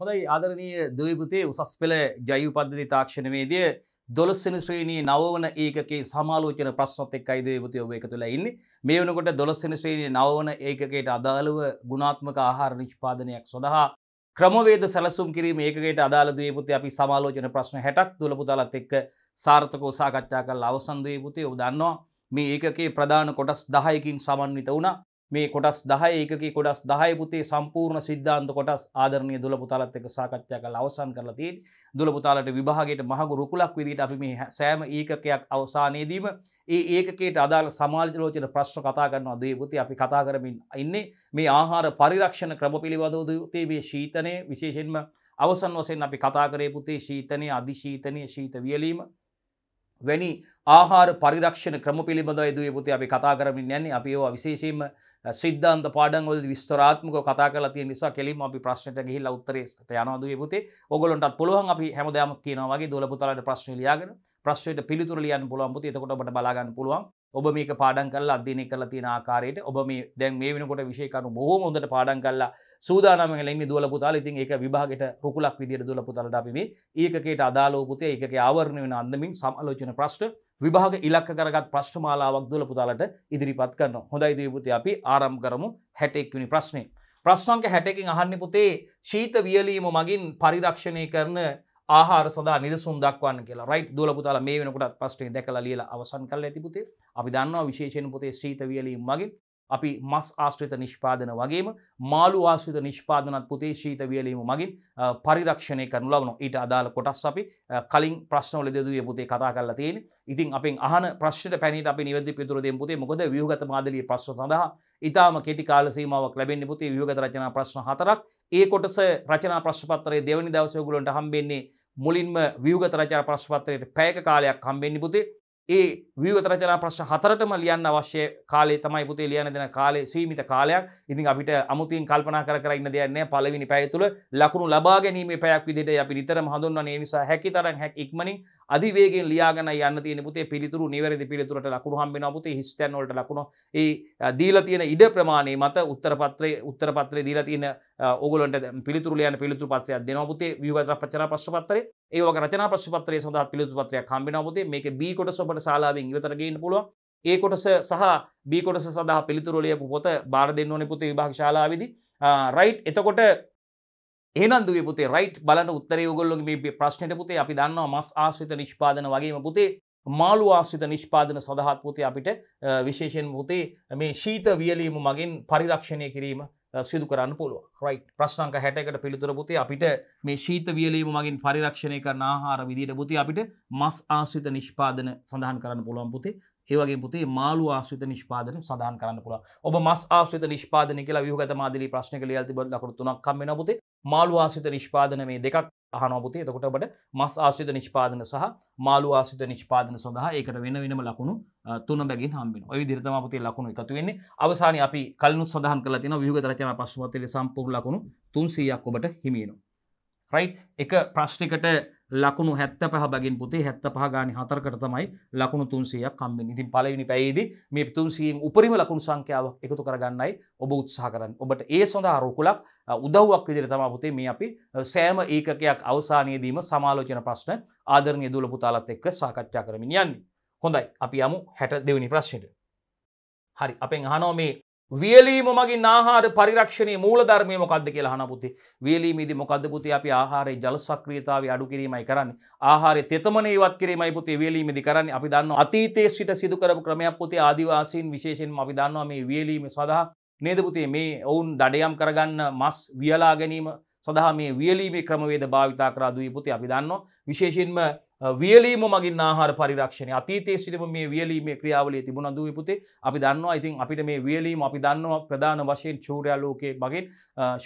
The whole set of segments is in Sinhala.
හොඳයි ආදරණීය දවපුතේ උසස් පෙළ ජෛව පද්ධති තාක්ෂණවේදය දොළස්සෙන ශ්‍රීණී නවවන ඒකේ සමාලෝචන ප්‍රශ්නත් එක් අයිදවපති ඔබ එක තුළ ඉන්න මේ වනකොට දොළස්සෙන ශ්‍රීණී නවවන ඒකයට අදාළව ගුණාත්මක ආහාර නිෂ්පාදනයක් සොඳහා ක්‍රමවේද සැලසුම් කිරීම ඒකට අදාළ දවපුති අපි සමාලෝචන ප්‍රශ්න හැටක් තුළපුතාලත් එක්ක සාර්ථකෝ සාකච්ඡා කල් අවසන්දවපුතේ ඔබ දන්නවා මේ ඒකේ ප්‍රධාන කොටස් දහයකින් සමන්විත වුණා මේ කොටස් දහය ඒකක කොටස් දහය පුතේ සම්පූර්ණ සිද්ධාන්ත කොටස් ආදරණය දුල පුතාලත් එක සාකච්ඡා කළ අවසන් කරලා තියෙන දුල පුතාලට විභාගයට මහගු රුකුලක් විදිහට අපි මේ සෑම ඒකකයක් අවසානයේදීම ඒ ඒකකයට අදාළ සමාජලෝචන ප්‍රශ්න කතා කරනවා දේ පුතේ අපි කතා කරමින් ඉන්නේ මේ ආහාර පරිරක්ෂණ ක්‍රම පිළිබඳව පුතේ මේ ශීතනය විශේෂයෙන්ම අවසන් වශයෙන් අපි කතා කරේ පුතේ ශීතනය අධිශීතනය ශීත වියලීම වැනි ආහාර පරිරක්ෂණ ක්‍රම පිළිබඳව යදුවේ පුතේ අපි කතා කරමින් යන්නේ අපි ඒවා විශේෂයෙන්ම සිද්ධාන්ත පාඩම්වලදී විස්තරාත්මකව කතා කරලා තියෙන නිසා කෙලින්ම අපි ප්‍රශ්නෙට ගිහිල්ලා උත්තරේට යනවා දුවේ පුතේ. ඕගොල්ලන්ටත් පුළුවන් අපි හැමදාම කියනවා වගේ දොළ පුතාලට ප්‍රශ්න ලියාගෙන ප්‍රශ්නෙට පිළිතුරු ලියන්න පුළුවන් පුතේ. එතකොට ඔබට බලා ගන්න පුළුවන්. ඔබ මේක පාඩන් කල් අධ්‍යනය කල තින ආකාරයට ඔබ මේ දැන් මේ වෙනකොට විශේකරු බොහෝ ොදට පාඩන් කල්ලා සූදානම ලෙන්න දුවල පුතා ඉතින් ඒ විභාගට රුකුලක් විදිර දුල පුතලට අපිේ ඒකට අදාලෝපතය එක ආවරණය වන අන්දමින් සමලෝචන ප්‍රශ්ට විභාග ඉලක්ක කරගත් ප්‍රශ්ටමාලාවක් දුල පුතාලට ඉදිරිපත් කරන හොඳයි දයපුති අපි ආරම් කරමු හැටෙක්වනි ප්‍රශ්නය. ප්‍රශ්නංක හැටකින් අහන්න පුතේ ශීත වියලීම මගින් පරිරක්ෂණය කරන ආහාර සඳහා නිදසුන් දක්වන්න කියලා රයිට් දුලපුතාල මේ වෙනකොටත් පස්ටේ දැකලා ලියලා අවසන් කරලා ඇති පුතේ අපි දන්නවා විශේෂයෙන් පුතේ ශ්‍රීත වියලීම් මගින් අපි මස් ආශ්‍රිත නිෂ්පාදන වගේම මාළු ආශ්‍රිත නිෂ්පාදනත් පුතේ ශීත වියලීම මගින් පරිරක්ෂණය කරනු ලබන ඊට අදාළ කොටස් අපි කලින් ප්‍රශ්නවල දෙදුවේ පුතේ කතා කරලා තියෙන. ඉතින් අපෙන් අහන ප්‍රශ්නට පැනීට අපි නිවැරදි පිළිතුරු දෙමු පුතේ. මොකද ව්‍යුහගත මාදලියේ ප්‍රශ්න සඳහා ඊටාම කෙටි කාල සීමාවක් ලැබෙන්නේ පුතේ ව්‍යුහගත රචනා ප්‍රශ්න හතරක්. ඒ කොටස රචනා ප්‍රශ්න පත්‍රයේ දෙවැනි දවසේ ඔයගොල්ලන්ට හම්බෙන්නේ මුලින්ම ව්‍යුහගත රචනා ප්‍රශ්න පත්‍රයේ පැයක කාලයක් හම්බෙන්නේ පුතේ. ඒ වීවතරචනා ප්‍රශ් හතරටම ලියන්න අවශ්‍ය කාලේ තමයි පුතේ ලියන දෙන කාලේ සීමිත කාලයක් ඉතින් අපිට අමුතින් කල්පනා කර කර ඉන්න දෙයක් නෑ පළවෙනි පැය තුල ලකුණු ලබා ගැනීමේ පැයක් විදිහට අපි නිතරම හඳුන්වන්නේ ඒ නිසා හැකි තරම් හැක් ඉක්මනින් අධිවේගෙන් ලියාගෙන යන්න තියෙන පුතේ පිළිතුරු නිවැරදි පිළිතුරට ලකුණු හම්බෙනවා පුතේ හිස්ටැන් වලට ලකුණු ඒ දීලා තියෙන ඉඩ ප්‍රමාණය මත උත්තර පත්‍රයේ උත්තර පත්‍රයේ දීලා තියෙන ඕගොල්ලන්ට පිළිතුරු ලියන්න පිළිතුරු පත්‍රයක් දෙනවා පුතේ ව්‍යුහගත රචනා ප්‍රශ්න පත්‍රය ඒ වගේ රචනා ප්‍රශ්න පත්‍රය සඳහා පිළිතුරු පත්‍රයක් හම්බෙනවා පුතේ මේක B කොටස ඔබට ශාලාවෙන් ඉවතට ගේන්න පුළුවන් ඒ කොටස සහ B කොටස සඳහා පිළිතුරු ලියපු පොත බාර දෙන්න ඕනේ පුතේ විභාග ශාලාවේදී රයිට් එතකොට ඒනන්දුව පුතේ රයිට් බලන්න උත්තර ගොල්ලො මේ ප්‍රශ්නයට පුතේ අපි දන්නවා මස් ආශ්‍රිත නිෂ්පාදන වගේම පුතේ මාළු ආශ්‍රිත නිෂ්පාදන සඳහත් පුතේ අපිට විශේෂයෙන් පුතේ මේ ශීත වියලීම මගින් පරිරක්ෂණය කිරීම සිදු කරන්න පුළුව රයි් ප්‍රශ්නක හැටකට පිළිතුර පුති අපිට මේ ශීත වියලීම මගින් පරිරක්ෂණය කරන ආහාර විදිට පුති අපිට මස් ආසිත නිෂ්පාදන සඳහන් කරන්න පුළුවන් පුති ඒවගේ පුතේ මාළු ආශ්‍රිත නිෂ්පාදන සඳහන් කරන්න පුළුවන්. ඔබ මස් ආශ්‍රිත නිෂ්පාදනය කියලා ව්‍යුහගත මාදිලි ප්‍රශ්න කියලා තිබ ලකුණු තුනක් කම් වෙනවා පුතේ. මාළු ආශ්‍රිත නිෂ්පාදන මේ දෙකක් අහනවා පුතේ. එතකොට ඔබට මස් ආශ්‍රිත නිෂ්පාදන සහ මාළු ආශ්‍රිත නිෂ්පාදන සඳහා ඒකට වෙන වෙනම ලකුණු තුන බැගින් හම්බ වෙනවා. ඔය විදිහට තමයි පුතේ ලකුණු එකතු වෙන්නේ. අවසානයේ අපි කලිනුත් සඳහන් කරලා තියෙනවා ව්‍යුහගත රචනා ප්‍රශ්න පත්‍රයේ සම්පූර්ණ ලකුණු 300ක් ඔබට හිමි වෙනවා. රයිට් එක ප්‍රශ්නිකට ලකුණු හැත්ත පහබගින් පුතේ හැත්ත පහගානි හතරකට තමයි ලකුණු තුන්සියක් කම්බින් ඉතින් පලවිනි පැයිදි මේ තුන්සියෙන් උපරිම ලකුණු සංඛ්‍යාව එකතු කරගන්නයි ඔබ උත්සාහ කරන්න ඔබට ඒ සොඳ අරුකුලක් උදව්වක් විදිර තමා පුතේ මේ අපි සෑම ඒකකයක් අවසානයේදීම සමාලෝචන ප්‍රශ්න ආදරණය දුල පුතාලත් එක්ක සාකච්ඡා කරමින් යන්නේ හොඳයි අපි යමු හැට දෙවනි ප්‍රශ්නයට හරි අපෙන් අහනෝ මේ වියලීම මගින් ආහාර පරිරක්ෂණය මූලධර්මය මොකක්ද කියලා හනපුති වියලීමේද මොකද පුති අපි ආහාරය ජලසක්‍රියතාව අඩු කිරීමයි කරන්න ආහාරය තෙතමන ඉවත් කිරීමයි පුති වියලීමදි කරන්න අපි දන්න අතීතයේ සිට සිදුකරපු ක්‍රමයක් පුති ආදිවාසීන් විශේෂෙන් අපි දන්නවා මේ වියලීම සඳහා නේදපුතේ මේ ඔවුන් දඩයම් කරගන්න මස් වියලා ගැනීම සඳහා මේ වියලීමේ ක්‍රමවේද භාවිතා කරා දුයි පුති අපි දන්නවා විශේෂයෙන්ම වියලීම මගින් ආහාර පරිරක්ෂණය අතීතයේ සිටම මේ වියලීමේ ක්‍රියාවලිය තිබුණ දුවේ පුතේ අපි දන්නවා ඉතින් අපිට මේ වියලීම අපි දන්නවා ප්‍රධාන වශයෙන් සූර්යාලෝකයේ මගින්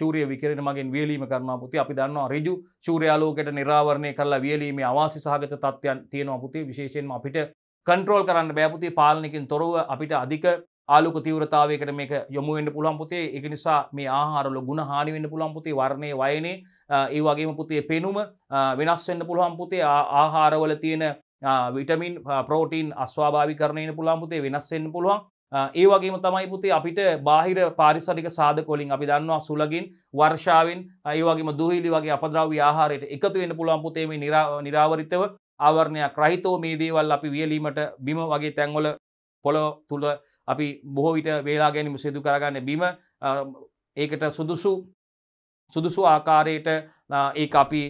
සූර්ය විකිරණ මගින් වියලීම කරනවා පුතේ අපි දන්නවා ඍජු සූර්යාලෝකයට නිරාවරණය කරලා වියලීමේ අවාසි සහගත තත්ත්වයන් තියෙනවා පුතේ විශේෂයෙන්ම අපිට කන්ට්‍රෝල් කරන්න බෑ පුතේ පාලනයකින් තොරව අපිට අධික ආලුක තීවරතාවයකට මේක යොමු වෙන්න පුළුවන් පුතේ ඒක නිසා මේ ආහාරවල ගුණ හානි වෙන්න පුළුවන් පුතේ වර්ණයේ වයනේ ඒ වගේම පුතේ පෙනුම වෙනස් වෙන්න පුළුවන් පුතේ ආහාරවල තියෙන විටමින් ප්‍රෝටීන් අස්වාභාවිකරණයන පුළුවන් පුතේ වෙනස් වෙන්න පුළුවන් ඒ වගේම තමයි පුතේ අපිට බාහිර පාරිසරික සාධකොලින් අපි දන්නවා සුලගින් වර්ෂාවෙන් ඒ වගේම දුහිලි වගේ අපද්‍රව්‍ය ආහාරයට එකතු වෙන්න පුළුවන් පුතේ මේ නිරාවරිතව ආවරණයක් රහිතව මේ දේවල් අපි වියලීමට බිම වගේ තැන්වල පොළො තුළ අපි බොහෝ විට වේලාගැනීම සිදු කරගන්න බිම ඒකට සුදුසු සුදුසු ආකාරයට ඒ අපි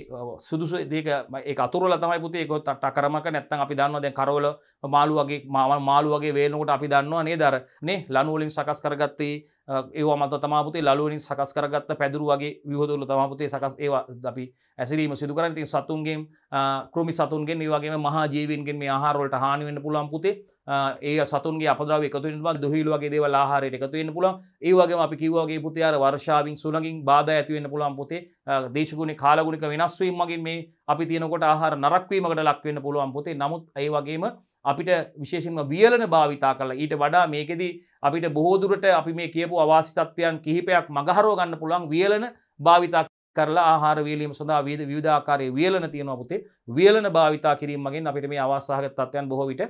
සුදුසු දෙක අතුරල තමයි පුතේ කොත් අට කරමක නැත්තන් අපි දන්නවා දැන් කරවල මාළු වගේ මාවල් මාළු වගේ වේලනකොට අපි දන්නවා නේ දර නේ ලනුවලින් සකස් කරගත්තේ ඒවා මත තමාපුතේ ලලුවලින් සකස් කරගත්ත පැදුරු වගේ විහෝදුරල තමාපුතේ සකස් ඒවා අපි ඇසිරීම සිදු කරන ඉතින් සතුන්ගෙන් කෘමි සතුන්ගෙන් ඒ වගේම මහා ජීවීන්ගෙන් මේ ආහාර වලට හානි වෙන්න පුළුවන් පුතේ ඒ සතුන්ගේ අපදරාව එකතුෙන් දුහිල්ුවගේ දේව ආහාරයට එකතුවෙන්න පුළන් ඒවගේ අපි කිවගේ පුතියාර වර්ෂාවින් සුළඟින් බාධ ඇතිවෙන්න පුළුවන් පොතේ දේශගුණ කාලගුණික වෙනස්වීම් මගින් මේ අපි තියනකොට ආහාර නරක්වීමකට ලක්වෙන්න පුළුවන් පොතේ නමුත් ඒ වගේම අපිට විශේෂෙන්ම වියලන භාවිතා කරලා ඊට වඩා මේකෙදී අපිට බොහෝදුරට අපි මේ කියපු අවාසිතත්වයන් කිහිපයක් මගහරෝ ගන්න පුළුවන් වියලන භාවිතා කරලා ආහාර වේලීම සඳහා විවිධ විවිධාකාරයේ වියලන තියෙනවා පුතේ වියලන භාවිතා කිරීම මගෙන් අපිට මේ අවාසහගත තත්ත්වයන් බොහෝ විට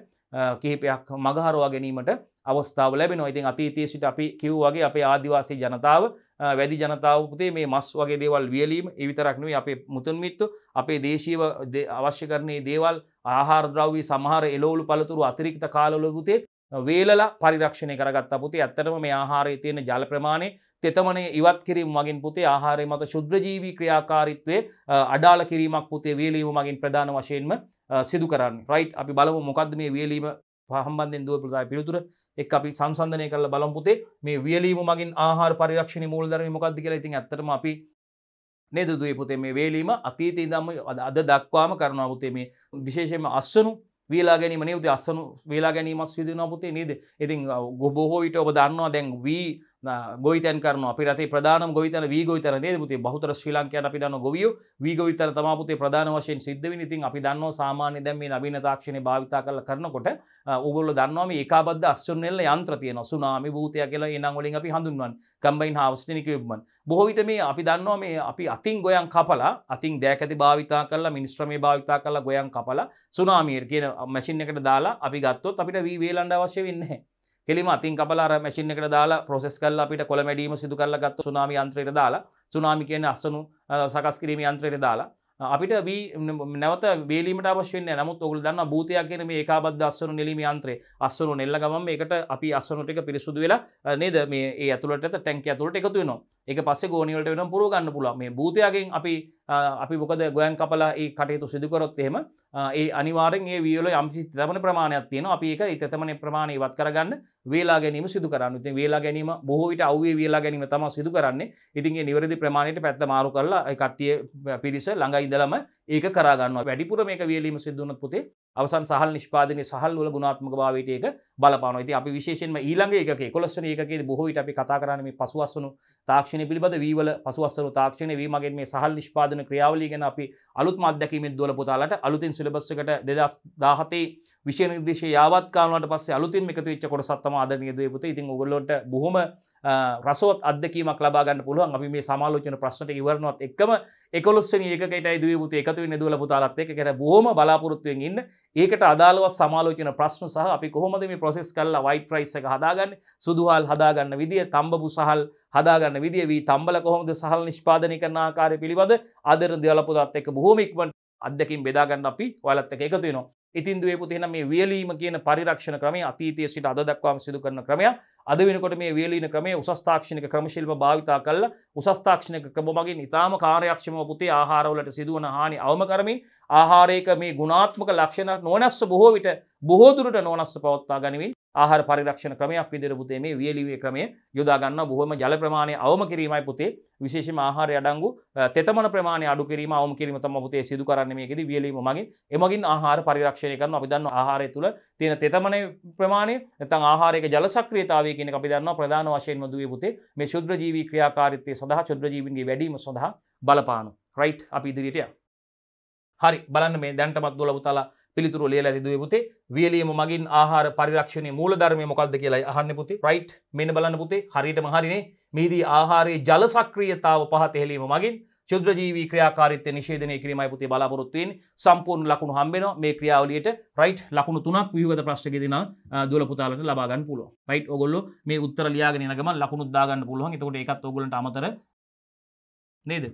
කිහිපයක් මගහරවා ගැනීමට අවස්ථාව ලැබෙන ඉතින් අතීතයේ සිට අපි කිව්වගේ අපේ ආදිවාසී ජනතාව වැදි ජනතාවපුතේ මේ මස් වගේ දේවල් වියලීම එවිතරක්නවේ අපේ මුතුන්මිත්තු අපේ දේශීව අවශ්‍ය කරන්නේ දේවල් ආහාරද්‍රවී සමහර එලෝලු පළතුරු අතිරික්ත කාලොලපුතේ වේලලා පරිරක්ෂණය කරගත් අපපුතේ ඇත්තටම මේ ආහාරය තියෙන ජල ප්‍රමාණය තෙතමනේ ඉවත් කිරීම මගින් පුතේ ආහාරය මත ශුද්‍රජීවී ක්‍රියාකාරිත්වය අඩාල කිරීමක් පුතේ වේලීම මගින් ප්‍රධාන වශයෙන්ම සිදු කරන්න රයිට් අපි බලමු මොකක්ද මේ වේලීම පහම්බන්ධෙන් දුව ප්‍රදාය පිළිතුර එක් අපි සංසන්ධනය කරල බලම්පුතේ මේ වියලීම මගින් ආහාර පරිරක්ෂණ මූල්දරම මොකක්ද කියලා ඉතින් ඇත්තටම අපි නේද දුවේ පුතේ මේ වේලීම අතීත ඉඳන්ම අද දක්වාම කරනවා පුතේ මේ විශේෂයෙන්ම අස්සනු වේලා ගැනීම නේද අස්සනු වේලා ගැනීමක් සිදු වෙනවා පුතේ නේද ඉතින් බොහෝ විට ඔබ දන්නවා දැන් වී ගොයිතැන්කරන අපිරතේ ප්‍රධාන ගොවිතන වී ගොවිතන දේපුති බහතර ශ්‍රී ලංකයට අපි දන්න ගොවිය වී ගොවිතන තමපුතේ ප්‍රධාන වශයෙන් සිද්ධවි ඉතින් අපි දන්න සාමාන්‍ය දැම මේ නබීන තාක්ෂණ භාවිතා කරල කරනකොට උගල දන්නවාම ඒකාබද අස්සුනෙල්ල යන්ත්‍රතියන සුනාමි භූතය කියලා එනංගොලින් අපි හඳුන්වන් කම්බයින් හාවස්ටිනිකයබ්මන් බොහෝවිට මේ අපි දන්නවා මේ අපි අතින් ගොයන් කපලා අතින් දෑකති භාවිතා කරලා මිනිස්ත්‍රමේ භාවිතා කරලා ගොයන් කපලා සුනාමීර් කියන මැසින් එකට දාලා අපි ගත්තොත් අපිට වී වේලන්ඩ අවශ්‍ය වෙන්නේ කෙලිම අතින් කපලාර මැසින් එකට දාලා ප්‍රොසෙස් කරලා අපිට කොළ මැඩීම සිදු කරලා ගත්ත සුනාමි යන්ත්‍රයට දාලා සුනාමි කියන අස්සනු සකස් කිරීම යන්ත්‍රයට දාලා අපිට බී නැවත බේලීමට අවශ්‍යන්නේ නමුත් ඔගොල්ලෝ දන්නා භූතයා කියන මේ ඒකාබද්ධ අස්සනු නෙලීම යන්ත්‍රය අස්සනු නෙල්ල ගමන් මේකට අපි අස්සනු ටික පිරිසුදු වෙලා නේද මේ ඒ ඇතුළට ටැංකිය ඇතුළට එකතු වෙනවා. ඒක පස්සේ ගෝණිය වලට වෙනම් පුරව ගන්න පුළුවන්. මේ භූතයාගෙන් අපි අපි මොකද ගොයන් කපලා ඒ කටයුතු සිදුකරොත් එහෙම ඒ අනිවාරෙන් ඒ වියල යම්සි තමන ප්‍රමාණයක් තියෙන අපි ඒක ඉතතමන ප්‍රමාණය වත් කරගන්න වේලා ගැනීම සිදු කරන්න ඉතින් වේලා ගැනීම බොහෝවිට අව්වේ වේලා ගැනීම තම සිදු කරන්නේ ඉතින්ගේ නිවැරදි ප්‍රමාණයට පැත්ත මාරු කරලා කට්ටිය පිරිස ළඟ ඉඳලම ඒක කරගන්න වැඩිපුර මේ වියලීම සිදුවන පුතේ අවසන් සහල් නිෂ්පාදන සහල් වල ගුණාත්මක භාවයට ඒක බලපාන ඉති අපි විශේෂෙන්ම ඊළඟ එක කොලස්සන ඒකේ බොහෝවිට අපි කතා කරන්නේ පසුවස්සනු තාක්ෂණය පිළිබඳ වීවල පසුවස්සනු තාක්ෂණය වීමගේ මේ සහල් නිෂ්පාදන ක්‍රියාවලී ගැන අපි අලුත් මධ්‍යකීමෙන් දොල පුතාලට අලුතින් සිලබස්සකට දෙදස් දාහතේ විශෂයනිදේශ යාවත්කාලට පස්ස අලුතින් එකතු වෙච්ච කොටසත්තම අදරනය දයපුත ඉතින් ඔගොලොට බොහොම රසෝත් අදකීමක් ලබාගන්න පුළුවන් අපි මේ සමාලෝචන ප්‍රශ්නට ඉවරනවත් එක්ම එකොස්සන ඒකට දයපුත එකතු නිදුවල පුතාලත් එක කර බොහොම බලාපොරොත්තුවෙන් ඉන්න ඒකට අදාළව සමාලෝචන ප්‍රශ්න සහ අපි කොහොමද මේ ප්‍රොසෙස් කල්ලා වයිට ප්‍රයිස් එක හදාගන්න සුදුහල් හදාගන්න විදිිය තම්බපු සහල් හදාගන්න විදිිය වී තම්බල කොහොමද සහල් නිෂ්පාදනය කරන ආකාරය පිළිබඳ අදර දවලපුදත් එක බොහොමික්මට අදකින් බෙදාගන්න අපි ඔයලත් එක එකතු වෙනවා ඉතින් දුවේ පුතේ නම් මේ වියලීම කියන පරිරක්ෂණ ක්‍රමය අතීතයේ සිට අද දක්වාම සිදු කරන ක්‍රමයක් අද වෙනකොට මේ වේලීන ක්‍රමේ උසස් තාක්ෂණික ක්‍රමශිල්ප භාවිතා කළ උසස් තාක්ෂණික ක්‍රම මගින් ඉතාම කාර්යක්ෂමව පුතේ ආහාරවලට සිදුවන හානි අවම කරමින් ආහාරයක මේ ගුණාත්මක ලක්ෂණ නොනස්ස බොහෝ විට බොහෝ දුරට නොනස්ස පවත්වා ගනිමින් ආහාර පරිරක්ෂණ ක්‍රමයක් විදිහට පුතේ මේ වියලිවේ ක්‍රමය යොදා ගන්න බොහොම ජල ප්‍රමාණය අවම කිරීමයි පුතේ විශේෂයෙන්ම ආහාරය අඩංගු තෙතමන ප්‍රමාණය අඩු කිරීම අවම කිරීම තමයි පුතේ සිදු කරන්නේ මේකෙදි වියලීම මගින් එමගින් ආහාර පරිරක්ෂණය කරන අපි දන්න ආහාරය තුළ තියෙන තෙතමන ප්‍රමාණය නැත්නම් ආහාරයක ජල සක්‍රියතාවය කියන එක අපි දන්නවා ප්‍රධාන වශයෙන්ම දුවේ පුතේ මේ ශුද්‍ර ජීවී ක්‍රියාකාරීත්වය සඳහා ශුද්‍ර ජීවීන්ගේ වැඩිම සඳහා බලපානවා. රයිට් අපි ඉදිරියට යමු. හරි බලන්න මේ දැන්ටමත් දොළ පුතාලා පිළිතුරු ලියලා ඇති දුවේ පුතේ. වියලියම මගින් ආහාර පරිරක්ෂණයේ මූලධර්මය මොකක්ද කියලා අහන්නේ පුතේ. රයිට් මෙන්න බලන්න පුතේ හරියටම හරිනේ. මෙහිදී ආහාරයේ ජල සක්‍රියතාව පහත හෙලීම මගින් චුද්‍රජීවී ක්‍රියාකාරිත්‍ය නිශේධනය කිරීමයි පුති බලාපොරොත්තුවෙන් සම්පූර්ණ ලකුණු හම්බෙන මේ ක්‍රියාවලියට රයිට් ලකුණු තුනක් වියෝගත ප්‍රශ්කෙදින දුල පුතාලට ලබාගන්න පුලුව රයිට් ඔගොල්ල මේ උත්තර ලියාගෙන ගම ලකුණු දාගන්න පුළුවන් එතකොට එකත් ඔගලට අමතර නේද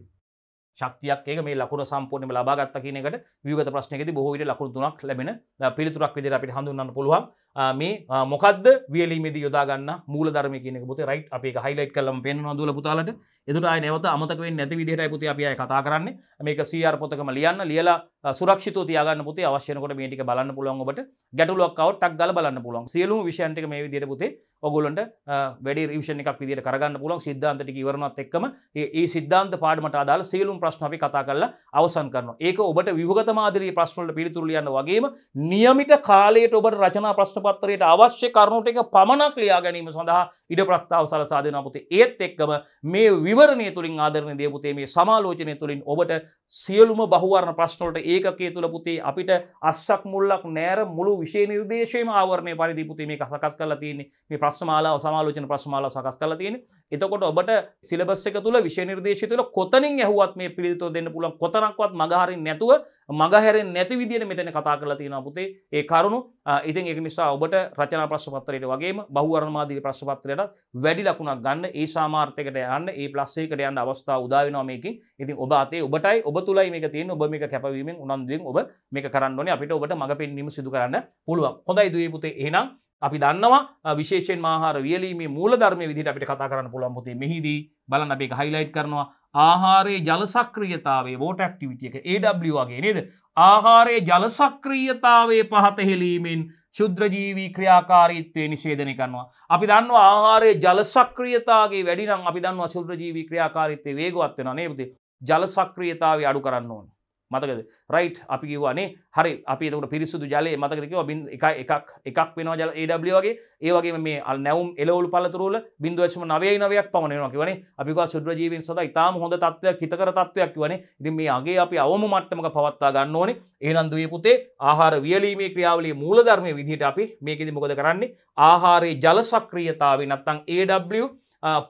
ශක්තියක් ඒක මේ ලකුණ සම්පූර්ණයම ලබාගත්ත කියන එකට වියෝගත ප්‍රශ්නයකදී බොහෝ විට ලකුණු තුනක් ලැබෙන පිළිතුරක් විදිහට අපිට හඳුන්වන්න පුළුවන් මේ මොකද වියලීමේද යොදාගන්න මූල ධර්ම කියනක පොත රයි් අපේ හයිලයිට් කලම් පෙන් නොදුල පුතාලට එතුට අය නැවත අමතකවෙන් නැති විදිහට පුති අපිය කතා කරන්න මේක සීර් පොතකම ලියන්න ලියලා සුරක්ෂිත තියගන්න පුති අවශ්‍යනකොට මේටික බලන්න පුළුවන්ගට ගැටලුවක්කවට ටක් ගල බලන්න පුළුවන් සියලු විෂයන්ටක මේ විදිර පුතේ ඔගොලන්ට වැඩ රවිෂණ එකක් විදිර කරගන්න පුලන් සිද්ධන්තට ඉවරනත් එක්කම ඒ සිද්ධන්ත පාඩමට අදාල සියලුම් ප්‍රශ්නපි කතා කරල අවසන් කරන ඒක ඔබට විගත මාදරී ප්‍රශ්නලට පිළිතුරලියන්න වගේම නියමිට කාලයට ඔබට රචනා ප්‍රශ්නප පත්තරයට අවශ්‍ය කරුණු ටික පමණක් ලියා ගැනීම සඳහා ඉඩ ප්‍රස්ථාව සලසා දෙනවා පුතේ. ඒත් එක්කම මේ විවරණය තුලින් ආදරණීය දේ පුතේ මේ සමාලෝචනය තුලින් ඔබට සියලුම බහුවර්ණ ප්‍රශ්න වලට ඒකකයේ තුල පුතේ අපිට අස්සක් මුල්ලක් නෑර මුළු විෂය නිර්දේශයම ආවරණය පරිදි පුතේ මේක සකස් කරලා තියෙන්නේ. මේ ප්‍රශ්න මාලාව සමාලෝචන ප්‍රශ්න මාලාව සකස් කරලා තියෙන්නේ. එතකොට ඔබට සිලබස් එක තුල විෂය නිර්දේශය තුල කොතනින් ඇහුවත් මේ පිළිතුර දෙන්න පුළුවන් කොතනක්වත් මගහරින් නැතුව මගහැරෙන් නැති විදියට මෙතන කතා කරලා තියෙනවා පුතේ ඒ කරුණු ඉතින් එක නිසා ඔබට රචනා ප්‍රශ්පත්තරයට වගේම බහුවරණමාදී ප්‍රශ්පත්‍රයට වැඩි ලකුණක් ගන්න ඒ සාමාර්ථයකට යන්න ඒ ප්ලස් එකකට යන්න අවස්ථාව උදා වෙනවා මේකෙන්. ඉතින් ඔබ අතේ ඔබටයි ඔබ තුලයි මේක තියෙන්නේ. ඔබ මේක කැපවීමෙන් උනන්දුවෙන් ඔබ මේක කරන්න ඕනේ. අපිට ඔබට මඟ පෙන්වීම සිදු කරන්න පුළුවන්. හොඳයි දුවේ පුතේ. එහෙනම් අපි දන්නවා විශේෂෙන් ආහාර වියලීමේ මූලධර්මය විදිහට අපිට කතා කරන්න පුළුවන් පුතේ මෙහිදී බලන්න අපි ඒක හයිලයිට් කරනවා ආහාරයේ ජල සක්‍රියතාවයේ වෝටර් ඇක්ටිවිටි එක AW වගේ නේද ආහාරයේ ජලසක්‍රීයතාවේ පහතහෙලීමෙන් ශුද්‍රජීවී ක්‍රියාකාරීත්වය නිශේධනය කරනවා. අපි දන්න ආහාරයේ ජලසක්‍රියතාගේ වැඩිනම් අපි දන්නවා ශුද්‍රජීවී ක්‍රියාකාරීත්වය වේගවත් වෙනවා නේද? ජලසක්‍රියතාවය අඩු කරන්න ඕනේ. මතකද රයිට් අපි කිවවානේ හරි අපි තුට පිරිසුදු ජලය මතකදකව බින් එකක් එකක් වෙන ජල ඒඩබ්ලිය වගේ ඒවගේ මේ අල් නැවම් එලවල් පලතුරල බින්දුවචම නවේ නවයක් පමණවා කිවන අපික සුද්‍රජීවන් සොද ඉතාම හොඳ තත්වයක් හිතකර තත්වයක් වන ඉතින් මේ අගේ අපි අවම මට්ටමක පවත්තා ගන්න ඕනේ ඒනන්දුව පුතේ ආහාර වියලීමේ ක්‍රියාවලේ මූලධර්මය විදිහට අපි මේකෙදි මොකද කරන්නේ ආහාරයේ ජලසක්‍රියතාව නත්තං ඒඩබ්ලිය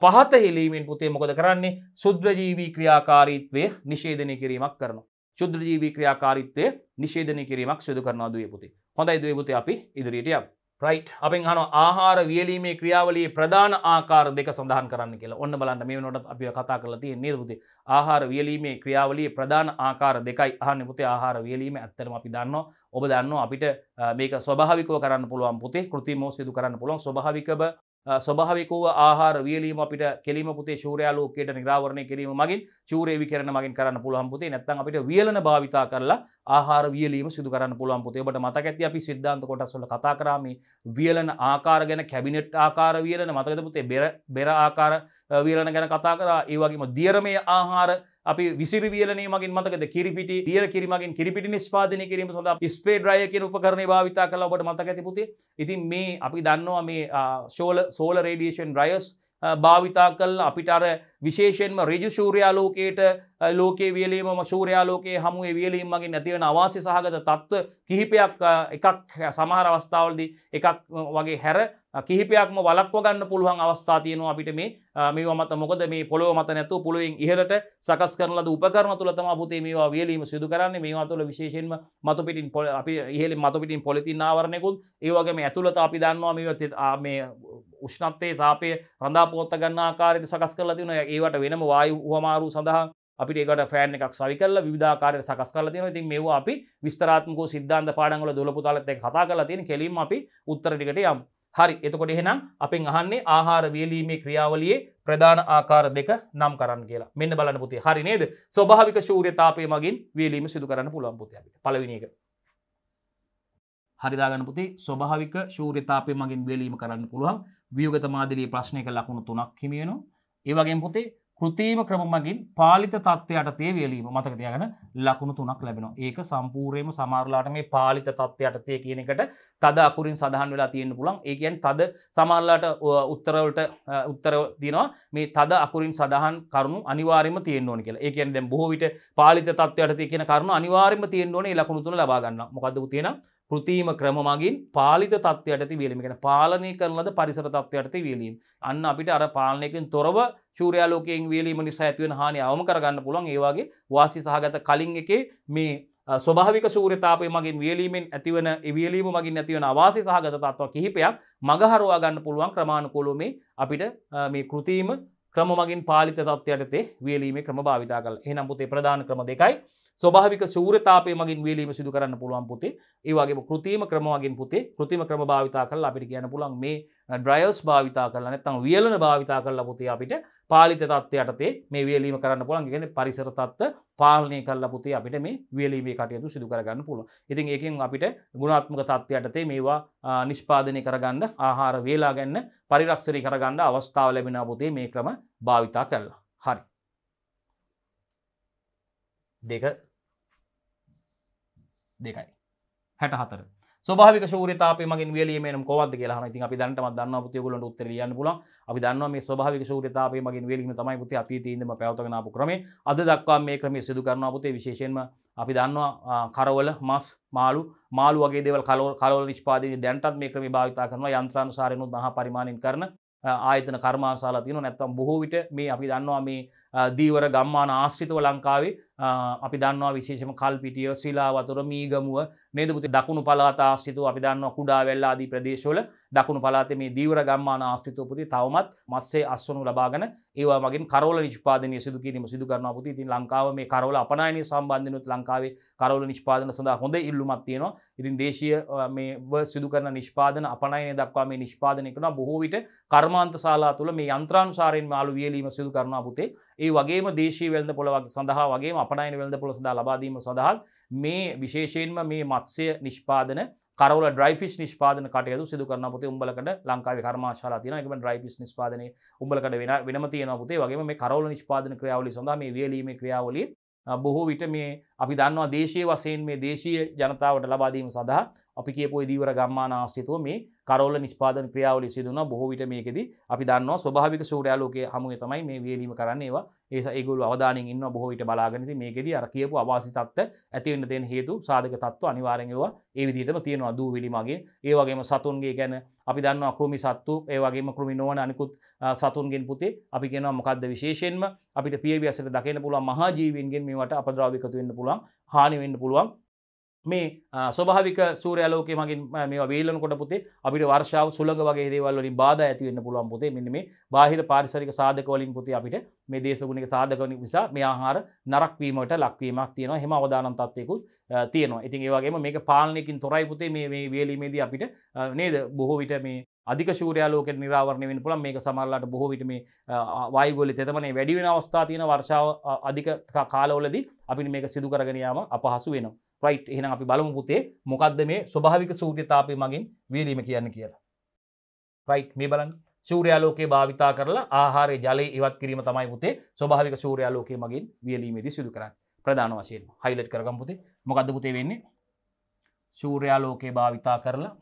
පහත හෙලීමෙන් පුතේ මොකද කරන්නේ සුද්‍රජීවී ක්‍රියාකාරීත්වය නිශේධනය කිරීමක් කරනවා. ශුද්‍රජීවී ක්‍රියාකාරිත්වය නිශේධනය කිරීමක් සිදු කරනවා දුවේ පුතේ. හොඳයි දුවේ පුතේ අපි ඉදිරියට යමු. රයිට් අපෙන් අහන ආහාර වියලීමේ ක්‍රියාවලියේ ප්‍රධාන ආකාර දෙක සඳහන් කරන්න කියලා ඔන්න බලන්න මේ වෙනකොට අපි කතා කරලා තියෙන නේද පුතේ ආහාර වියලීමේ ක්‍රියාවලියේ ප්‍රධාන ආකාර දෙකයි අහන්නේ පුතේ ආහාර වියලීම ඇත්තටම අපි දන්නවා ඔබ දන්නවා අපිට මේක ස්වභාවිකව කරන්න පුළුවන් පුතේ කෘතිමෝ සිදු කරන්න පුළුවන් ස්වභාවිකව ස්වභාවකෝ ආහාර වියලීම අපිට කෙලීම පුතේ ශූරයාලෝකයට නිරාවරණය කිරීම මගින් චූරේ විකරණ මගින් කරන්න පුළුවන් පුතේ නැත්තම් අපිට වියලන භාවිතා කරලා ආහාර වියලීම සිදු කරන්න පුළුවන් පුතේ ඔබට මතක ඇති අපි සිද්ධාන්ත කොටස් වල කතා කරා මේ වියලන ආකාර ගැන කැබිනට් ආකාර වියලන මතකද පුතේ බෙර බෙර ආකාර වියලන ගැන කතා කරා ඒ වගේම දියරමය ආහාර අපි විසිරවියලනේ මගින් මතකද කිරිපිටි දියර කිරිමගින් කිරිපිටි නිස්පාදනය කිරීම සඳහා ස්පේ ඩ්‍රය කියන උපකරණය භාවිතා කළා ඔබට මතක ඇති පුතේ. ඉතින් මේ අපි දන්නවා මේ සෝල සෝලර් රේඩියේෂන් ඩ්‍රයර්ස් භාවිතා කල් අපිට අර විශේෂයෙන්ම රජු ශූරයාලෝකයට ලෝකේ වියලීම ශූරයාලෝකයේ හමුවේ වියලීම් මගේ නැතිවෙන අවාසි සහගත තත්ත්ව කිහිපයක් එකක් සමහර අවස්ථාවලදි එකක් වගේ හැර කිහිපයක්ම වලක්වගන්න පුළුවන් අවස්ථා තියෙනවා අපිට මේ මේ මත මොකද මේ පොළොව මත නැතු පුළුවෙන් ඉහලට සකස් කරලද උපකරන තුළ තම පුතේ මේවා වියලීම සිදු කරන්නේ මේවා තුළ විශේෂෙන්ම මතුපිටින් පොල අපි ඉහල මතුපිටින් පොලිතින් ආවරණයකුත් ඒවගේම ඇතුළත අපි දන්නවා මේ උෂ්නත්තේ තාපය රඳා පෝත්ත ගන්න ආකාරයට සකස් කරලා තියෙන ඒවට වෙනම වායු හමාරු සඳහා අපිට ඒකට ෆෑන් එකක් සවි කරලා විවිධාකාරයට සකස් කරලා තියෙනවා. ඉතින් මේවා අපි විස්තරාත්මකව සිද්ධාන්ත පාඩම් වල දොළ පුතාලත් එක්ක කතා කරලා තියෙන. කෙලින්ම අපි උත්තර ටිකට යමු. හරි. එතකොට එහෙනම් අපෙන් අහන්නේ ආහාර වේලීමේ ක්‍රියාවලියේ ප්‍රධාන ආකාර දෙක නම් කරන්න කියලා. මෙන්න බලන්න පුතේ. හරි නේද? ස්වභාවික සූර්ය තාපය මගින් වේලීම සිදු කරන්න පුළුවන් පුතේ අපිට. පළවෙනි එක. හරිදාගන්න පුතේ ස්වභාවික ශූර්‍යතාපය මගින් වේලීම කරන්න පුළුවන් වියගත මාදිලී ප්‍රශ්නයක ලකුණු තුනක් හිමියනු ඒවගේ පොතේ කෘතිීම ක්‍රමමගින් පාලිත තත්ත්වයට තේ වේලීම මතක තියගෙන ලකුණු තුනක් ලැබෙන ඒක සම්පූර්යම සමාරලාට මේ පාලිත තත්ත්වයට තය කියන එකට තද අකුරින් සඳහන් වෙලා තියෙන්න්න පුළන් ඒකයන් තද සමාරලාට උත්තරවලට උත්තර දිනවා මේ තද අකුරින් සඳහන් කරුණු අනිවාරම තියෙන් ඕන කියලා ඒකයන් දැ බොහෝවිට පාලිත තත්වයට තිය කියෙන කරුණු අනිවාරම තියෙන් ඕනේ ලකුණු තුන ලබාගන්න මොකද තියෙන කෘතීම ක්‍රම මගින් පාලිත තත්ත්වයට ඇති වීලීම ගැන පාලනය කරලද පරිසර තත්ත්වයට ඇති වීලීම අන්න අපිට අර පාලනයකින් තොරව සූර්යාලෝකයෙන් වීලීම නිසා ඇතිවෙන හානි අවම කරගන්න පුළුවන් ඒ වගේ වාසි සහගත කලින් එකේ මේ ස්වභාවික සූර්යතාපය මගින් වියලීමෙන් ඇතිවන වියලීම මගින් ඇතිවන අවාසි සහගත තත්ත්ව කිහිපයක් මගහරවා ගන්න පුළුවන් ක්‍රමානුකූලව මේ අපිට මේ කෘතිම ක්‍රම මගින් පාලිත තත්ත්වයට තේ වියලීමේ ක්‍රම භාවිතා කරලා. එහෙනම් පුතේ ප්‍රධාන ක්‍රම දෙකයි ස්වභාවික සූරතාපය මගින් වීලීම සිදු කරන්න පුළුවන් පුතේ ඒවාගේ කෘතිම ක්‍රමවාගින් පුතේ කෘතිම ක්‍රම භාවිතා කරලා අපිට කියන්න පුළන් මේ ඩ්‍රයල්ස් භාවිතා කරලා නැත්තම් වියලන භාවිතා කරලා පුතේ අපිට පාලිත තත්ත්වයටතේ මේ වියලීම කරන්න පුළන් ගෙන පරිසර තත්ත්ව පාලනය කරලා පුතේ අපිට මේ වියලීමේ කටයුතු සිදු කරගන්න පුළුවන් ඉතින් ඒකෙන් අපිට ගුණාත්මක තත්ත්වයටතේ මේවා නිෂ්පාදනය කරගන්න ආහාර වේලා ගන්න පරිරක්ෂණය කරගන්න අවස්ථාව ලැබෙන පුතේ මේ ක්‍රම භාවිතා කරලා හරි දෙක දෙකයි හැට හතර ස්භාවික ශූරතාපය මගින් වලියම කොවද කියලා ඉති අපි දැන්ට දන්න පුතියගලට උත්තර යන්න පුල අපි දන්න මේ ස්භාවික ශූරතාපය මගින් වලීම තමයි පුති අතීතීම පැවතගෙනපු ක්‍රම අද දක්වා මේ ක්‍රමේ සිදු කරන පුතේ විශේෂයෙන්ම අපි දන්නවා කරවල මස් මාලු මාළු වගේ දෙවල් කලෝ කලෝ නිෂ්පාදී දැන්ටත් මේ ක්‍රම භාවිතා කරන යන්ත්‍රානුසාරයනුත් මහ පරිමාණයෙන් කරන ආයතන කර්මාශාලා තියෙන නැත්තම් බොහෝ විට මේ අපි දන්නවා මේ දීවර ගම්මාන ආශ්‍රිතව ලංකාවේ අපි දන්නවා විශේෂම කල්පිටිය ශිලා වතුර මීගමුව නේදපුති දකුණු පලාතා ආශ්‍රිතව අපි දන්නවා කුඩා වෙල්ලාදී ප්‍රදේශවල දකුණු පලාත මේ දීවර ගම්මාන ආශ්‍රිතවපති තවමත් මස්සේ අස්වනු ලබාගෙන ඒවා මගින් කරෝල නිෂ්පාදනය සිදු කිරීම සිදු කරන පුති ඉතින් ලංකාව මේ කරෝල අපනයනය සම්බන්ධනුත් ලංකාවේ කරෝල නිෂ්පාදන සඳහා හොඳ ඉල්ලුමත් තියෙනවා ඉතින් දේශය මේ සිදු කරන නිෂ්පාදන අපනයනය දක්වා මේ නිෂ්පාදනය කරන බොහෝ විට කර්මාන්ත ශලා තුළ මේ යන්ත්‍රාන්සාරයෙන් මාලු වියලීම සිදු කරන පුතේ ඒ වගේම දේශී වෙල්ද පොළවක් සඳහා වගේම අපනයින වෙළඳ පොළ සඳහා ලබාදීම සඳහාත් මේ විශේෂයෙන්ම මේ මත්සය නිෂ්පාදන කරවල ඩ්‍රයිෆිස් නිෂ්පාදන කටයුතු සිදු කරන පුතේ උඹලකට ලංකාවේ කර්මාශාලා තියෙනවා ඒකම ඩ්‍රයිෆිස් නිෂ්පාදනය උඹලකට වෙන වෙනම තියෙනවා පුතේ වගේම මේ කරවල නිෂ්පාදන ක්‍රියාවලිය සඳහා මේ වියලීමේ ක්‍රියාවලිය බොහෝ විට මේ අපි දන්නවා දේශය වසයෙන් මේ දේශීය ජනතාවට ලබාදීම සඳහා අපි කියපෝ දීවර ගම්මාන ආශ්‍රිතව මේ කරෝල නිෂ්පාදන ක්‍රියාවලි සිදුන බොහෝවිට මේකෙද අපි දන්න ස්වභාවික සූරයාලෝකය හමුව තමයි මේ වේලීම කරන්නේවා ඒ ඒගුල් අවධානින් ඉන්න බොහෝවිට බලාගනති මේකෙද අර කියපු අවාසිතත්ව ඇතිවන්න දෙන හේතු සාධක තත්ව අනිවාරෙන්වා ඒ විදිටම තියෙනවා දූ විලිමගේ ඒවගේම සතුන්ගේ ගැන අපි දන්නවා කෘමි සත්තු ඒවගේම කෘමි නොවන අනිකුත් සතුන්ගෙන් පුතේ අපි කියෙනවා මොකක්ද විශේෂෙන්ම අපිට පියවිසට දකින පුළ මහාජීවන්ගෙන් මේට අපද්‍රාවිකතුවෙන්න පුළ පුළුවන් හානිවෙන්න පුළුවන් මේ ස්වභාවික සූරයාලෝකය මගින් මේ වේලන කොට පුතේ අපිට වර්ෂාව සුළඟ වගේ දේවල්ලින් බාධ ඇතිවන්න පුළුවන් පුතේ මෙන්න මේ බාහිර පාරිසරික සාධකවලින් පුතේ අපිට මේ දේශගුණික සාධකවනි නිසා මේ ආහාර නරක්වීමට ලක්වීමක් තියෙනවා හෙම අවදානන් තත්වයකුත් තියෙනවා ඉතින් ඒවගේම මේක පාලනයකින් තොරයි පුතේ මේ වේලීමේදී අපිට නේද බොහෝ විට මේ අධික ශූරයාලෝක නිරාවරණය වෙන පුළන් මේක සමරලාට බොහෝ විට මේ වයිගොල තෙතමනේ වැඩිවෙන අවස්ථා තියෙන වර්ෂාව අධික කාලවලදී අපි මේක සිදු කරගෙනයාම අපහසු වෙනවා. රයිට් එහෙනම් අපි බලමු පුතේ මොකද්ද මේ ස්වභාවික සූර්යතාපය මගින් වීරීම කියන්නේ කියලා. රයිට් මේ බලන්න සූර්යාලෝකයේ භාවිතා කරලා ආහාරය ජලය ඉවත් කිරීම තමයි පුතේ ස්වභාවික සූර්යාලෝකයේ මගින් වියලීමේදී සිදු කරන්නේ. ප්‍රධාන වශයෙන් හයිලයිට් කරගමු පුතේ. මොකද්ද පුතේ වෙන්නේ? සූර්යාලෝකයේ භාවිතා කරලා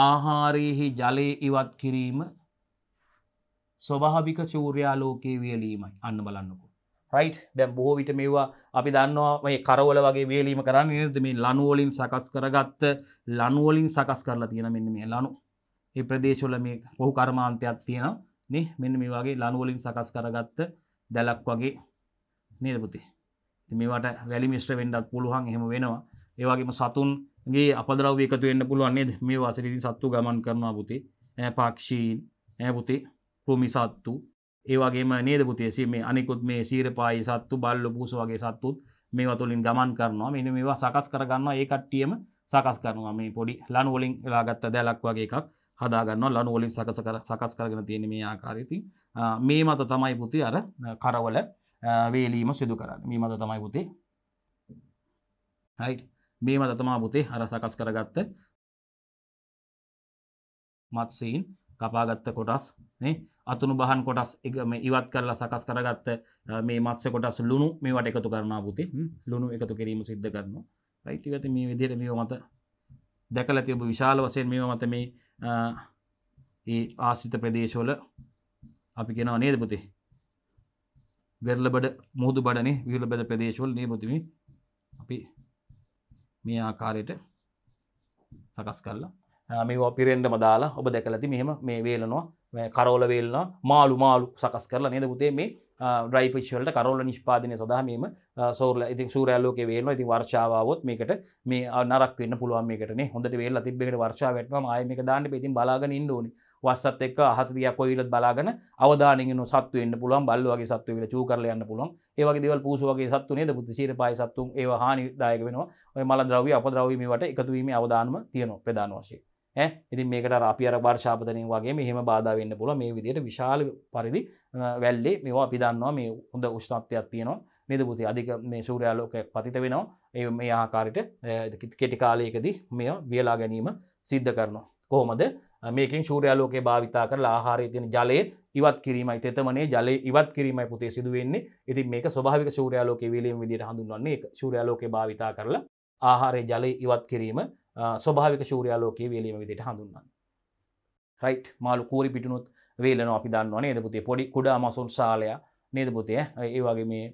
ආහාරයෙහි ජලය ඉවත් කිරීම ස්වභාවික චූර්යාලෝකයේ වියලීමයි අන්න බලන්නකු. රයිට් දැම් බොහෝ විට මේවා අපි දන්නවා මේ කරවල වගේ වේලීම කරන්න නිද මේ ලනුවලින් සකස් කරගත්ත ලනුවලින් සකස් කරලා තියෙන මෙන්න මේ ලනු ඒ ප්‍රදේශවල මේ පොහු කර්මාන්තයක් තියෙන නේ මෙන්න මේ වගේ ලනුවලින් සකස් කරගත්ත දැලක් වගේ නිරපුති මේවට වැලි මිශ්‍ර වෙන්ඩක් පුළුවන් එහෙම වෙනවා ඒවගේම සතුන් ගේ අපදරව එකතු වෙන්න පුළුවන්න්නේ මේ වසරදි සත්තු ගමන් කරනවා පුතේ ඇ පක්ෂීන් ඇ පුතේ කෘමි සත්තු ඒවගේම නේද පුතේසේ මේ අනිකුත් මේ සීරපායි සත්තු බල්ල පූස වගේ සත්තුත් මේ වතුලින් ගමන් කරනවා මෙන මේවා සකස් කරගන්න ඒ කට්ටියම සකස් කරනවා මේ පොඩි ලනුවලින් ලාගත්ත දැලක් වගේ එකක් හදාගන්න ලනුවලින් සකස කර සකස් කරගෙන තියෙන මේ ආකාරයති මේ මත තමයි පුති අර කරවල වේලීම සිදු කරන්න මේ මත තමයි පුතේ හයි මේවා දතමා පුතේ අර සකස් කරගත්ත මත්සීන් කපාගත්ත කොටස් නේ අතුනු බහන් කොටස් ඉවත් කරලා සකස් කරගත්ත මේ මත්ස කොටස් ලුණු මේවට එකතු කරනවා පුතේ ලුණු එකතු කිරීම සිද්ධ කරනවා right ඉතින් මේ විදිහට මේව මත දැකලා තිබු විශාල වශයෙන් මේව මත මේ ඒ ආශ්‍රිත ප්‍රදේශවල අපි කියනවා නේද පුතේ වෙරළබඩ මුහුදුබඩනේ විරළබඩ ප්‍රදේශවල නේ පුතේ අපි මේ ආකාරයට සකස් කරලා මේ පිරෙන්ඩ මදාලා ඔබ දැකලති මෙහෙම මේ වේලනවා කරෝල වේල්ලා මාළු මාළු සකස් කරලා නේද පුතේ මේ ්‍රයිපිච්වලට කරෝල නිෂ්පාදනය සදහමීම සෝරල ඉතින් සූරෑල්ලෝක වේල ඉති වර්ෂාවෝත් මේකට මේ අනක් වන්න පුළුවන්මකට හොඳට වේල්ලා තිබෙට වර්ෂාවටම අයමක දාන්න පෙතින් බලාග ඉන්නඩෝනේ වස්සත් එක් හසදිය කොයිලත් බලාගෙන අවදානගෙන සත්තු එන්න පුළුවන් බල්ලවගේ සත්තු වෙල චූ කරලයන්න පුළුවන් ඒවගේ දෙවල් පූසුවගේ සත්තු නේද පුතිශීර පයි සත්තුන් ඒ හානිදායක වෙනවා ඔය මල ද්‍රවී අප ද්‍රවීමට එකතුවීම අවධානම තියනවා ප්‍රධාන වශයෙන්. ඉතින් මේකට රාපියර භර්ෂාපතනය වගේ මෙහෙම බාධාවන්න පුල මේ විදියට විශාල පරිදි වැල්ලේ මේවා පිදන්නවා මේ හොඳ උෂ්ණත්වයක් තියනවා නිදපුති අධික මේ සූරයාලෝක පතිත වෙනවා ඒ මේ ආකාරයට කෙටි කාලයකදී මෙ වියලා ගැනීම සිද්ධ කරනවා. කොහොමද මේකින් ශූරයාලෝකය භාවිතා කරලා ආහාරය තියෙන ජලය ඉවත් කිරීමයි තෙතමනේ ජලය ඉවත් කිරීමයි පුතේ සිදුවෙන්නේ ඉතින් මේක ස්වභාවික ශූරයාලෝකය වේලීම් විදිහට හඳුන්වන්නේ ශූරයාලෝකය භාවිතා කරලා ආහාරය ජලය ඉවත් කිරීම ස්වභාවික ශූරයාලෝකයේ වේලීම විදිහට හඳුන්වන්නේ. රයිට් මාළු කූරි පිටුනුත් වේලනවා අපි දන්නවා නේද පුතේ පොඩි කුඩා අමසොන් ශාලයා නේද පුතේ ඒ වගේ මේ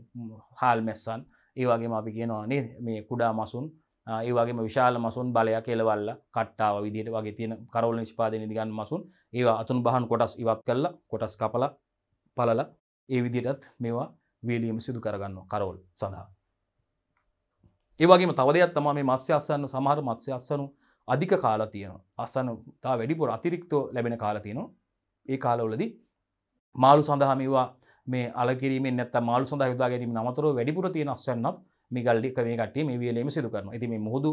හාල් මැස්සන් ඒ වගේම අපි කියනවා නේද මේ කුඩා මසුන් ඒ වගේම විශාල මසුන් බලයක් කෙලවල්ල කට්ටාව විදිහට වගේ තියෙන කරවල නිෂ්පාදනය දිගන්න මසුන් ඒවා අතුන් බහන් කොටස් ඉවත් කළා කොටස් කපලා පළලා ඒ විදිහටත් මේවා වේලීම සිදු කරගන්නවා කරවල සඳහා ඒ වගේම තව දෙයක් තමයි මේ මත්ස්‍ය අස්සන්න සමහර මත්ස්‍ය අස්සනු අධික කාලා තියෙනවා අස්සන තව වැඩිපුර අතිරික්තව ලැබෙන කාලා තියෙනවා ඒ කාලවලදී මාළු සඳහා මේවා මේ අලකිරීමෙන් නැත්තම් මාළු සඳහා යොදා ගැනීම නමතරව වැඩිපුර තියෙන අස්වැන්නත් මේ ගල්ඩි කවේකට මේ වියලීම සිදු කරන ඇති මේ මුහුදු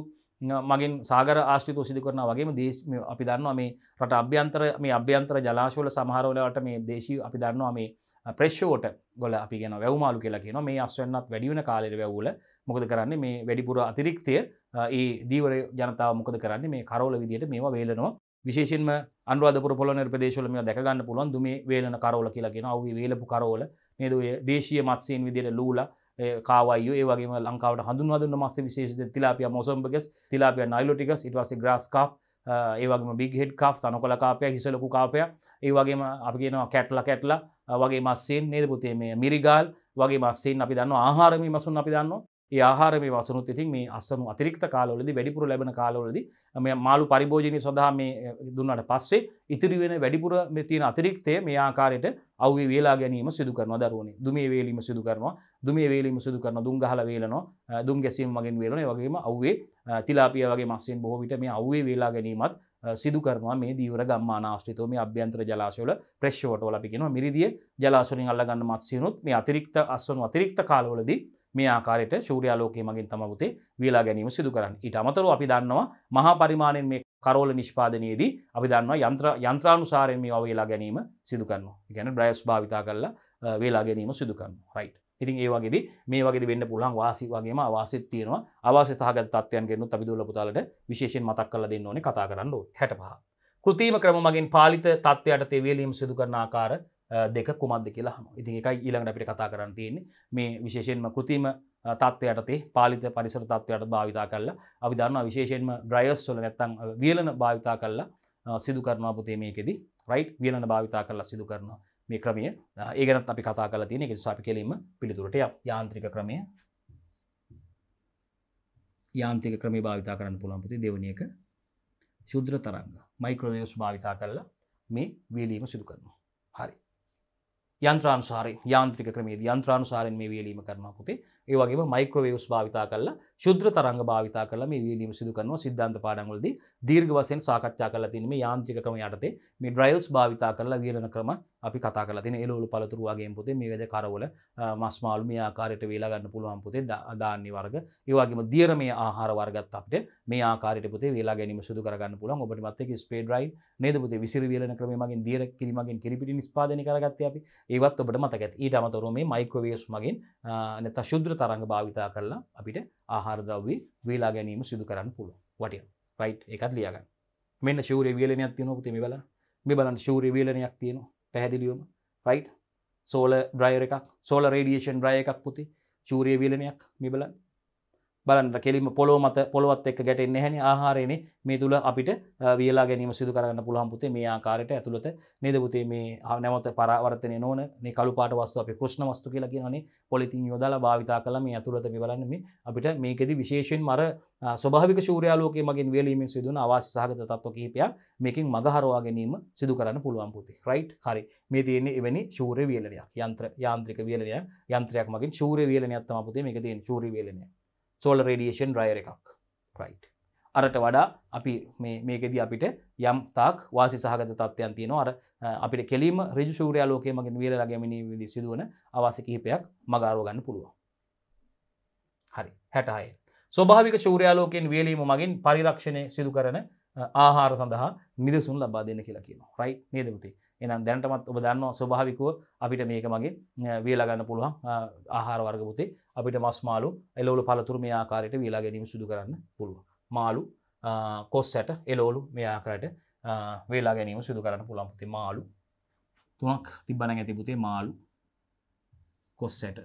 මගින් සාගර ආශ්‍රිත සිදු කරන වගේ දේශ අපි දන්නවා මේ රට අභ්‍යන්තර මේ අභ්‍යන්තර ජලාශවල සමහරවලට මේ දේශී අපි දන්නවා මේ ප්‍රේෂෝට ගොල අපි ගෙන වැවමාලු කියලා කියන මේ අස්වන්නත් වැඩිවෙන කාලෙට වැවූල මොකද කරන්නේ මේ වැඩිපුර අතිරික්තය ඒ දීවර ජනතාව මොකද කරන්නේ මේ කරෝල විදියට මේවා වේලනවා විශේෂෙන්ම අන්ුවදපුර පොලන ප්‍රදේශවල මේ දැකගන්න පුළුවන් දුමේ වේලන කරෝල කියලා කියෙන අව වේලපු කරෝල නේදේ දේශය මත්සයෙන් විදියට ලූලා කාවය ඒවගේ ලංකාවට හඳුන්වදුන්න මස්ස විශේෂ තිලාපිය මොසම්භගෙස් තිලාපිය නයිලොටිකස් ඉටවාස ග්‍රස්කා ඒවගේ බිග හෙඩ් කාප් තන කොල කාපය හිසලකු කාපය ඒවගේම අපි කියෙනවා කැට්ල කැට්ල වගේ මස්සෙන් නේද පුතේ මේ මිරිගාල් වගේ මස්සෙන් අපි දන්න ආහාරමී මසුන් අපි දන්න ඒ ආහාර මේ වසනුත් ඉතින් මේ අස්සනු අතිරික්ත කාලවලද වැඩිපුර ලැබෙන කාලවලද මේ මාළු පරිභෝජනය සඳහා මේ දුන්නට පස්සේ ඉතිරි වෙන වැඩිපුර මෙතින අතිරික්තය මේ ආකාරයට අව වේලා ගැනීම සිදු කරන දරුවන දුමේ වේලීම සිදු කරනවා දුමේ වේලීම සිදු කරන දුම් ගහල වේලනවා දුම් ගැසීම මගින් වේලන වගේම අවේ තිලාපිය වගේ මස්සෙන් බොහෝවිට මේ අවේ වේලා ගැනීමත් සිදු කරනවා මේ දීවර ගම්මානාශ්‍රිතව මේ අභ්‍යන්ත්‍ර ජලාශවල ප්‍රශ්වටෝල පිගෙනවා මිරිදිය ජලාශනින් අල්ලගන්න මත්සියනුත් මේ අතිරික්ත අස්සනු අතිරික්ත කාලවලදී මේ ආකාරයට ශූරයාලෝකය මගින් තමපුතේ වේලා ගැනීම සිදු කරන්න ඊට අමතරව අපි දන්නවා මහා පරිමාණයෙන් මේ කරෝල නිෂ්පාදනයේදී අපි දන්නවා යන්ත්‍ර යන්ත්‍රානුසාරයෙන් මේ වේලා ගැනීම සිදු කරනවා. ගැන බ්‍රයස් භාවිතා කරලා වේලා ගැනීම සිදු කරනවා. රයිට්. ඉතින් ඒ වගේද මේ වගේ වෙන්න පුළන් වාසි වගේම අවාසත් තියෙනවා අවාස සහග තත්වයන්ගෙන්ු අපිදුල පුතාලට විශේෂෙන් මතක් කල දෙන්න ඕන කතා කරන්න හැට පහ. කෘතිීම ක්‍රම මගින් පාලිත තත්වයට තේවේලීම සිදු කරන ආකාර දෙක කුමක්ද කියලා හම ඉතින් එකයි ඊළඟට අපිට කතා කරන්න තියෙන්නේ මේ විශේෂයෙන්ම කෘතිම තත්වයටතේ පාලිත පරිසර තත්වයට භාවිතා කරලා අපි දන්නවා විශේෂයෙන්ම ඩ්‍රයස් වල නැත්තම් වියලන භාවිතා කරලා සිදු කරනවා පුතේ මේකෙදි රයිට් වියලන භාවිතා කරලා සිදු කරනවා මේ ක්‍රමය ඒ ගැනත් අපි කතා කලා තියෙන එකෙ අපි කෙලීම පිළිතුරට යාන්ත්‍රික ක්‍රමය යාන්තික ක්‍රමේ භාවිතා කරන්න පුළන්පති දෙවනියක ශුද්‍ර තරංග මයික්‍රවේස් භාවිතා කරලා මේ වේලීම සිදු කරනවා හරි යන්ත්‍රානුසාරය යාන්ත්‍රික ක්‍රමේ යන්ත්‍රානුසාරෙන් මේ වියලීම කරනවා පුතේ ඒ වගේම මයික්‍රෝවේව්ස් භාවිතා කරලා ශුද්‍ර තරංග භාවිතා කරලා මේ වීඩියම් සිදු කරනවා සිද්ධාන්ත පාඩම්වලදී දීර්ඝ වශයෙන් සාකච්ඡා කරලා තියෙන මේ යාන්ත්‍රික ක්‍රම යටතේ මේ ඩ්‍රයිල්ස් භාවිතා කරලා වීලන ක්‍රම අපි කතා කරලා තියෙන එළවලු පළතුරු වගේම පුතේ මේ වේද කරවල මස් මාළු මේ ආකාරයට වේලා ගන්න පුළුවන් පුතේ දාන්නේ වර්ග ඒ වගේම දියරමය ආහාර වර්ගත් අපිට මේ ආකාරයට පුතේ වේලා ගැනීම සිදු කරගන්න පුළුවන් ඔබට මත් එක්ක ස්පේ ඩ්‍රයිව් නේද පුතේ විසිරි වේලන ක්‍රමය මගින් දියර කිරි මගින් කිරිපිටි නිෂ්පාදනය කරගත්තේ අපි ඒවත් ඔබට මතක ඇති ඊට අමතරව මේ මයික්‍රෝවේව්ස් මගින් නැත්නම් ශුද්‍ර තරංග භාවිතා කරලා අපිට ආහාර ආහාරදවී වේලා ගැනීම සිදු කරන්න පුළුව වටිය රයි් එකත් ලියගන්න මෙන්න ශූර වියලනයක් තියනොකති මේ බල මේ බලන් ශූර වීලනයක් තියෙන පැහැදිලියම රයි් සෝල බ්‍රය එකක් සෝල රේඩියේෂන් බ්‍රය එකක් පුති චූරිය වීලනයක් මේ බලන් බලන්න කෙලිම පොලො මත පොළොවත් එක් ගැටෙන්නේ හැනි ආහාරයනේ මේ තුළ අපිට වියලා ගැනීම සිදු කරන්න පුළහන්පුතේ මේ ආකාරයට ඇතුළත නේදපුතේ මේ නැමත පරවර්තනය නොන කළුපාට වස්තු අප කෘෂ්ණ වස්තු කියලා කියනනේ පොලිතින් යොදාලා භාවිතා කළ මේ ඇතුළත මෙවලන්න මේ අපිට මේකෙදි විශේෂයෙන් මර ස්වභාවික ශූරයාලෝකය මගින් වේලීමෙන් සිදුවන අවාසි සහගත තත්ව කිහිපයක් මේකින් මගහරවා ගැනීම සිදු කරන්න පුළුවන් පුතේ. රයිට් හරි. මේ තියෙන්නේ එවැනි ශූරය වියලනයක්. යන්ත්‍ර යාන්ත්‍රික වියලනයක්. යන්ත්‍රයක් මගින් ශූරය වියලනයක් තමයි පුතේ මේක තියෙන්නේ. ශූරය වියලනයක්. සෝල රඩියේෂන් රයර එකක් රයිට් අරට වඩා අපි මේකෙද අපිට යම් තාක් වාසි සහගත තත්වයන් තියෙන අර අපිට කෙලීම රජ ශූරයාලෝකය මගින් වේල ලගමිනී විදි සිදුවන අවාස කිහිපයක් මගාරෝගන්න පුළුවන් හරි හැටහය ස්වභාවික ශූරයාලෝකයෙන් වේලීම මගින් පරිරක්ෂණය සිදු කරන ආහාර සඳහා නිදසුන් ලබා දෙන්න කියලා කියන රයි නේදපති එනම් දැනටමත් ඔබ දන්නවා ස්වභාවිකෝ අපිට මේක මගේ වේලාගන්න පුළුවන් ආහාර වර්ගපුතේ අපිට මස් මාලු එලෝලු පලතුර මේ ආකාරයට වේලා ගැනීම සිදු කරන්න පුළුව මාලු කොස් සැට එලෝලු මේ ආකරට වේලා ගැනීම සිදු කරන්න පුළන්පුති මාලු තුනක් තිබන ඇතිපුතේ මාලු කොස් සැට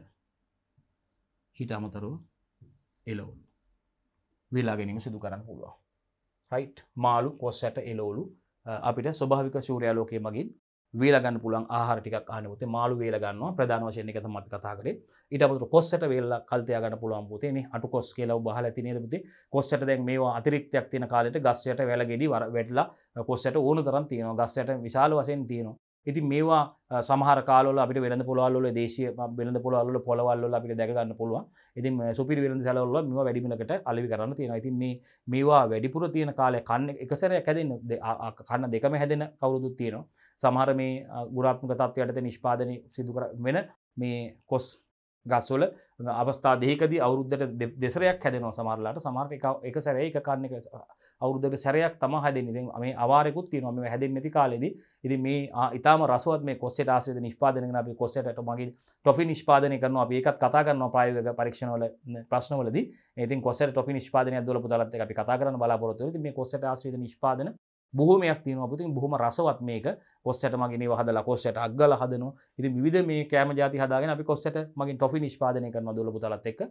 හිට අමතරුව එලෝල් වේලා ගැනීම සිදු කරන්න පුළුවන් රයිට් මාළු කොස්සට එලෝලු අපිට ස්වභාවික සූරයාලෝකය මගින් වේලගන්න පුළන් ආහරටික් අනපුත මාළු වේලගන්නවා ප්‍රධාන වශයෙන් එක මට කතා කරේ ඉටපුතු කොස්සට වේල්ල කල්තයගන්න පුළුවන් පුතේ මේ අටු කොස් කියලව බහල ඇති නේදපුති කොස්සට දැන් මේවා අතිරික්තයක් තියෙන කාලෙට ගස්සයට වැලගෙඩි වර වැටලා කොස්සට ඕනු තරම් තියෙනවා ගස්සයට විශාල වශයෙන් තියෙනවා ඉති මේවා සමහර කාල අපිට වෙන පොළල්ල දේශය බෙලඳ පොළල්ල පොළවල්ල අපිට දැකගන්න පුළුව ඉති සුපි වෙල සැලල්ල මෙම වැඩිමිලකට අලි කරන්න තියෙන ඇති මේ මේවා වැඩිපුර තියෙන කාලය කන්න එකසර හැදෙන කන්න දෙකම හැදෙන කවුරුදුත් තියෙනවා සමහර මේ ගුරාත්මක තත්වයටත නිෂ්පාදනය සිදුකර වෙන මේ කොස් ගස්වල අවස්ථා දෙකදී අවුරුද්ධට දෙසරයක් හැදෙනවා සමරලාට සමාර්ක එක සැරය එක කන්නක අවුරුද්ධට සැරයක් තම හැදෙන ඉති මේ අවාරකුත් තියනොම හැදෙන් නැති කාලෙද ඉති මේ ඉතාම රසුවත් මේ කොස්සට ආසේද නිෂ්පාදනගෙන අපි කොස්සට මගේ ටොෆි නිෂ්පාදනය කරනවා ඒකත් කතා කරනවා ප්‍රයෝග පරීක්ෂණවල ප්‍රශ්නවලද ඉතින් කොස ටොි නිෂ්පාදනය දුල පුදලත් අපි කතා කරන බලාපොරොතු මේ කොස්සට ආසේද නිෂ්පාදන බොහොමයක් තියෙනවා පුතින් බොහොම රසවත් මේක කොස්සට මගෙන හදලා කොස්සට අග්ගල හදනවා ඉතින් විවිධ මේ කෑම ಜಾති හදාගෙන අපි කොස්සට මගින් ටොෆි නිෂ්පාදනය කරනවා දොළපුතලත් එක්ක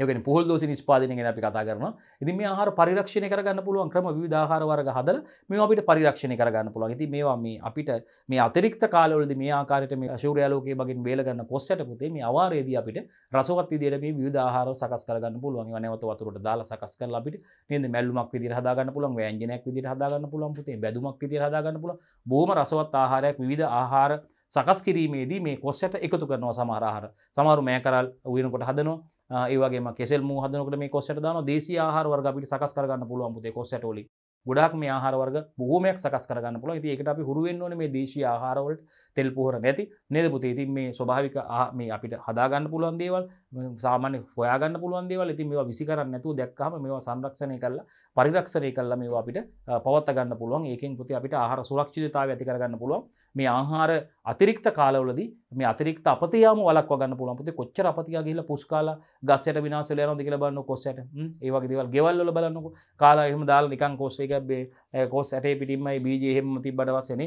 ඒකෙන පුහල් දෝසි නිස්පාදනය ගැන අපි කතා කරන ඉතින් මේ ආහාර පරිරක්ෂණය කරගන්න පුළුවන් ක්‍රම විවිධාහාර වර්ග හදල මේ අපිට පරිරක්ෂණය කරගන්න පුළුවන් ඉතින් මේවා මේ අපිට මේ අතිරික්ත කාලවලදී මේ ආකාරයට මේ අශූර්යාලෝකයේ මගින් බේලගන්න කොස්සට පුතේ මේ අවාරයේදී අපිට රසවත් විදියට මේ විවිධාහාර සකස් කරගන්න පුළුවන් ඒවා නැවත වතුරට දාලා සකස් කරලා අපිට නේද මැල්ලුමක් විදියට හදාගන්න පුළුවන් ව්‍යංජනයක් විදියට හදාගන්න පුළුවන් පුතේ බැදුමක් විදියට හදාගන්න පුළුවන් බොහොම රසවත් ආහාරයක් විවිධ ආහාර සකස් කිරීමේදී මේ කොස්සට එකතු කරනවා සමහරහාර සමහරු මෑකරල් උයනකොට හදනවා ඒවගේ කෙසෙල් මුහදනකට මේ කොස්සට දාන දේශී ආහාරවර්ග අපිට සකස් කරගන්න පුළුවන් පුතේ කොස්සට ඔලි ගොඩක් මේ ආහාරවර්ග බොහෝමයක් සකස් කරගන්න පුළුවන්. ඉතින් ඒකට අපි හුරු වෙන්න ඕනේ මේ දේශීය ආහාරවලට තෙල් පොහොර නැති නේද පුතේ. ඉතින් මේ ස්වභාවික මේ අපිට හදා ගන්න පුළුවන් දේවල්, සාමාන්‍ය හොයා ගන්න පුළුවන් දේවල්. ඉතින් මේවා විසි කරන්නේ නැතුව දැක්කහම මේවා සංරක්ෂණය කරලා, පරිරක්ෂණය කරලා මේවා අපිට පවත්වා ගන්න පුළුවන්. ඒකෙන් පුතේ අපිට ආහාර සුරක්ෂිතතාවය ඇති කරගන්න පුළුවන්. මේ ආහාර අතිරික්ත කාලවලදී මේ අතිරික්ත අපතියාම වලක්වා ගන්න පුළුවන්. පුතේ කොච්චර අපතියා ගිහිල්ලා පුස් කාලා ගස් යට විනාශ වෙලා යනවද කියලා බලන්නකො කොස් යට. හ්ම් ඒ වගේ දේවල් ගෙවල් වල බලන්නකො. කාලා එහෙම දාලා නිකන් කොස් එක එකබේ කෝස් ඇට පිටිමයි බීජහෙම ති බඩවසන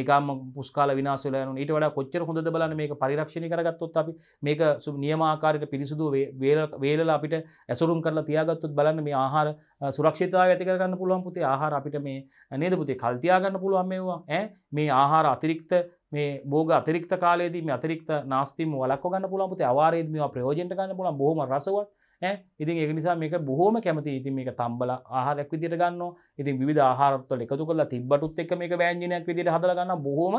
නිකාම පුස්කාල විනාසල ඊට වඩ කොච්චර හොඳ බලන මේක පරිරක්ෂණි කරගත්තොත් අපි මේක සු නියමාකාරයට පිරිසුදු වේලලා අපිට ඇසුරුම් කරලා තියාගත්තුත් බලන්න මේ ආහාර සුරක්ෂතාව ඇති කරගන්න පුළුවන් පුතේ ආහාර අපිට මේ නේද පුතේ කල්තියාගන්න පුළුවන් මේවා ඇ මේ ආහාර අතිරික්ත මේ බෝග අතිරික්ත කාලේදී මේ අතිරික්ත නාස්තිම වලක්ව ගන්න පුළුවන් පුතේ අවාරයේදී මේවා ප්‍රයෝජනට ගන්න පුළුවන් බොහොම රසවත් ඉතින් ඒ නිසා මේක බොහෝම කැමති ඉතින් මේක තම්බල ආහාරයක් විදිට ගන්න ඉතින් විධ ආහාරත්වල එකතු කලා තිබ්බටුත් එක් මේක බෑන්ජිනයක් විදිට හදලගන්න බොහෝම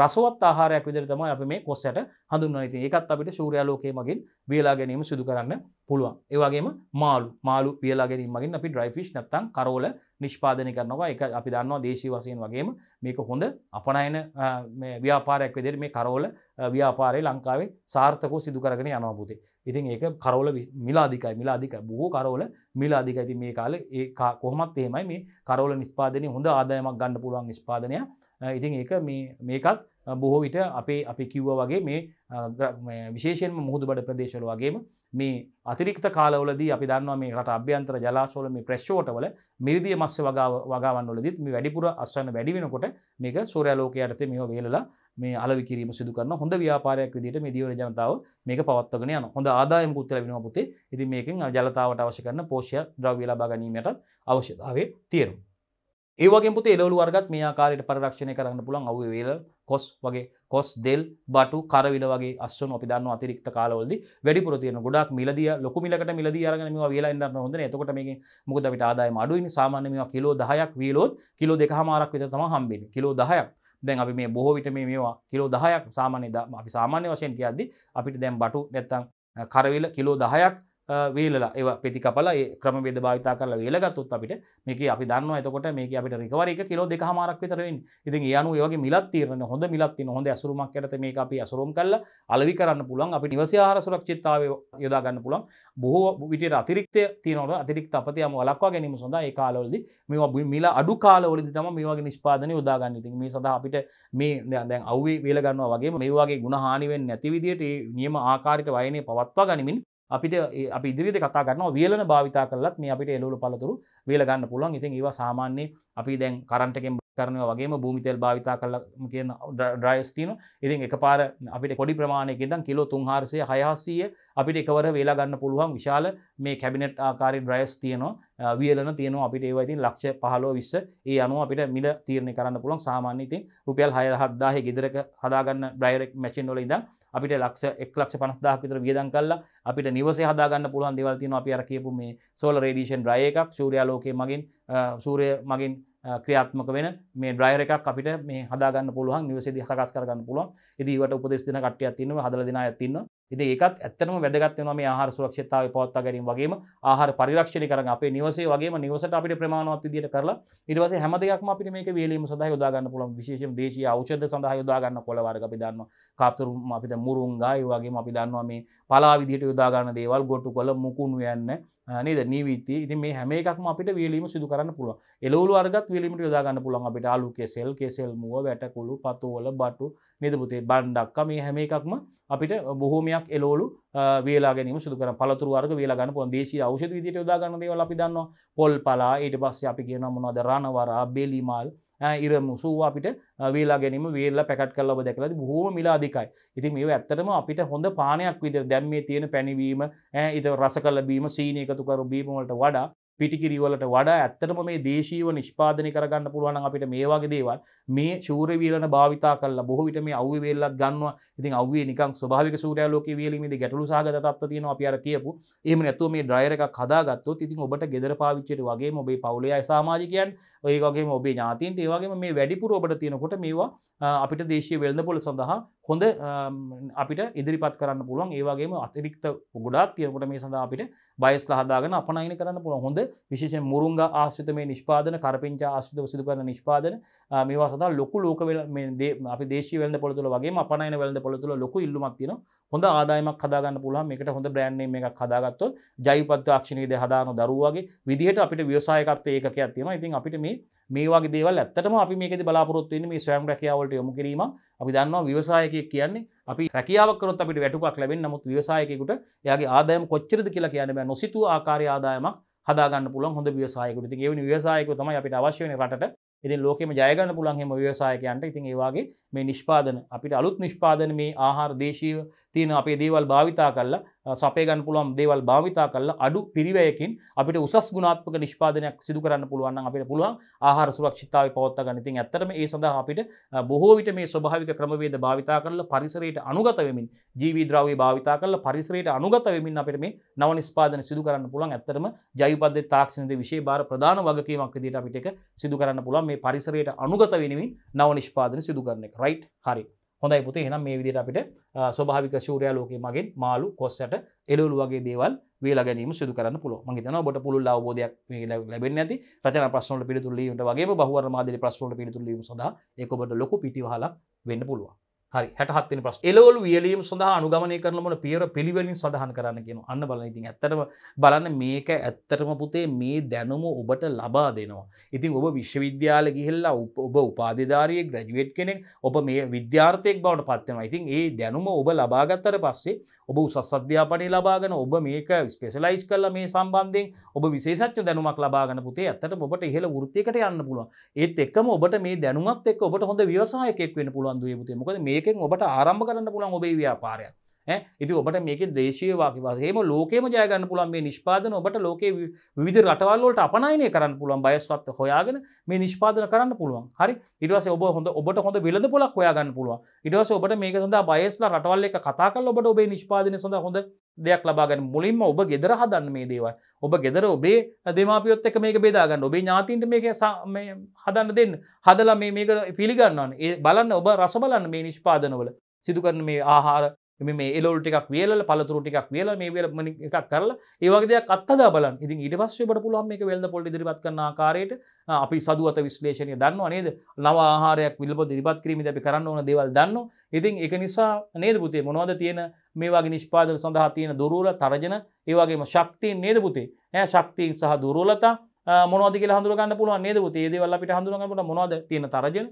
රසවත් ආහාරයක් විදිර තම අප මේ කොස්සට හඳුන්න ඉති එකත් අපිට සූරයාලෝකය මගින් වේලා ගැනීම සිදු කරන්න පුළුවන් ඒවගේම මාලු මාලු වේලා ගැනීමගින් අපි ඩ්‍රයිෆිස් නැත්තන් කරෝල නිෂ්පාදනය කරනවා එක අපි දන්නවා දේශී වසයෙන් වගේම මේක හොඳ අපනයන ව්‍යාපාරයක් වෙදර මේ කරෝල ව්‍යාපාරය ලංකාවේ සාර්ථකෝ සිදුකරගෙන යනවාපුතේ ඉතින් ඒක කරෝල මිලාධිකයි මිලාධික බොහෝ කරෝල මිලාධික ඇති මේ කාල ඒ කොහොමත් එහෙමයි මේ කරෝල නිස්පාදනය හොඳ ආදායමක් ගන්න පුළුවන් නිස්පාදනය ඉතින් ඒක මේකත් බොහෝ විට අපේ අපි කිව්ව වගේ මේ විශේෂෙන් මුහුදු බඩ ප්‍රදේශල වගේම මේ අතිරික්ත කාලවලදී අපි දන්නවා මේ රට අභ්‍යන්තර ජලාශෝල මේ ප්‍රශ්ෝටවල මිරිදිය මස්ස වගාවන්නලදත් මේ වැඩිපුර අස්වන්න වැඩිවෙනකොට මේක සෝරයාලෝකයටත මේ වේලලා මේ අලවිකිරීම සිදු කරන හොඳ ව්‍යාපාරයක් විදිට මේ දියවර ජනතාව මේක පවත්වගෙන යන හොඳ ආදායම කුත්තල වෙන පුතේ ඉති මේකින් ජලතාවට අවශ්‍ය කරන පෝෂය ද්‍රව්‍ය ලබා ගැනීමටත් අවශ්‍යතාවේ තේරුම්. ඒවගේ පුත එලවලු වර්ගත් මේ ආකාරයට පරක්ෂණය කරන්න පුළන් අව වේල කොස් වගේ කොස් දෙල් බටු කරවිල වගේ අස්සන අපි දන්න අතිරික්ත කාලවලද වැඩිපුරතියන ගොඩක් මිලදිය ලොකු මිලකට මිලද අරගනම වෙලා න්න හොඳ එතකොට මේ මුකද අපිට ආදායම අඩුවනි සාමාන්‍යම කිලෝ දහයක් වීලෝත් කිලෝ දෙකහමාරක් විත තම හම්බෙන කිලෝ දහයක් දැන් අපි මේ බොහෝ විට මේ මේවා කිලෝ දහයක් සාමාන්‍ය අපි සාමාන්‍ය වශයෙන් කියද්දි අපිට දැම් බටු නැත්තං කරවිල කිලෝ දහයක් වේලලා ඒ පෙති කපල ක්‍රම වේද භාවිතා කරලා වේලගත්තුත් අපිට මේක අපි දන්න එතකොට මේක අපිට රිකවර එක කිලෝ දෙක හමාරක් විතරවෙන් ඉතින් ඒ අනුව ඒ වගේ මිලක් තීරණ හොඳ මිලක් තියෙන හොඳ අසුරුමක් යටතේ මේක අපි අසුරුම් කරලා අලෙවි කරන්න පුළුවන් අපේ නිවසේ ආහාර සුරක්ෂිතතාවය යොදා ගන්න පුළුවන් බොහෝ විදිහට අතිරික්තය තියෙනවට අතිරික්ත අපතියම වළක්වා ගැනීම සඳහා ඒ කාලවලදී මේවා මිල අඩු කාලවලදී තමයි මේ වගේ නිෂ්පාදනය යොදා ගන්න. ඉතින් මේ සඳහා අපිට මේ දැන් අවුවේ වේල ගන්නවා වගේ මේ වගේ ගුණ හානි වෙන්නේ නැති විදිහට මේ නියම ආකාරයට වයනේ පවත්වා ගනිමින් අපිට අපි ඉදිරිද කතා කරනවා වියලන භාවිතා කරලත් මේ අපිට එලුළු පලතුරු වේලගන්න පුළුවන් ඉතින් ඒවා සාමාන්‍ය අපි දැන් කරන්ටකෙන් කරන වගේ භූමිතල් භාවිතා කල කියන ඩ්‍රයිස් තියන ඉතින් එක පාර අපිට කොඩි ප්‍රමාණයකින්දන් කිලෝ තුන්හාරසය හයාසය අපිට එකවර වෙලා ගන්න පුළුවන් විශාල මේ කැබිනට් ආකාරි ඩ්‍රයිස් තියනවා වියලන තියනවා අපිට ඒවයිතින් ලක්ෂ පහලෝ විස්ස ඒ අනුව අපිට මිල තීරණය කරන්න පුළුවන් සාමාන්‍යඉතින් රුපියල් හය හත්දාහ ගෙදරක හදාගන්න ්‍රයිරෙක් මැසින් ොල ඉද අපිට ලක්ෂ එක් ලක්ෂ පනස්දාහකිතර වියදන් කල්ලා අපිට නිවස හදාගන්න පුළුවන් දෙවල්තින අපි අරකපු මේ සෝල රේඩිෂන් ්‍රයකක් සූරයාලෝකය මගින් සූරය මගින් ක්‍රියාත්මක වෙන මේ ්‍රයර එකක් අපිට මේ හදාගන්න පුළුවන් නිවසේද හකස් කරගන්න පුළුවන් ඉදිවට උපදෙස් දෙන කට්ටිය තින්නව හදල දෙනා ඇතින්නවා ඉති ඒකත් ඇත්තනම වැදගත්වන මේ ආහාර සුරක්ෂතාව පවත්තා ගැනීම වගේ ආහාර පරිරක්ෂණ කරන අපේ නිවසේ වගේ නිවසට අපිට ප්‍රමාණවත් විදියට කරලා ඉටවස හැම දෙයක්ම අපිට මේක වේලීම සඳහා යොදාගන්න පුළුවන් විශේෂ දේශී ඖෂධ සඳහා යොදාගන්න කොළවර්ග අපි දන්නවා කාප්තුරු අපිට මුරුංගා ඒ වගේම අපි දන්නවා මේ පලා විදියට යොදාගන්න දේවල් ගොටු කොළ මුකුණු යන්න නේද නීවිති ඉතින් මේ හැම එකක්ම අපිට වේලීම සිදු කරන්න පුළුවන් එළවලු අර්ගත් වේලීමට යොදාගන්න පුළුවන් අපිට ආලු කෙසෙල් කෙසෙල් මුව වැටකුළු පතෝල බටු නේද පුතේ බණ්ඩක්ක මේ හැම එකක්ම අපිට බොහෝමයක් ගණනක් එලෝලු වේලාගෙන සුදුකර පළතුර වර්ග වේලාගන්න පොන් දේශී අවෂද විදිට යොදාගන්න දේවල් අපි දන්නවා පොල් පලා ඊට පස්සේ අපි කියනවා මොනවද රණවරා බෙලිමල් ඉරම සූ අපිට වේලා ගැනීම වේල්ල පැකට් කල්ලබ දැකලද බොහෝම මිලාධිකයි ඉති මේ ඇත්තටම අපිට හොඳ පානයක් විදිර දැම්මේ තියෙන පැණිවීම ඒත රස කලබීම සීනය එකතුකරු බීමවලට වඩා පිටිකිරිවලට වඩා ඇත්තටම මේ දේශීව නිෂ්පාදනය කරගන්න පුළුවන් අපිට මේ වගේ දේවල් මේ සූර්ය වීලන භාවිතා කරලා බොහෝ විට මේ අවුවේ වේලලත් ගන්නවා. ඉතින් අවුවේ නිකන් ස්වභාවික සූර්යාලෝකයේ වේලීමේදී ගැටලු සහගත තත්ත්ව තියෙනවා අපි අර කියපු. එහෙම නැත්නම් මේ ඩ්‍රයර් එකක් හදාගත්තොත් ඉතින් ඔබට ගෙදර පාවිච්චියට වගේම ඔබේ පවුලේ අය සමාජිකයන් ඒගේ ඔබේ ඥාතින්ට ඒවාගේ මේ වැඩිපුර ඔබට තියෙනකොට මේවා අපිට දේශය වෙල්ද පොල සඳහා හොඳ අපිට ඉදිරිපත් කරන්න පුළුවන් ඒවාගේම අතිරික්ත ගොඩාත් තියෙනකොට මේ සඳහා අපිට බයිස් ලහදාගෙන අපනයින කරන්න පුළුව හොඳ විශේෂ මුරුන්ග ආශ්‍රිත මේ නිෂ්පාදන කරපෙන්චා ආශ්‍රිත සිදු කරන නිෂ්පාදන මේවා සඳහා ලොකු ලෝකවෙල අපි දේශී වෙල්ද පොළතුළ වගේ අපනයින වෙල්ද පොළතුළ ලොකු ඉල්ලුමත්තින හොඳ ආදායමක් හදාගන්න පුළුවන් මේකට හොඳ බ්‍රෑන්්නේ එකක් හදාගත්තොත් ජයිපත්්‍යක්ෂණයේද හදාන දරුවගේ විදිහට අපිට ව්‍යසායකත්ව ඒකයක් තියෙන ඉතින් අපිට මේ හරි මේවාගේ දේවල් ඇත්තටම අපි මේක බලාපොරොත්තුවන්න මේ ස්වයම් රැකියාවලට යොමු කිරීම අපි දන්නවා විවසායකය කියන්නේ අපි රැකියාවකරොත් අපිට වැටුපක් ලැබෙන නමුත් විවසායකකුට යාගේ ආදායම කොච්චරද කියලා කියන්න බෑ නොසිතු ආකාරය ආදායමක් හදාගන්න පුළන් හොඳ ව්‍යසායකුට ති ඒවනි ව්‍යසායක තම අපිට අවශ්‍යන රට ඉතින් ලෝකෙම ජයගන්න පුළන්හෙම ව්‍යවසායකයන්ට ඉතින් ඒවාගේ මේ නිෂ්පාදන අපිට අලුත් නිෂ්පාදන මේ ආහාර දේශීව තියෙන අපේ දේවල් භාවිතා කරලා සපයගන්න පුළුවන් දේවල් භාවිතා කරලා අඩු පිරිවැයකින් අපිට උසස් ගුණාත්මක නිෂ්පාදනයක් සිදු කරන්න පුළුවන් නම් අපිට පුළුවන් ආහාර සුරක්ෂිතතාවය පවත්වා ගන්න. ඉතින් ඇත්තටම ඒ සඳහා අපිට බොහෝ විට මේ ස්වභාවික ක්‍රමවේද භාවිතා කරලා පරිසරයට අනුගත වෙමින් ජීවි ද්‍රව්‍ය භාවිතා කරලා පරිසරයට අනුගත වෙමින් අපිට මේ නව නිෂ්පාදන සිදු කරන්න පුළුවන්. ඇත්තටම ජෛව පද්ධති තාක්ෂණයේ විශේෂ බාර ප්‍රධාන වගකීමක් විදිහට අපිට ඒක සිදු කරන්න පුළුවන් මේ පරිසරයට අනුගත වෙනමින් නව නිෂ්පාදන සිදු කරන එක. රයිට්? හරි. හොඳයි පුතේ එහෙනම් මේ විදිහට අපිට ස්වභාවික සූර්යා ලෝකයේ මගින් මාළු කොස්සට එළවලු වගේ දේවල් වේලා ගැනීම සිදු කරන්න පුළුවන්. මම හිතනවා ඔබට පුළුල් අවබෝධයක් මේ ලැබෙන්නේ නැති රචනා ප්‍රශ්න වල පිළිතුරු ලියීමට වගේම බහුවර්ණ මාදිලි ප්‍රශ්න වල පිළිතුරු ලියීම සඳහා ඒක ඔබට ලොකු පිටිවහලක් වෙන්න පුළුවන්. හරි හැටහත්තින ප්‍රශ් එලවලු වියලීම සඳහා අනුගමනය කරනමට පියර පිළිවෙලින් සඳහන් කරන්න කියෙන අන්න බලන ඉතින් ඇත්තටම බලන්න මේක ඇත්තටම පුතේ මේ දැනුම ඔබට ලබා දෙනවා. ඉතින් ඔබ විශ්වවිද්‍යාල ගිහිල්ලා ඔබ උපාධධාරය ග්‍රජුවට් කෙනෙක් ඔබ මේ විද්‍යාර්ථයෙක් බවට පත්වෙනවා ඉතින් ඒ දැනුම ඔබ ලබාගත්තර පස්සේ ඔබ උසස් අධ්‍යාපනය ලබාගෙන ඔබ මේක ස්පෙසලයිස් කල්ල මේ සම්බන්ධයෙන් ඔබ විශේෂච්ච දැනුමක් ලබාගෙන පුතේ ඇතට ඔබට ඉහළ වෘතියකට යන්න පුළුව ඒත් එක්කම ඔබට මේ දැනුමත් එක් ඔබට හොඳ ව්‍යසායකෙක් වෙන පුළුවන්දුවේ පුතේ මොකද මේ ඒකෙන් ඔබට ආරම්භ කරන්න පුළන් ඔබේ ව්‍යාපාරයක් ඉති ඔබට මේක දේශයවාකි වසේම ලෝකම ජයගන්න පුළන් මේ නිෂ්පාදන ඔබට ලෝක විධ රටවල්ලට අපනයිනය කරන්න පුළන් බයස්වත් හොයාගෙන මේ නිෂ්පාදන කරන්න පුළුවන් හරි ඉටවස ඔබ හොඳ ඔබට හොඳ වෙලද පොලක් හොයාගන්න පුළුව ඉටවස ඔබට මේක සඳ බයස්ලා රටවල්ල එක කතා කල් ඔබට ඔබේ නිෂ්පාදන සඳ හොඳ දෙයක් ලබාගෙන මුලින්ම ඔබ ගෙදර හදන්න මේ දේවල් ඔබ ගෙදර ඔබේ දෙමාපියොත් එක මේක බෙදාගන්න ඔබේ ඥාතින්ට මේක හදන්න දෙන්න හදලා මේ මේක පිළිගන්නන්න ඒ බලන්න ඔබ රස බලන්න මේ නිෂ්පාදනවල සිදුකරන මේ ආහාර මේ එලෝටික් වියල පලතුර ටික් වියල මේ වල එකක් කරල ඒවගේදයක් අත්තද බල ඉති ඉට පස්සේට පුළුවන් මේ වෙල්ද පොඩි දිරිපත් කන කාරයට අපි සදුවත විශ්ලේෂණය දන්න නේද නව ආහාරයක් විල්බ දිරිපත් කිරීම දැි කරන්න ඕන දෙවල් දන්න ඉතින් එක නිසා නේද පුතේ මොනවද තියෙන මේවාගේ නිෂ්පාදන සඳහා තියෙන දුරූල තරජන ඒවගේම ශක්තියෙන් නේද පුතේ ඇ ශක්තියෙන් සහ දුරූලතා මොනද හඳුරගන්න පුළුව නේද පුතේ දේවල්ලපිට හඳුරගන්නට මොනවද තියෙන තරජන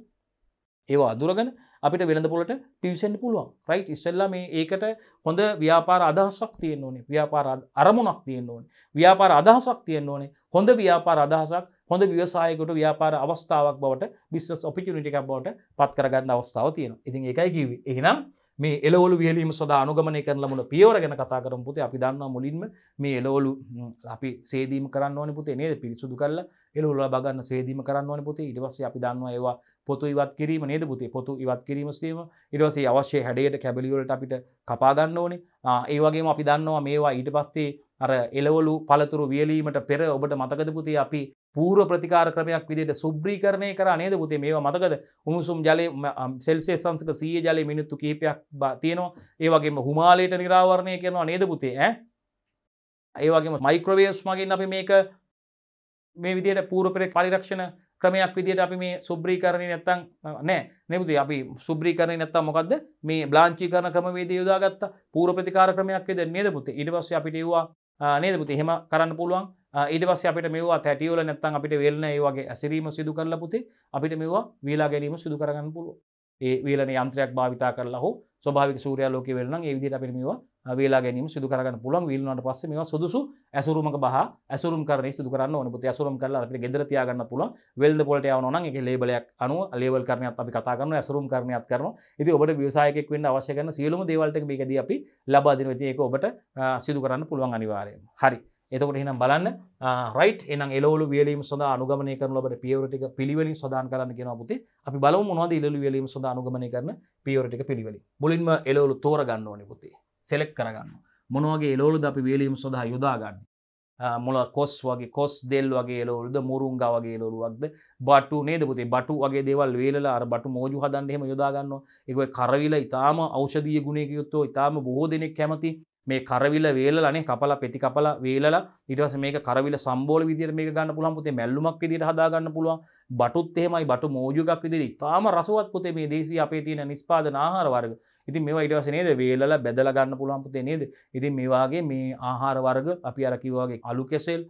ඒවා අදුරගෙන අපිට වෙළඳපොලට පිවිසෙන්න්න පුළුවන් රයිට් ඉස්සල්ලා මේ ඒකට හොඳ ව්‍යාපාර අදහසක් තියෙන් ඕනේ ව්‍යාපාර අරමුණක් තියෙන් ඕන ව්‍යාපාර අදහසක් තියෙන් ඕනේ හොඳ ව්‍යාපාර අදහසක් හොඳ ව්‍යවසායකොට ව්‍යාපාර අවස්ථාවක් බවට බිස්නස් ඔපිචිනිටිකක් බවට පත් කරගන්න අවස්ථාව තියෙන ඉතින් එකයි කිවේ එහිනම් මේ එලවලු වියලීම සඳහා අනුගමනය කරන ලමුණ පියවර ගැන කතා කරම පුතේ අපි දන්නවා මුලින්ම මේ එලවලු අපි සේදීම කරන්න ඕන පුතේ නේද පිරිසුදු කරලා එලවල බගන්න සේදීම කරන්න ඕන පුතේ ඉටවස අපි දන්නවා ඒවා පොතු ඉවත් කිරීම නේද පුතේ පොතු ඉවත් කිරීම සීම ඉටවසේ අවශ්‍ය හැඩයට කැබලිවලට අපිට කපාගන්න ඕනේ ඒවගේම අපි දන්නවා මේවා ඊට පස්සේ අර එලවලු පළතුරු වියලීමට පෙර ඔබට මතකද පුතේ අපි පූර්ව ප්‍රතිකාර ක්‍රමයක් විදිට සුබ්‍රීකරණය කර නේද පුතේ මේ මතකද උණුසුම් ජලය සෙල්සේ සංසක සීය ජලය මිනිත්තු කහිපයක් තියෙනවා ඒවගේම හුමාලයට නිරාවරණය කරනවා නේද පුතේ ඇ ඒවගේ මයික්‍රවේස් මගින් අපි මේක මේ විදියට පූරපරෙ පරිරක්ෂණ ක්‍රමයක් විදියට අපි මේ සුබ්‍රීකරණය නැත්තං නෑ නැබුති අපි සුබ්‍රීකරණය නැත්තම් මොකක්ද මේ බ්ලාංචිකරණ ක්‍රමවේද යොදාගත්ත පූර ප්‍රතිකාර ක්‍රමයක් විද නේද පුතේ ඉඩවස්ස අපිට ඒවා නේද පුතේ හෙම කරන්න පුළුවන් ඊටවස් අපට මේවා තැටියවල නැත්තන් අපිට වෙල්න ඒ වගේ ඇසිරීම සිදු කරල පුතේ අපිට මෙවා වීලා ගැනීම සිදු කරගන්න පුළුව ඒ වීලන යන්ත්‍රයක් භාවිතා කරලා හෝ ස්භාවික සූරයාලෝක වෙල්න ඒවිදි අපිට මේවා වේලා ගැනීම සිදු කරන්න පුළන් වීල්නට පස්ස මේ සුදුසු ඇසුරුමක බහ ඇසුරුම් කරන සිදු කරන්න ඕනපති ඇසුරුම් කරලා අපට ගෙදර තියාගන්න පුළ වෙල්ද පොලට යවන එක ලේබලයක් අනු ලේවල් කරනයත් අපි කතා කරන ඇසුරුම් කරනයත් කරන ඉති ඔබට වියසායකෙක් වන්න අවශ්‍ය කරන සියලුම දේවල්ට මේකද අපි ලබාදින වෙතියක ඔබට සිදු කරන්න පුළුවන් අනිවාරයෙන් හරි එතකොට හිනම් බලන්න රයිට් එනම් එලවලු වියලීම සඳ අනුගමනය කරන ලබට පියවරටික පිළිවලින් සොදාන් කරන්න කියෙන පුති අපි බලව මොවාද ඉල්ල වියලීම සඳ අනුගමනය කරන පියවරටික පිළිවලි මුලින්ම එලවලු තෝරගන්න ඕනි පුති සෙලෙක් කරගන්න මොනවගේ එලෝලුද අපි වේලීම සඳහා යොදාගන්න මුල කොස් වගේ කොස් දෙල් වගේ ලෝල්ද මුරුන්ග වගේ ලොරුවක්ද බටු නේද පුතේ බටු වගේ දේවල් වේලලා අර බටු මෝජු හදන්නෙම යොදාගන්න එක කරවිල ඉතාම අවෂධිය ගුණයක යුත්තෝ ඉතාම බොහෝ දෙනෙක් කැමති මේ කරවිල වේලලා නේ කපලා පෙති කපලා වේලලා ඊට පස්සේ මේක කරවිල සම්බෝල විදියට මේක ගන්න පුළුවන් පුතේ මැල්ලුමක් විදියට හදා ගන්න පුළුවන් බටුත් එහෙමයි බටු මෝජු එකක් විදියට ඉතාම රසවත් පුතේ මේ දේශීය අපේ තියෙන නිෂ්පාදන ආහාර වර්ග ඉතින් මේ ඉටවස නේද වේලල බැදලගන්න පුළුවන්පුතේ නේද ඉතින් මේවාගේ මේ ආහාර වර්ග අපි අරකිවාගේ අලු කෙසෙල්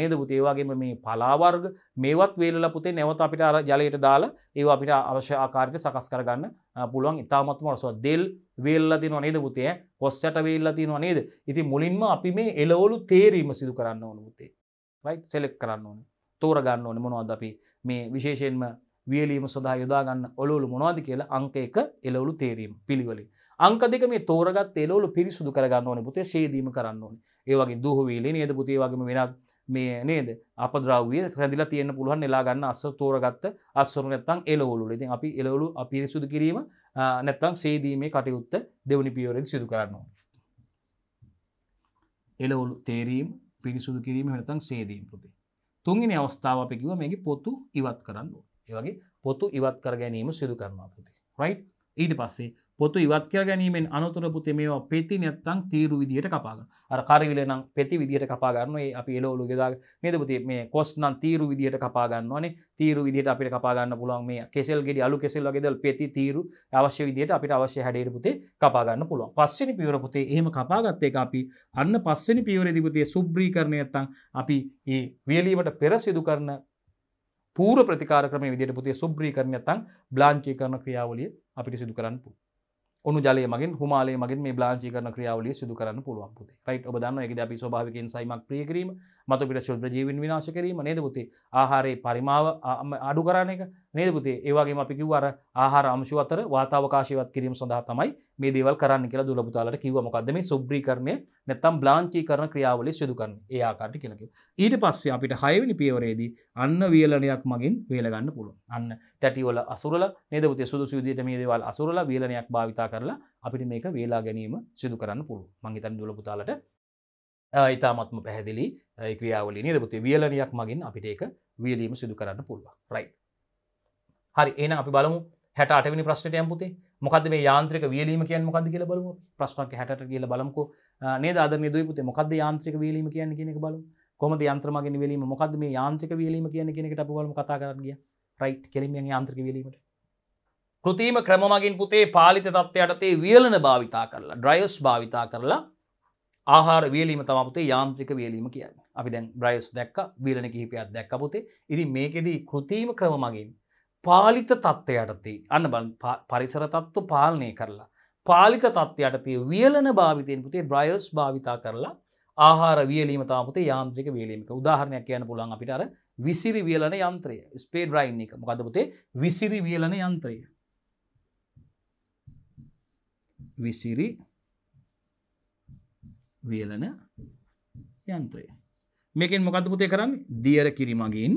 නේද පුතේවාගේම මේ පලාවර්ග මේවත් වේලල පුතේ නැවත අපිට අර ජලයට දාලා ඒ අපිට අවශ්‍ය ආකාරයට සකස් කරගන්න පුළුවන් ඉතාමත්ම රසව දෙල් වේල්ලා තිනවා නේද පුතේ කොස්සට වේල්ලා තිනවා නේද ඉතින් මුලින්ම අපි මේ එලවලු තේරීම සිදු කරන්න ඕන පුතේ රයිට් සෙලෙක් කරන්න ඕන තෝරගන්න ඕන මොනවද අපි මේ විශේෂයෙන්ම වියලීම සඳහා යොදාගන්න ඔලුවලු මොනවාද කියලා අංක එක එලවලු තේරීම පිළිවෙලින්. අංක දෙක මේ තෝරගත් එලවලු පිරිසුදු කරගන්න ඕනේ පුතේ ශේදීම කරන්න ඕනේ. ඒ වගේ දුහවිලි නේද පුතේ වගේම වෙනත් මේ නේද අපද්‍රව්‍ය රැඳිලා තියෙන්න පුළුවන් එලා ගන්න අස්ස තෝරගත්ත අස්වරු නැත්තම් එලවලු. ඉතින් අපි එලවලු පිරිසුදු කිරීම නැත්තම් ශේදීමේ කටයුත්ත දෙවනි පියවරේදී සිදු කරන්න ඕනේ. එලවලු තේරීම පිරිසුදු කිරීම නැත්තම් ශේදීම පුතේ. තුන්වෙනි අවස්ථාව අපි කිව්වා මේකේ පොතු ඉවත් කරන්න ඕනේ. ඒවගේ පොතු ඉවත් කර ගැනීම සිදු කරනවා පුති රයි් ඊට පස්සේ පොතු ඉවත් කර ගැනීමෙන් අනතුර පුතේ මේවා පෙති නැත්තං තීරු විදියට කපාග අර කරවිල නම් පෙති විදියට කපාගන්න ඒ අපි එලෝලු ගෙදා නේද පුතේ මේ කොස් නම් තීරු විදියට කපාගන්නවනේ තීරු විදියට අපිට කපාගන්න පුළුවන් මේ කෙසල් ගෙඩි අලු කෙසල් වගේදල් පෙති තීරු අවශ්‍ය විදියට අපිට අවශ්‍ය හැඩේට පුතේ කපාගන්න පුළුවන් පස්සෙනි පියවර පුතේ එහෙම කපාගත්තේ අපි අන්න පස්සෙනි පියවරේදී පුතේ සුබ්‍රී කරණය නැත්තං අපි ඒ වියලීමට පෙර සිදු කරන පූර ප්‍රතිකාර ක්‍රම විදියට පුතේ සුබ්‍රී කරනයත්තං බ්ලාංචී කරන ක්‍රියාවලිය අපිට සිදු කරන්න පුළ ඔනු ජලය මගින් හමාලේ මගින් මේ බ්ලාංචී කරන ක්‍රියාවලිය සිදු කරන්න පුළුවන් පුතේ රයිට් ඔබදන්න එක අපි ස්භාවකෙන් සයිමක් ප්‍රියකිරීම මතුපිට ශුද්‍ර ජීවින් විනාශ කිරීම නේද පුතේ ආහාරයේ පරිමාව අඩු කරන එක නේද පුතේ ඒවාගේ අපි කිව්ව අර ආහාර අංශු අතර වාතාවකාශයවත් කිරීම සඳහා තමයි මේ දේවල් කරන්න කියලා දුලපුතාලට කිව්වා මොකද්ද මේ සුබ්‍රීකරණය නැත්තම් බ්ලාංකීකරණ ක්‍රියාවලිය සිදු කරන ඒ ආකාරයට කියලා කිව්වා ඊට පස්සේ අපිට 6 වෙනි පියවරේදී අන්න වියලනයක් මගින් වේලගන්න පුළුවන් අන්න තැටිවල අසුරල නේද පුතේ සුදුසු විදිහට මේ දේවල් අසුරල වියලනයක් භාවිතා කරලා අපිට මේක වේලා ගැනීම සිදු කරන්න පුළුවන් මං හිතන්නේ දුලපුතාලට ඉතාමත්ම පැහැදිලි ක්‍රියාවලි නිරපුති වියලනයක් මගින් අපිට ඒක වියලීම සිදු කරන්න පුළුව රයි. හරි එන අපි බලමු හැට අටවනි ප්‍රශ්නයට යම්පුතේ මොකද මේ යාන්ත්‍රික වියලීම කිය මොකද කියල බලමු ප්‍රශ්නක හැට කියල බලමුකෝ නේද අද මේ දුයිපුතේ මොකද යාන්ත්‍රික වියලීම කියන්න කියෙනෙ බලු කොමද යන්ත්‍රමගෙන වලීම මොකද මේ යාන්ත්‍රික වියලීම කියන කෙනෙට බලම කතා කරගිය රයිට් කෙලිමියන් යාන්ත්‍රික වලීමට කෘතිීම ක්‍රමමගින් පුතේ පාලිත තත්ත්වයටතේ වියලන භාවිතා කරලා ඩ්‍රයස් භාවිතා කරලා ආහාර වේලීම තමපතේ යාන්ත්‍රික වේලීම කියන්න අපි දැන් බ්‍රයිස් දැක්ක වීලන කිහිපයක් දැක්කපුතේ ඉදි මේකෙදී කෘතිීම ක්‍රම මගින් පාලිත තත්ත්වයටති අන්න බන් පරිසර තත්ත්ව පාලනය කරලා පාලිත තත්ත්වයටතිය වියලන භාවිතයෙන් පුතේ බ්‍රයෝස් භාවිතා කරලා ආහාර වියලීම තමපතේ යාන්ත්‍රික වේලීමක උදාහරණයක් කියන්න පුළන් අපිටර විසිරි වියලන යන්ත්‍රය ස්පේඩ රයින් එක මොකදපුතේ විසිරි වියලන යන්ත්‍රය විසිරි වේලන යන්ත්‍රය මේකෙන් මොකද පුතේ කරන්න දියර කිරිමගින්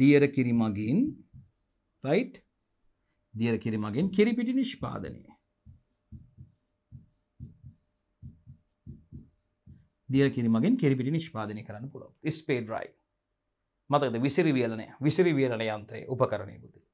දියර කිරිමගින් රයිට් දියර කිරිමගෙන් කිරිපිටි නිෂ්පාදනය දියර කිරිමගෙන් කිරිපිටි නිෂ්පාදනය කරන්න පුළුව ස්පේඩ් රයි මතකද විසිරි වියලනය විසිරි වියලන යන්ත්‍රය උපකරණය බුති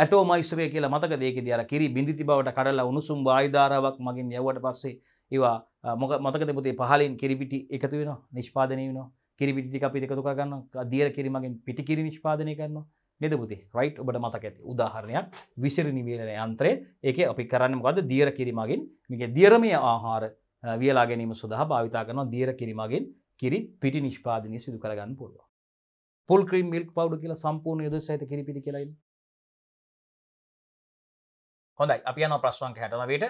ඇටෝමයිස්ටරය කියලා මතක දෙක දර කිරි බිඳිති බවට කඩලා උණුසුම් ආයිධාරාවක් මගින් යවට පස්සේ ඒවා මොක මතක පුතේ පහලින් කිරිපිටි එකතු වෙන නිෂ්පාදනය වෙන කිරිපිටි අපි එකතු කරගන්න අදියර කිරීමගෙන් පිටිකිරි නිෂ්පාදනය කරනවා නේද පුති රයිට් ඔබට මතක ඇති උදාහරණයක් විසිරණි වේලන යන්ත්‍රය ඒක අපි කරන්න මොකද දියර කිරීමගින් මේක දියරමය ආහාර වියලා ගැනීම සඳහා භාවිතා කරනවා දියර කිරීමගෙන් කිරි පිටි නිෂ්පාදනය සිදු කරගන්න පුළුවන්. පොල් ක්‍රීම් මිල්ක් පවුඩර් කියලා සම්පූර්ණ යොදවස ඇත කිරි පිටි කියලා ඉන්නේ. හොඳයි අප යන ප්‍රශ්වාන් හැටනවට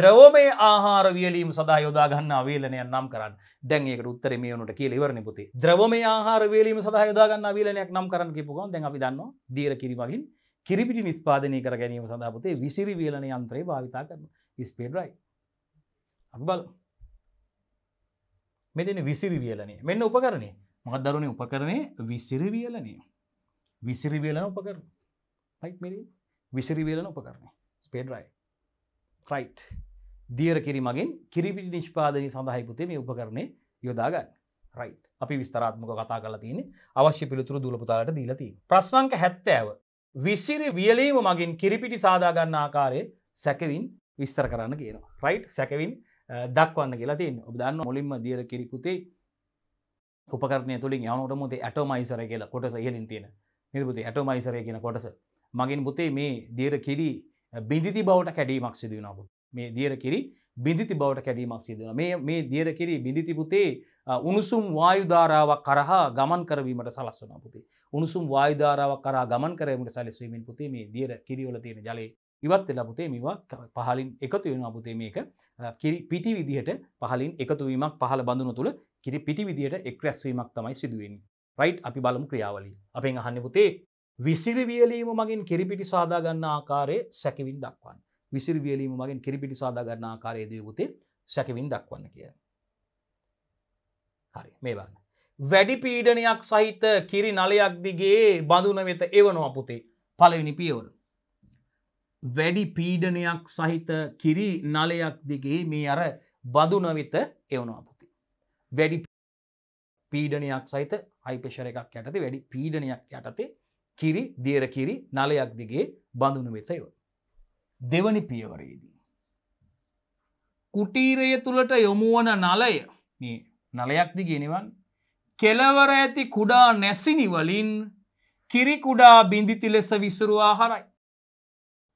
ද්‍රවෝමය ආහාර වියලීම සදා යොදාගන්න අවේලනය නම් කරන්න දැන්ඒකට උත්තර මේනට කිය ඉවරණ පුති ද්‍රවමය ආහාර වේලීම සදා යොදාගන්න අවේලනයක් නම් කරන්න කිපුග දැන් අපි දන්න දීර කිරීමගින් කිරිපිටි නිස්පාදනය කර ගැනීම සඳහපතේ විසිරි වේලන යන්ත්‍රේ භාවිතා කරන ස්පේඩරයි අබල මෙදන විසිරි වියලනය මෙන්න උපකරණේ මහදරුණ උපකරණය විසිරි වියලනය විසිරි වේලන උපකරන පයික් මෙරී විසිරි වේලන උපකරණේ ස්පේඩරයි ්‍රයිට් දීර කිරි මගින් කිරිපිටි නිෂ්පාදනය සඳහහිපුතේ මේ උපකරණය යොදාගන්න රයිට් අපි විස්තරාත්මක කතා කල තියන අවශ්‍ය පිළිතුරු දුලපුතාලට දීලති ප්‍රශ්නංක හැත්තෑව විසිරි වියලීම මගින් කිරිපිටි සාදාගන්න ආකාරය සැකවින් විස්තර කරන්න කියනවා රයිට් සැකවින් දක්වන්න කියලා තින් ඔබදන්න මුලින්ම දීර කිරිපුතේ උපකරණය තුළින් යවනට මුතේ ඇටෝමයිසර කියලා කොටස ඉහලින් තියෙන නිර්පුති ඇටෝමයිසරය කියෙන කොටස මගින් පුතේ මේ දීර කිරී බිඳිති බවට කැඩීමක් සිදුවනපු මේ දියර කිරි බිඳිති බවට කැඩීමක් සිදුවන මේ මේ දියර කිරි බිඳිති පුතේ උණුසුම් වායුධාරාවක් කරහා ගමන් කරවීමට සලස්වන පුතේ උණුසුම් වායුධාරාවක් කරා ගමන් කරවීමට සැලස්වීමෙන් පුතේ මේ දියර කිරිවල තියෙන ජලයේ ඉවත් වෙලා පුතේ මේවා පහලින් එකතු වෙන පුතේ මේක කිරි පිටි විදිහට පහලින් එකතුවීමක් පහළ බඳුන තුළ කිරි පිටි විදිහට එක් රැස්වීමක් තමයි සිදුවෙන් රයිට් අපි බලමු ක්‍රියාවලිය අපෙන් අහන්න පුතේ විසිරිවියලීම මගින් කිරිපිටි සාදාගන්න ආකාරය සැකවින් දක්වන්න විසිරිවියලීම මගින් කිරිපිටි සාදාගන්න ආකාරය දියපුතේ සැකවින් දක්වන්න කිය හරි මේ වන්න වැඩි පීඩනයක් සහිත කිරි නලයක් දිගේ බඳුන වෙත එවනවා පුතේ පලවෙනි පියවරු වැඩි පීඩනයක් සහිත කිරි නලයක් දිගේ මේ අර බදුනවිත එවනවා පුති. වැඩි පීඩනයක් සහිත හයිපෙෂර එකක් යටති වැඩි පීඩනයක් යටතේ කිරි දියරකිරි නලයක් දිගේ බඳුනු වෙතයව. දෙවනි පියවරයේදී. කුටීරය තුළට යොමුුවන නලය මේ නලයක් දිගෙනවන් කෙලවර ඇති කුඩා නැසිනි වලින් කිරිකුඩා බිඳිති ලෙස විසුරුවා හරයි.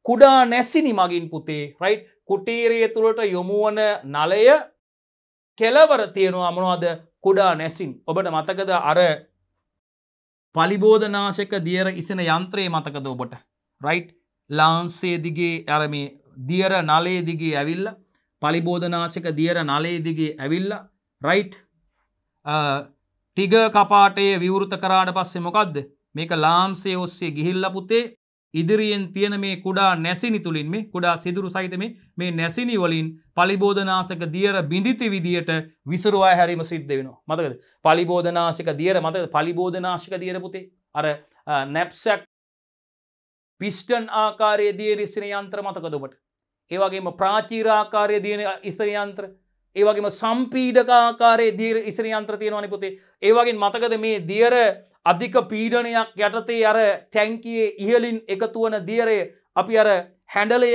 කුඩා නැසිනි මගින් පුතේ රයි් කුටීරය තුළට යොමුුවන නලය කෙලවර තියෙනවා අමනවාද කුඩා නැසින් ඔබට මතකද අර පලිබෝධනාශක දියර ඉසෙන යන්ත්‍රයේ මතකද ඔබට රයිට් ලාන්සේදිගේ ඇරමේ දියර නලේදිගේ ඇවිල්ල පලිබෝධනාශක දියර නලේදිගේ ඇවිල්ල රයිට් ටිග කපාටයේ විවෘත කරාට පස්සේ මොකක්ද මේක ලාම්සේ ඔස්සේ ගිහිල්ල පුතේ ඉදිරියෙන් තියෙන මේ කුඩා නැසිනි තුළින් මේ කුඩා සිදුරු සහිත මේ මේ නැසිනි වලින් පලිබෝධනාශක දියර බිඳිති විදියට විසරවා හැරීම සිද්ධ වෙනවා. මතකද? පලිබෝධනාශක දියර මතකද? පලිබෝධනාශක දියර පුතේ. අර නැප්සැක් පිස්ටන් ආකාරයේ දියර ඉස්සින යන්ත්‍ර මතකද ඔබට? ඒ වගේම ප්‍රාචීර ආකාරයේ දියර ඉස්සින යන්ත්‍ර. ඒ වගේම සම්පීඩක ආකාරයේ දියර ඉස්සින යන්ත්‍ර තියෙනවනේ පුතේ. ඒ වගේ මතකද මේ දියර අධික පීඩනයක් යටතේ අර තැන්කියේ ඉහලින් එකතුවන දියරය අපි අර හැඩලය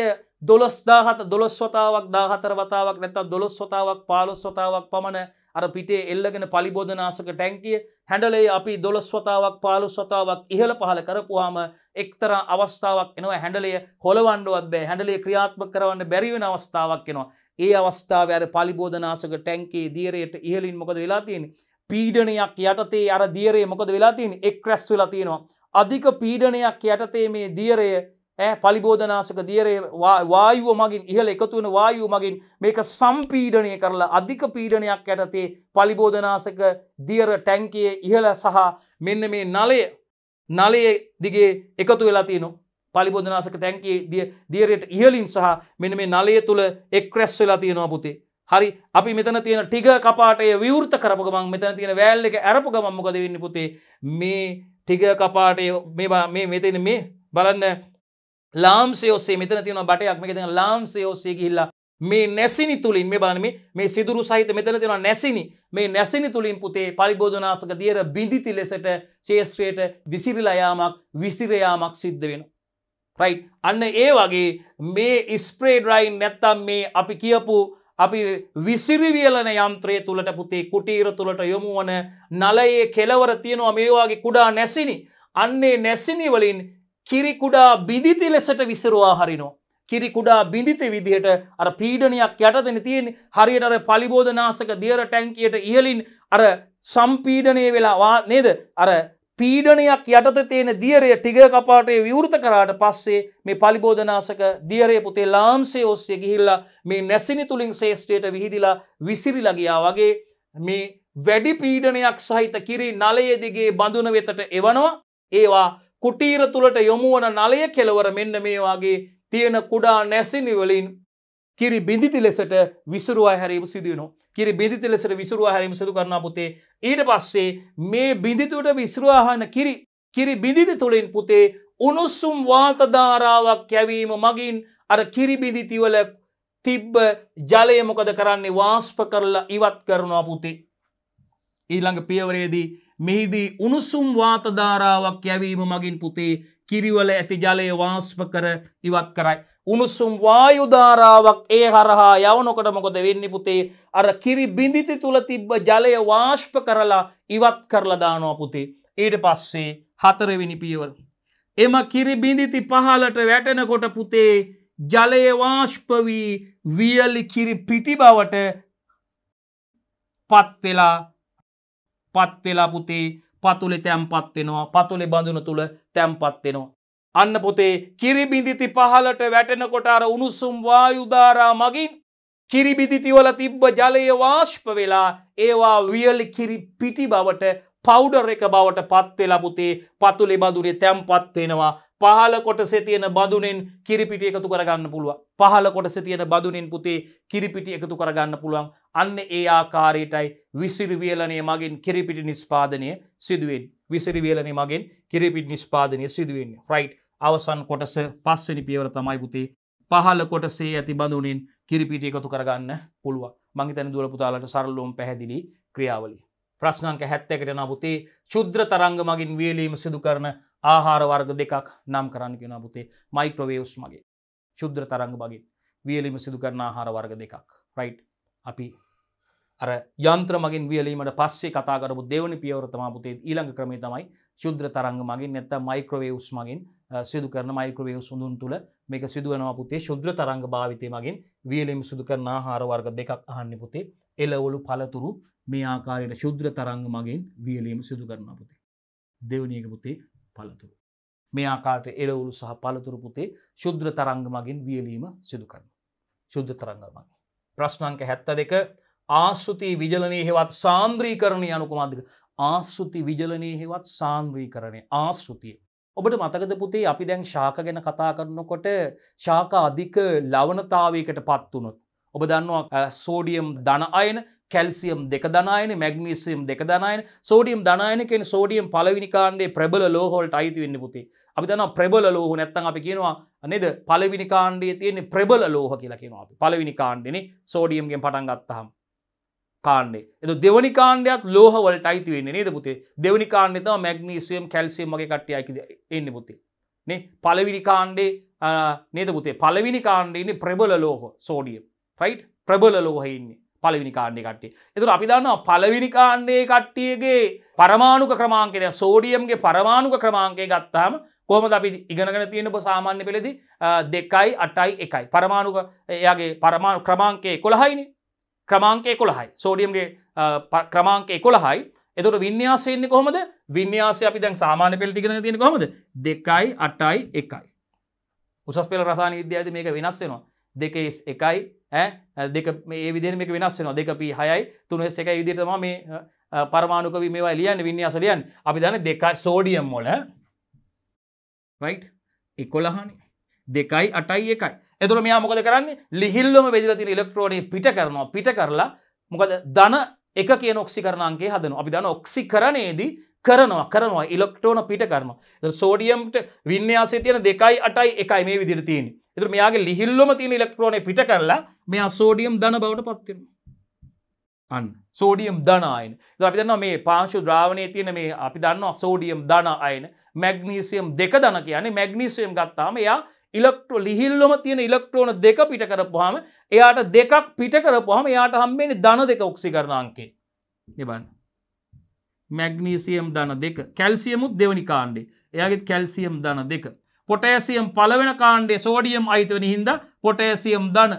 දොළොස්දාහත දොළොස් වතාවක් දාහතර වතාවක් නැතම් දොළොස් වතාවක් පාලොස් වතාවක් පමණ අර පිටේ එල්ලගෙන පලිබෝධනාසක ටැන්කිය හැඩලේ අපි දොළොස් වතාවක් පාලු සතාවක් ඉහළ පහළ කරපුවාම එක්තර අවස්ථාවක් එනවා හැඩලේ හොලවන්ඩුවත් බෑ හැඩලේ ක්‍රියාත්ම කරවන්න බැරිවෙන අවස්ථාවක් එනවා ඒ අවස්ථාව අර පලිබෝධනාසක ටැන්කේ දීරයට ඉහලින් මොකද වෙලාතියෙන් පීඩනයක් යටතේ අර දියරේ මොකද වෙලාතින් එක් රැස් වෙලා තියෙනවා. අධික පීඩනයක් යටතේ මේ දියරය පලිබෝධනාශක දියරේ වායුව මගින් ඉහල එකතුවන වායුව මගින් මේක සම්පීඩනය කරලා අධික පීඩනයක් යටතේ පලිබෝධනාශක දියර ටැන්කයේ ඉහල සහ මෙන්න මේ නලය නලයේ දිගේ එකතු වෙලා තියෙනවා. පලිබෝධනාශක ටැන්කේ දියරයට ඉහලින් සහ මෙන මේ නලය තුළ එක් රැස් වෙලා තියෙනවා පුතේ. හරි අපි මෙතන තියෙන ටිග කපාටය විවෘත කරපු ගමන් මෙතන තියෙන වැෑල් එක ඇරපු ගමන් මොකද වෙන්න පුතේ මේ ටිග කපාටය මේ මෙතන මේ බලන්න ලාම්සේ ඔස්සේ මෙතන තියෙන බටයක් මේක තියෙන ලාම්සේ ඔස්සේ ගිහිල්ලා මේ නැසිනි තුලින් මේ බලන්න මේ මේ සිදුරු සහිත මෙතන තියෙන නැසිනි මේ නැසිනි තුලින් පුතේ පරිබෝධනාශක දියර බිඳිති ලෙසට ශේෂ්ත්‍රයට විසිරිලා යාමක් විසිර යාමක් සිද්ධ වෙනවා රයිට් අන්න ඒ වගේ මේ ස්ප්‍රේ ඩ්‍රයින් නැත්තම් මේ අපි කියපු අපි විසිරිවියලන යන්ත්‍රය තුළට පුතේ කුටීර තුළට යොමුුවන නලයේ කෙලවර තියෙනවා මේවාගේ කුඩා නැසිනි. අන්නේ නැසිනිවලින් කිරිකුඩා බිදිති ලෙසට විසිරවා හරිනෝ. කිරිකුඩා බිඳිති විදිහට අර පීඩනයක් යටතන තියෙන් හරියට අර පලිබෝධනාසක දියර ටැන්කියට ඉහලින් අර සම්පීඩනය වෙලාවා නේද අර පීඩනයක් යටත තියෙන දියරය ටිග කපාටේ විවෘත කරාට පස්සේ මේ පලිබෝධනාසක දියරය පුතේ ලාම්සේ ඔස්සේ ගිහිල්ලා මේ නැසිනි තුළින් ශේෂ්ත්‍රයට විහිදිලා විසිරිලගියා වගේ මේ වැඩි පීඩනයක් සහිත කිරි නලයේදිගේ බඳුන වෙතට එවනවා ඒවා කුටීර තුළට යොමුුවන නලය කෙලවර මෙන්න මේවාගේ තියෙන කුඩා නැසිනිවලින් කිරි බිඳිති ලෙසට විසරවා හැරීම සිදුවන කිරි බිඳිති ලෙසට විසරවා හැරීම සිදු කරන පුතේ ඊට පස්සේ මේ බිඳිතුට විශ්‍රවාහන කිරි කිරි බිඳිති තුළින් පුතේ උණුස්සුම් වාතධාරාවක් යැවීම මගින් අර කිරිබිඳිතිවල තිබ්බ ජලය මොකද කරන්නේ වාස්ප කරලා ඉවත් කරනවා පුතේ ඊළඟ පියවරේදී මෙහිදී උණුසුම් වාතධාරාවක් යැවීම මගින් පුතේ කිරිවල ඇති ජලය වාස්ප කර ඉවත් කරයි උණුසුම් වායුධාරාවක් ඒ හරහා යවනොකට මොකොද වෙන්න පුතේ අර කිරි බිඳිති තුළ තිබ්බ ජලය වාශ්ප කරලා ඉවත් කරලා දානවා පුතේ ඊට පස්සේ හතරවෙනි පියවර. එම කිරි බිඳිති පහලට වැටෙනකොට පුතේ ජලය වාශ්පවී වියලි කිරි පිටි බවට පත්වෙලා පත්වෙලා පුතේ පතුලි තැම්පත්වෙනවා පතුලි බඳුන තුළ තැම්පත්වෙනවා. අන්න පොතේ කිරිබිඳිති පහලට වැටෙනකොටාර උණුසුම් වායුදාරා මගින් කිරිබිදිතිවල තිබ්බ ජලය වාශ්ප වෙලා ඒවා වියලි කිරි පිටි බවට පෞඩර් එක බවට පත්වෙලා පුතේ පතුලෙ බඳුරේ තැම්පත් වෙනවා පහල කොටසේ තියෙන බඳුනෙන් කිරිපිටි එකතු කරගන්න පුළුවන්. පහල කොටසේ තියෙන බඳුනෙන් පුතේ කිරිපිටි එකතු කරගන්න පුළුවන්. අන්න ඒ ආකාරයටයි විසිරි වියලණය මගින් කිරිපිටි නිෂ්පාදනය සිදුවෙන්නේ. විසිරි වියලණය මගින් කිරිපිටි නිෂ්පාදනය සිදුවෙන්නේ. රයිට්. අවසන් කොටස පස්වනි පියවර තමයි පුතේ පහල කොටසේ ඇති බඳුනින් කිරිපිට එකතු කරගන්න පුළුව මංහිතන දුර පුතාලට සරල්ලෝම් පැහැදිලි ක්‍රියාවලි. ප්‍රශ්නංක හැත්තකට නපුතේ ශුද්‍ර තරංග මගින් වියලීම සිදු කරන ආහාර වර්ග දෙකක් නම් කරන්න කියෙන පුතේ මයික්‍රවේවස් මගේ ශුද්‍ර තරංග මගින් වියලීම සිදු කරන ආහාර වර්ග දෙකක් රයිට් අපි අර යන්ත්‍ර මගින් වියලීමට පස්සේ කතාකරපු දෙවනි පියවරතමා පුතේ ඊළඟ ක්‍රමේ තමයි ශුද්‍ර තරංග මගින් නැත්ත මයික්‍රවේවස් මගින් සිදු කරන මයික්‍රවේව් සුඳුන් තුළ මේක සිදුවනවා පුතේ ශුද්‍ර තරංග භාවිතය මගින් වියලීම සිදු කරන ආහාරවර්ග දෙකක් අහන්න පුතේ එලවලු පළතුරු මේ ආකාරයට ශුද්‍ර තරංග මගින් වියලීම සිදු කරන පුතේ. දෙවනියක පුතේ පළතුරු. මේ ආකාට එලවුළු සහ පළතුරු පුතේ ශුද්‍ර තරංග මගින් වියලීම සිදු කරන. ශුද්ධ තරංග මගින්. ප්‍රශ්නංක හැත්ත දෙක ආස්සුති විජලනය හෙවත් සාන්ද්‍රීකරණය අනුකුමාන්දික ආස්සුති විජලනය හෙවත් සාන්ද්‍රීකරණය ආස්ෘතිය. ඔබට මතකද පුතේ අපි දැන් ශාක ගැන කතා කරනකොට ශාක අධික ලවනතාවයකට පත්වනොත්. ඔබ දන්නවා සෝඩියම් ධන අයන කැල්සියම් දෙක දනයන මැග්නිසියම් දෙක දනයන සෝඩියම් දනයනකෙන් සෝඩියම් පලවිනිකාණ්ඩේ ප්‍රබල ලෝහොල්ට අයිති වෙන්න පුතේ අපි දන්න ප්‍රබල ලෝහ නැත්තන් අපි කියනවා නේද පලවිනිකාණ්ඩේ තියෙන්නේ ප්‍රබල ලෝහ කියලා කියනවා අපි පලවිනිකාණ්ඩෙන සෝඩියම්ගෙන් පටන් ගත්තහම් කාණ්ඩේ එතු දෙවනි කාණ්ඩයක් ලෝහවලට අයිති වෙන්නේ නේද පුතේ දෙවනි කාණ්ඩේ තම මැග්නීසියම් කැල්සියම් වගේ කට්ටිය අයිති එන්නේ පුතේ නේ පළවෙනි කාණ්ඩේ නේද පුතේ පළවෙනි කාණ්ඩේ ඉන්නේ ප්‍රබල ලෝහ සෝඩියම් රයිට් ප්‍රබල ලෝහය ඉන්නේ පළවෙනි කාණ්ඩේ කට්ටිය. එතකොට අපි දන්නවා පළවෙනි කාණ්ඩේ කට්ටියගේ පරමාණුක ක්‍රමාංකය දැන් සෝඩියම්ගේ පරමාණුක ක්‍රමාංකය ගත්තාම කොහොමද අපි ඉගෙනගෙන තියෙන ඔබ සාමාන්‍ය පෙළේදී 2යි 8යි 1යි පරමාණුක එයාගේ පරමාණු ක්‍රමාංකය 11යිනේ ක්‍රමාංක එකොළහයි සෝඩියම්ගේ ක්‍රමාංක එකොළහයි එතුට වින්‍යාසයන්නේ කොහොමද වින්‍යාසය අපි දැන් සාමාන්‍ය පෙල්ටිගෙන තියෙන කොමද දෙකයි අටයි එකයි. උසස් පෙළ රසාන විද්‍යාද මේක වෙනස් වෙනවා දෙකේ එකයි දෙක මේ විදිර මේක වෙනස් වෙනවා දෙක පී හයයි තුන එක විදිරතම මේ පරමාණුක මේවා ලියන්න වින්‍යාසලියන් අපි දන දෙකයි සෝඩියම් මොල රයි් එකොළහනි දෙකයි අටයි එකයි එතුළ මෙයා මොකද කරන්නේ ලිහිල්ලොම වෙදිලතින ඉලෙක්ට්‍රෝඩේ පිට කරනවා පිට කරලා මොකද ධන එක කියන ඔක්සි කරණන්ගේ හදන අපි දන ඔක්සි කරණයේදී කරනවා කරනවා ඉලෙක්ට්‍රෝන පිට කරනවා සෝඩියම්ට වින්‍යාසේ තියෙන දෙකයි අටයි එකයි මේ විදිහට තියෙන්නේ. ඒතර මෙයාගේ ලිහිල්ලම තියෙන ඉලෙක්ට්‍රෝනේ පිට කරලා මෙයා සෝඩියම් ධන බවට පත් වෙනවා. අන්න සෝඩියම් ධන අයන. ඒතර අපි දන්නවා මේ පාංශු ද්‍රාවණයේ තියෙන මේ අපි දන්නවා සෝඩියම් ධන අයන. මැග්නීසියම් දෙක ධන කියන්නේ මැග්නීසියම් ගත්තාම එයා ඉලෙක්ට්‍රෝ ලිහිල්ලොම තියෙන ඉලෙක්ට්‍රෝන දෙක පිට කරපුහම එයාට දෙකක් පිට කරපුහම එයාට හම්බෙන්නේ ධන දෙක ඔක්සි කරන අංකේ එබන්න මැග්නීසියම් ධන දෙක කැල්සියමුත් දෙවනි කාණ්ඩේ එයාගෙත් කැල්සියම් ධන දෙක පොටෑසියම් පලවෙන කාණ්ඩේ සෝඩියම් අයිතවන හින්ද පොටෑසියම් ධන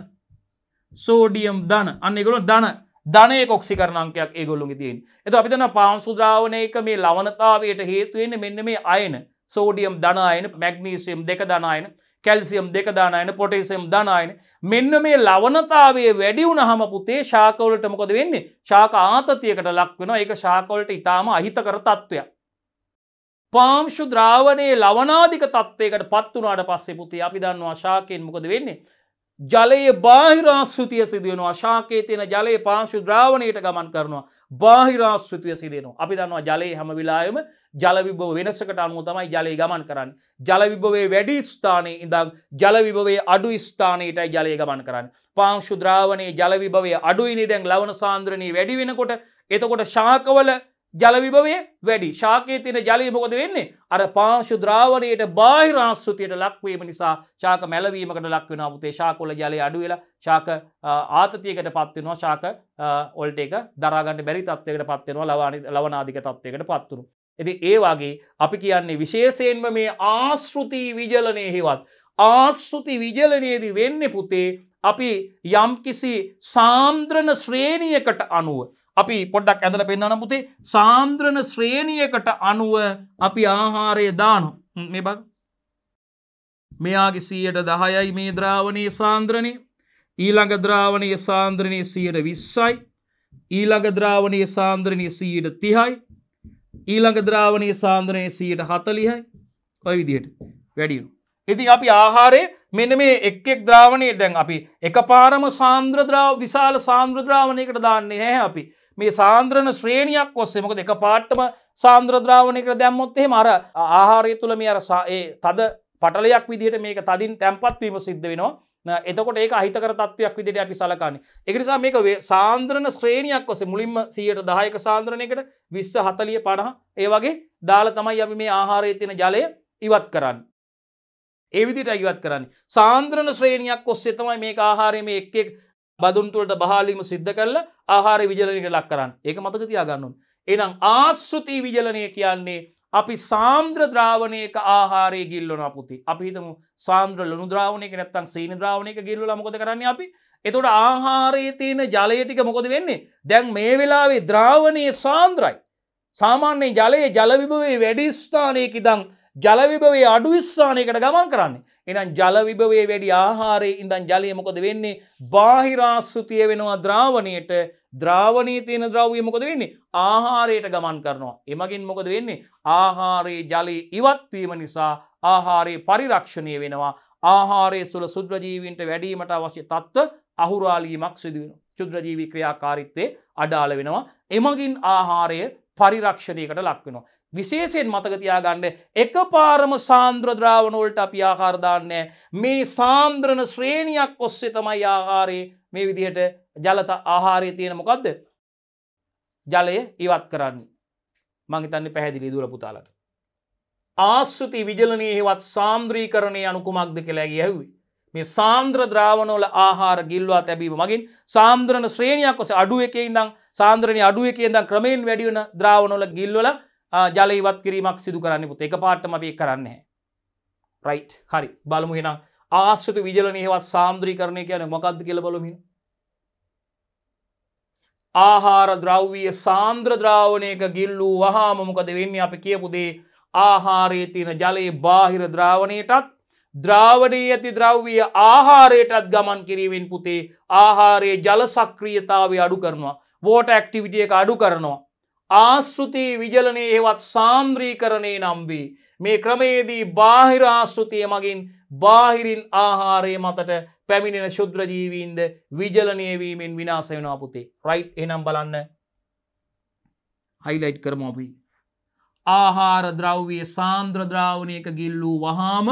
සෝඩියම් ධන අන්නෙගොලු ධන ධනය කොක්සි කරනංකයක් ඒගොල්ලුන් තියෙන් එත අපිතන පාන්සුද්‍රාවනයක මේ ලවනතාවයට හේතුවෙන්න මෙන්න මේ අයන සෝඩියම් ධනායන මැග්නීසියම් දෙක ධනායන කැල්සියම් දෙක දානයන පොටේසියම් දනායන මෙන්න මේ ලවනතාවේ වැඩි වුණහම පුතේ ශාකවලට මොකද වෙන්නේ ශාක ආතතියකට ලක් වෙන ඒක ශාකවලට ඉතාම අහිතකර තත්ත්වයක්. පාංශු ද්‍රාවනයේ ලවනාධික තත්වයකට පත් වනාට පස්සේ පුති අපි දන්නවා ශාකයෙන් මොකද වෙන්නේ ජලයේ බාහිරාස්ෘතිය සිදුවෙනවා ශාකයේ තියෙන ජලයේ පාංශු ද්‍රාවණයට ගමන් කරනවා බාහිරාස්ෘතිය සිදෙනවා අපි දන්නවා ජලයේ හැම වෙලායම ජලවිභව වෙනසකට අනුව තමයි ජලය ගමන් කරන්න ජලවිභවේ වැඩි ස්ථානයේ ඉඳං ජලවිභවේ අඩු ස්ථානයටයි ජලය ගමන් කරන්න පාංශු ද්‍රාවණයේ ජලවිභවය අඩුයිනි දැන් ලවන සාන්ද්‍රණී වැඩි වෙනකොට එතකොට ශාකවල ජලවිභවය වැඩි ශාකයේ තියෙන ජලය මොකද වෙන්නේ අර පාංශු ද්‍රාවණයට බාහිර ආස්ෘතියට ලක්වීම නිසා ශාක මැලවීමකට ලක් වෙනවා පුතේ ශාකොල ජලය අඩු වෙලා ශාක ආතතියකට පත් වෙනවා ශාක ඔල්ට එක දරාගන්න බැරි තත්ත්වයකට පත් වෙනවා ලවානි ලවනාධික තත්ත්වයකට පත් වෙනවා ඉතින් ඒ වගේ අපි කියන්නේ විශේෂයෙන්ම මේ ආස්ෘති විජලනය හේවත් ආස්ෘති විජලනයේදී වෙන්නේ පුතේ අපි යම්කිසි සාන්ද්‍රණ ශ්‍රේණියකට අනුව අපි පොඩ්ඩක් ඇඳල පෙන්න්න පුතේ සාන්ද්‍රණ ශ්‍රේණියකට අනුව අපි ආහාරය දානු මේ බ මෙයාගේ සියයට දහයයි මේ ද්‍රාවනය සාන්ද්‍රණය ඊළඟ ද්‍රාවනය සාන්ද්‍රණය සියයට විස්සයි ඊළඟ ද්‍රාවනය සාන්ද්‍රණය සීට තිහයි ඊළඟ ද්‍රාවනය සාන්ද්‍රණය සීට හතලිහයි ඔය විදියට වැඩියු. ඉති අපි ආහාරය මෙන මේ එක්ෙක් ද්‍රාවණය දැන් අපි එක පාරම සාන්ද්‍රද්‍රාව විශාල සාන්ද්‍රද්‍රාවණයකට දාන්නේ හැ අපි මේ සාන්ද්‍රණ ශ්‍රේණයක් ඔස්සේ මොකද එක පාට්ටම සාන්ද්‍රද්‍රාවනයකට දැම්මොත් එහෙම අර ආහාරය තුළ මේ අර තද පටලයක් විදිහට මේක තදින් තැම්පත්වීම සිද්ධ වෙනවා එතකොට ඒක අහිතකර තත්වයක් විදිට අපි සලකාන්නේ එකනිසා මේක සාන්ද්‍රණ ශ්‍රේණයක් ඔස මුලින්ම සියයට දායක සාන්ද්‍රණයකට විස්ස හතලිය පණහ ඒ වගේ දාල තමයි අපි මේ ආහාරය තියෙන ජලය ඉවත් කරන්න. ඒවිදිට ඉවත් කරන්න සාන්ද්‍රණ ශ්‍රේණයක් ඔස්සේ තමයි මේ ආහාරය මේ එක් බදුන්තුවලට බහාලීම සිද්ධ කරල ආහාර විජලනයට ලක් කරන්න ඒක මතක තියාගන්නුන්. එනම් ආස්ෘතිී විජලනය කියන්නේ අපි සාම්ද්‍ර ද්‍රාවණයක ආහාරය ගිල්ලන පුති අපිහිතම සාම්ද්‍ර ලනු ද්‍රාවණයක නැත්තන් සීන ද්‍රාවණයක ගිල්ල මොද කරන්න අපි එතොට ආහාරයේ තියෙන ජලයටික මොකද වෙන්නේ දැන් මේ වෙලාවේ ද්‍රාවණයේ සාන්ද්‍රයි. සාමාන්‍යයේ ජලයේ ජලවිභවේ වැඩිස්ථානයකි දං ජලවිභවේ අඩු විස්ථානයකට ගමන් කරන්නේ එනම් ජලවිභවේ වැඩි ආහාරයේ ඉඳන් ජලය මොකද වෙන්නේ බාහිරාස්සුතිය වෙනවා ද්‍රාවණයට ද්‍රාවණී තියෙන ද්‍රව්‍ය මොකද වෙන්නේ ආහාරයට ගමන් කරනවා එමගින් මොකද වෙන්නේ ආහාරයේ ජලයේ ඉවත්වීම නිසා ආහාරයේ පරිරක්ෂණය වෙනවා ආහාරයේ සුළ සුද්‍රජීවීන්ට වැඩීමට අවශ්‍ය තත්ත්ව අහුරාලීමක් සිදු වෙනවා චුද්‍රජීවී ක්‍රියාකාරීත්වයේ අඩාල වෙනවා එමගින් ආහාරය පරිරක්ෂණයකට ලක් වෙනවා විශේෂයෙන් මතකතියාගන්න එක පාරම සාන්ද්‍රද්‍රාවනෝල්ට අපි ආහාරදාන්නෑ මේ සාන්ද්‍රණ ශ්‍රේණයක් ඔස්සේ තමයි ආහාරයේ මේ විදිහට ජලත ආහාරය තියෙන මොකක්ද ජලය ඉවත් කරන්න මංහිතන්නේ පැහැදිලි දුර පුතාලට ආස්සුති විජලනයහෙවත් සාන්ද්‍රී කරණය අනුකුමක්ද කෙලා ගැහුවේ මේ සාන්ද්‍ර ද්‍රාවනෝල ආහාර ගිල්වා තැබීම මගින් සාන්ද්‍රණ ශ්‍රේණයක් ඔස අඩුව එක ඉදම් සාන්ද්‍රණය අඩුව එක ඉදම් ක්‍රමයෙන් වැඩියන ද්‍රාවනොල ගිල්වල ජල ඉවත් කිරීමක් සිදු කරන්න පුත එක පාටම අපේ කරන්න රයි් හරි බලමු හෙනම් ආශ්‍රතු විජලනයවත් සාන්ද්‍රී කරණය කියන මොකක්ද කියල බලමින් ආහාර ද්‍රව්විය සාන්ද්‍ර ද්‍රාවනයක ගිල්ලූ වහාම මොකද වෙන්න අප කියපුදේ ආහාරයේ තියෙන ජලයේ බාහිර ද්‍රාවණයටත් ද්‍රාවණයේ ඇති ද්‍රව්විය ආහාරයටත් ගමන් කිරීමෙන් පුතේ ආහාරයේ ජල සක්‍රියතාවය අඩු කරනවා වෝට ඇක්ටිවිටිය එක අඩු කරනවා ආස්ෘතිය විජලනය ඒවත් සාම්ද්‍රීකරණය නම්බී. මේ ක්‍රමේදී බාහිර ආස්ෘතිය මගින් බාහිරින් ආහාරය මතට පැමිණෙන ශුද්‍රජීවීන්ද විජලනයවීමෙන් විනාසයනා පුතේ රයිට් එනම් බලන්න හයිලයිට් කරම අපි. ආහාර ද්‍රව්විය සාන්ද්‍රද්‍රාවණයක ගිල්ලූ වහාම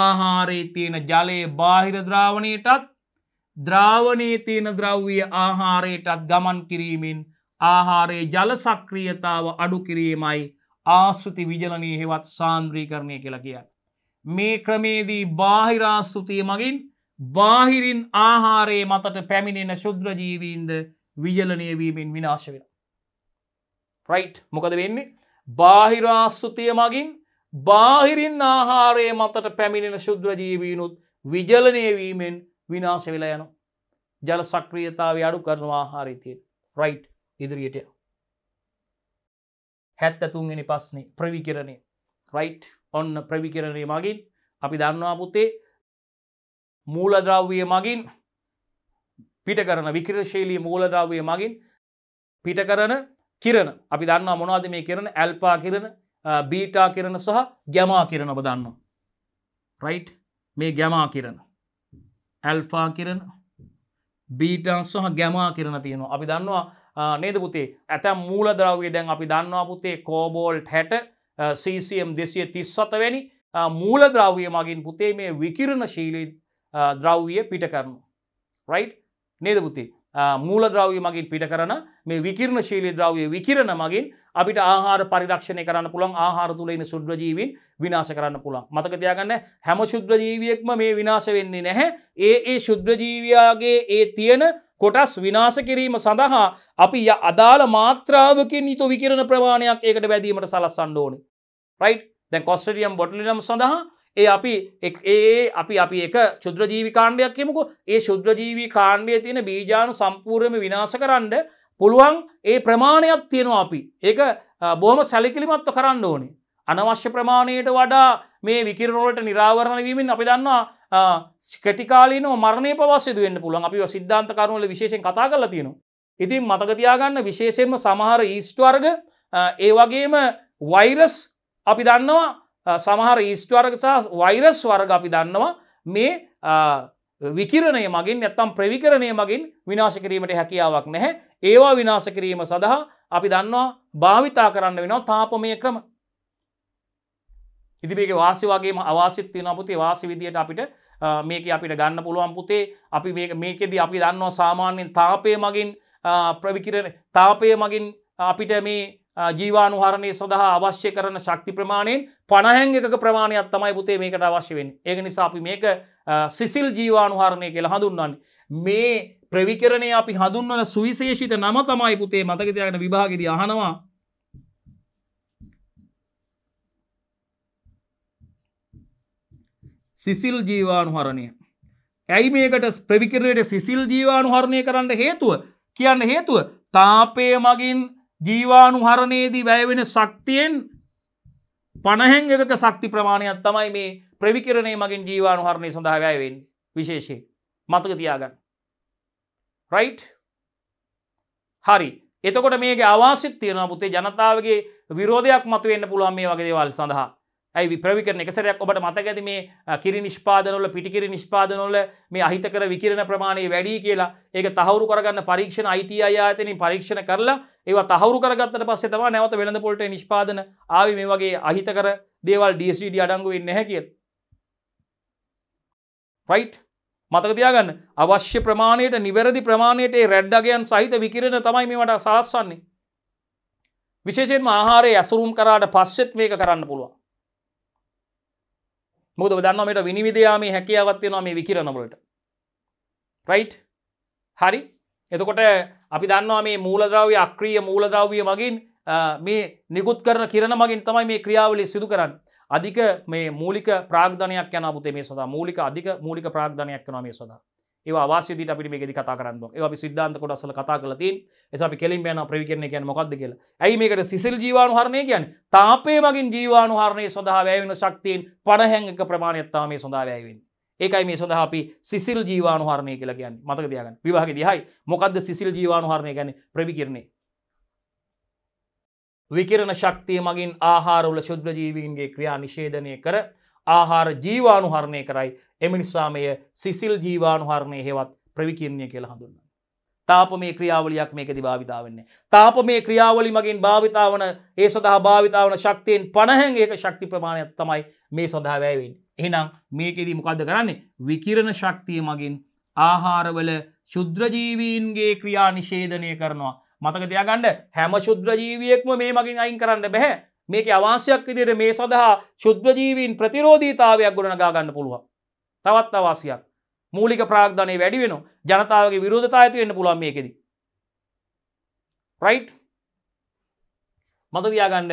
ආහාරයේ තියෙන ජලයේ බාහිර ද්‍රාවණයටත් ද්‍රාවනයේ තියෙන ද්‍රව්විය ආහාරයටත් ගමන් කිරීමෙන් ආහාරයේ ජලසක්‍රියතාව අඩුකිරීමයි ආස්ෘති විජලනී හෙවත් සාන්ද්‍රී කරණය කියලා කිය. මේ ක්‍රමේදී බාහිරාස්තුතිය මගින් බාහිරින් ආහාරයේ මතට පැමිණෙන ශුද්‍රජීවීන්ද විජලනයවීමෙන් විනාශ වෙන. ප්‍රයිට් මොකද වෙන්නේ බාහිරාස්තුතිය මගින් බාහිරින් ආහාරයේ මතට පැමිණෙන ශුද්‍රජීවීනුත් විජලනයවීමෙන් විනාශ වෙලා යනු. ජල සක්‍රියතාව අඩු කරනවා ආහාරිතය. රයිට් ඉදිරියට හැත්තතුන්ගෙන පස්නේ ප්‍රවිකිරණය රයිට් ඔන්න ප්‍රවිකිරණය මගින් අපි දන්නවා පුතේ මූලද්‍රව්විය මගින් පිට කරන විකිරශේලී මූලද්‍රව්විය මගින් පිට කරන කිරන අපි දන්නවා මොනවාද මේ කරන ඇල්පා කිරන බීටා කිරන සහ ගැමා කිරන ඔබ දන්නවා රයිට් මේ ගැමා කිරන ඇල්ෆා කිරන බීටන් සහ ගැමා කිරන තියෙනවා අපි දන්නවා නේද පුතේ ඇතැම් මූලද්‍රව්‍ය දැන් අපි දන්නවා පුතේ කෝබෝල්ට් හැට සම් දෙසිය තිස්සත වැනි මූලද්‍රව්‍ය මගින් පුතේ මේ විකිරණ ශීලී ද්‍රව්විය පිට කරනු. රයි් නේද පුතේ මූලද්‍රව්‍ය මගින් පිට කරන මේ විකිරණ ශීලි ද්‍රව්‍ය විකිරණ මගින් අපිට ආහාර පරිරක්ෂණය කරන්න පුළන් ආහාර තුළයින සුද්‍රජීවන් විනාශ කරන්න පුළන් මතක තියාගන්න හැම ශුද්‍රජීවියෙක්ම මේ විනාශ වෙන්නේ නැහැ ඒ ඒ ශුද්‍රජීවයාගේ ඒ තියෙන කොටස් විනාශ කිරීම සඳහා අපි ය අදාළ මාත්‍රාවකින් යුතු විකිරණ ප්‍රමාණයක් ඒකට වැදීමට සලස්සන්න ඕනේ. රයිට් දැන් කොස්ටඩියම් බොටලිනම් සඳහා ඒ අපි ඒ අපි අපි එක චුද්‍රජීවි කාණ්ඩයක් කියෙමුකු ඒ ශුද්‍රජීවී කාණ්ඩය තියෙන බීජානු සම්පූර්ණම විනාශ කරන්න පුළුවන් ඒ ප්‍රමාණයක් තියෙනවා අපි ඒක බොහම සැලිකිලිමත්ව කරන්න ඕනේ. අනවශ්‍ය ප්‍රමාණයට වඩා මේ විකිරණොලට නිරාවරණ වීමෙන් අපි දන්නවා කෙටිකාලන මරණය පවස්සදුවෙන්න්න පුළුවන් අපි සිද්ධාන්ත කරුණල විශේෂෙන් කතා කල තියෙනු. ඉතින් මතකතියාගන්න විශේෂයෙන්ම සමහර ඊස්ටවර්ග ඒ වගේම වෛරස් අපි දන්නවා සමහර ඊස්ටවර්ග සහ වෛරස් වර්ග අපි දන්නවා මේ විකිරණය මගින් නැත්තම් ප්‍රවිකරණය මගින් විනාශකිරීමට හැකියාවක් නැහැ ඒවා විනාශකිරීම සඳහා අපි දන්නවා භාවිතා කරන්න වෙනවා තාපමය ක්‍රම ඉති මේක වාසි වගේ අවාසිත් තියෙන පුතේ වාසි විදියට අපිට මේක අපිට ගන්න පුළුවන් පුතේ අපි මේකෙදී අපි දන්නවා සාමාන්‍යෙන් තාපය මගින් ප්‍රවිකිරණ තාපය මගින් අපිට මේ ජීවානුහරණය සඳහා අවශ්‍ය කරන ශක්ති ප්‍රමාණයෙන් පණහැන් එකක ප්‍රමාණයක් තමයි පුතේ මේකට අවශ්‍යවෙන් ඒක නිසා අපි මේක සිසිල් ජීවානුහරණය කියලා හඳුන්වන්න මේ ප්‍රවිකරණය අපි හඳුන්වන සුවිශේෂිත නම තමයි පුතේ මතකතියගෙන විභාගෙද අහනවා සිසිල් ජීවානුහරණය. ඇයි මේකට ප්‍රවිකිරයට සිසිල් ජීවානුහරණය කරන්න හේතුව කියන්න හේතුව තාපය මගින් ජීවානුහරණයේදී වැයවෙන ශක්තියෙන් පණහැංගක ශක්ති ප්‍රමාණයක් තමයි මේ ප්‍රවිකිරණය මගින් ජීවානුහරණය සඳහා වැයවෙන් විශේෂය මතක තියාගන්න. රයි් හරි එතකොට මේක අවාසිත් තියෙන පුතේ ජනතාවගේ විරෝධයක් මතුවෙන්න පුළුවන් මේ වගේ දේවල් සඳහා ඇයි විප්‍රවිකරන එකසරයක් ඔබට මතක ඇති මේ කිරි නිෂ්පාදනොල පිටිකිරි නිෂ්පාදනොල මේ අහිතකර විකිරණ ප්‍රමාණය වැඩි කියලා ඒක තහවුරු කරගන්න පරීක්ෂණ අයිටි අයාතනින් පරීක්ෂණ කරලා ඒවා තහවුරු කරගත්තට පස්සේ තමයි නැවත වෙළඳ පොළට නිෂ්පාදන ආවේ මේ වගේ අහිතකර දේවල් DSVD e අඩංගු වෙන්නේ නැහැ කියලා. right මතක තියාගන්න අවශ්‍ය ප්‍රමාණයට නිවැරදි ප්‍රමාණයට ඒ රැඩ්ඩගයන් සහිත විකිරණ තමයි මේවට සලස්වන්නේ. විශේෂයෙන්ම ආහාරයේ ඇසුරුම් කරාට පස්සෙත් මේක කරන්න පුළුවන්. මොකද ඔබ දන්නවා මේට විනිවිද යාමේ හැකියාවක් තියෙනවා මේ විකිරණ වලට රයිට් හරි එතකොට අපි දන්නවා මේ මූලද්‍රව්‍ය අක්‍රීය මූලද්‍රව්‍ය මගින් මේ නිකුත් කරන කිරණ මගින් තමයි මේ ක්‍රියාවලිය සිදු කරන්න අධික මේ මූලික ප්‍රාග්ධනයක් යන පුතේ මේ සඳහා මූලික අධික මූලික ප්‍රාග්ධනයක් යනවා මේ සඳහා ඒ වාසිද අපි මේක කතා කරන්න ඒ අපි සිද්ධන්ත කොට අසල කතා කලති එසි කෙලින් යන ප්‍රවිකරණ කියන මොකක්ද කියලා ඇයි මේකට සිසිල් ජීවානු හරණය කියන් තාපේ මගින් ජීවානු හරණය සඳහා වැෑවෙන ශක්තියෙන් පණහැංගක ප්‍රමාණයත්තා මේ සඳහා වැෑවෙන්. ඒකයි මේ සඳහා අපි සිසිල් ජීවානු හරණය කියලා කියන්න මතක දයාගන්න විවාහ දිහයි මොකක්ද සිසිල් ජීවානු හරණය ගැන ප්‍රවිකිරණේ විකිරණ ශක්තිය මගින් ආහාරවල ශුද්‍රජීවීන්ගේ ක්‍රියා නිශේධනය කර ආහාර ජීවානුහරණය කරයි එමනිසාමය සිසිල් ජීවානුහරණය හෙවත් ප්‍රවිකිරණය කියලා හඳුන්න. තාප මේ ක්‍රියාවලියක් මේකති භාවිතාවන්නේ. තාප මේ ක්‍රියාවලි මගින් භාවිතාවන ඒ සඳහා භාවිතාවන ශක්තියෙන් පණහැන් ඒක ශක්ති ප්‍රමාණයක් තමයි මේ සඳහා වැෑවෙන්. එහෙනම් මේකෙදී මොකක්ද කරන්නේ විකිරණ ශක්තිය මගින් ආහාරවල ශුද්‍රජීවීන්ගේ ක්‍රියා නිශේධනය කරනවා. මතක තියාගණ්ඩ හැම ශුද්‍රජීවියෙක්ම මේ මගින් අයින් කරන්න බැහැ මේක අවාසයක් විදියට මේ සඳහා ශුද්‍රජීවීන් ප්‍රතිරෝධීතාවයක් ගොඩනගා ගන්න පුළුවන් තවත් අවාසියක් මූලික ප්‍රාග්ධනය වැඩි වෙන ජනතාවගේ විරෝධතා ඇති වෙන්න පුළුවන් මේකෙදී රයිට් මතතියාගන්න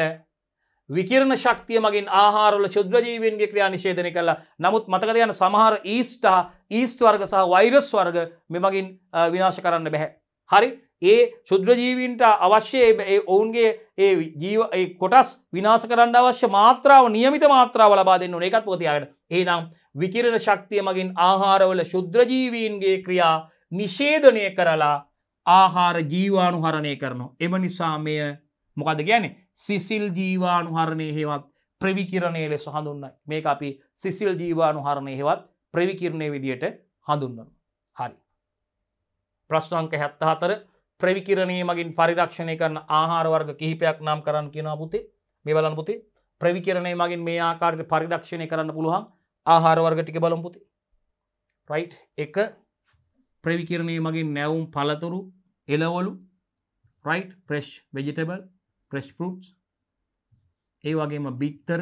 විකිරණ ශක්තිය මගින් ආහාරල ශුද්‍රජීවන්ගේ ක්‍රියා නිශේධනය කළලා නමුත් මතකද යන සමහර ඊස්ටා ඊස්ට වර්ග සහ වෛරස් වර්ග මෙමගින් විනාශ කරන්න බැහැ. හරි ඒ ශුද්‍රජීවින්ට අවශ්‍ය ඔවුන්ගේ ඒ ජීව කොටස් විනාස කරන්න අවශ්‍ය මාත්‍රාව නියමිත මාත්‍රාව ලබා දෙන්න එකත් පොතියාගෙන ඒනම් විකිරණ ශක්තිය මගින් ආහාරවල ශුද්‍රජීවීන්ගේ ක්‍රියා නිශේධනය කරලා ආහාර ජීවානුහරණය කරනවා. එම නිසා මෙය මොකද ගැන සිසිල් ජීවානුහරණය හෙවත් ප්‍රවිකිරණය ලෙස හඳුන්න මේක අපි සිසිල් ජීවානුහරණය හෙවත් ප්‍රවිකිරණය විදියට හඳුන්වන. හරි. ප්‍රශ්නංක හැත්තහතර ප්‍රවිකිරණය මගින් පරිරක්ෂණය කරන ආහාරවර්ග කිහිපයක් නම් කරන්න කියනවා පුතේ මේ බලන්න පුතේ ප්‍රවිකිරණය මගින් මේ ආකාරයට පරිරක්ෂණය කරන්න පුළුවන් ආහාරවර්ග ටික බලමු පුතේ රයිට් එක ප්‍රවිකිරණය මගින් නැවුම් පළතුරු එළවලු right fresh vegetable fresh fruits ඒ වගේම බිත්තර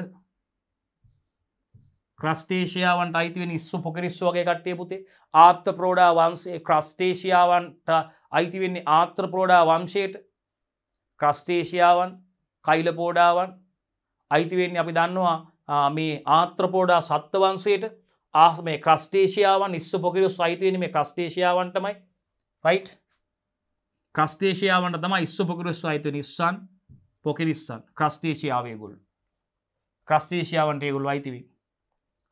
ක්‍රස්ටේෂයාවන්ට අයිතිවෙන ඉස්සු පොකරිස්ස වගේ කට්ටේ පුතේ ආත්ත ප්‍රෝඩා වන්සේ ක්‍රස්ටේෂයාවන්ට අයිතිවෙන්නේ ආත්‍ර ප්‍රෝඩා වංශයට ක්‍රස්ටේෂයාවන් කයිලපෝඩාවන් අයිතිවෙන්නේ අපි දන්නවා මේ ආත්‍රපෝඩා සත්වවන්සේට ආස මේ ක්‍රස්ටේෂයාවන් ඉස්ස පොකිරුස් අයිතිවෙන මේ ක්‍රස්ටේෂයාවන්ටමයි රයිට් ක්‍රස්ටේෂයාවන්ට තම ඉස්ස පොකිරුස් අයිති නිස්සන් පොකිරිස්සන් ක්‍රස්ටේෂයාවයගුල් ක්‍රස්ටේෂයාවන්ට ඒගුල් අයිතිවී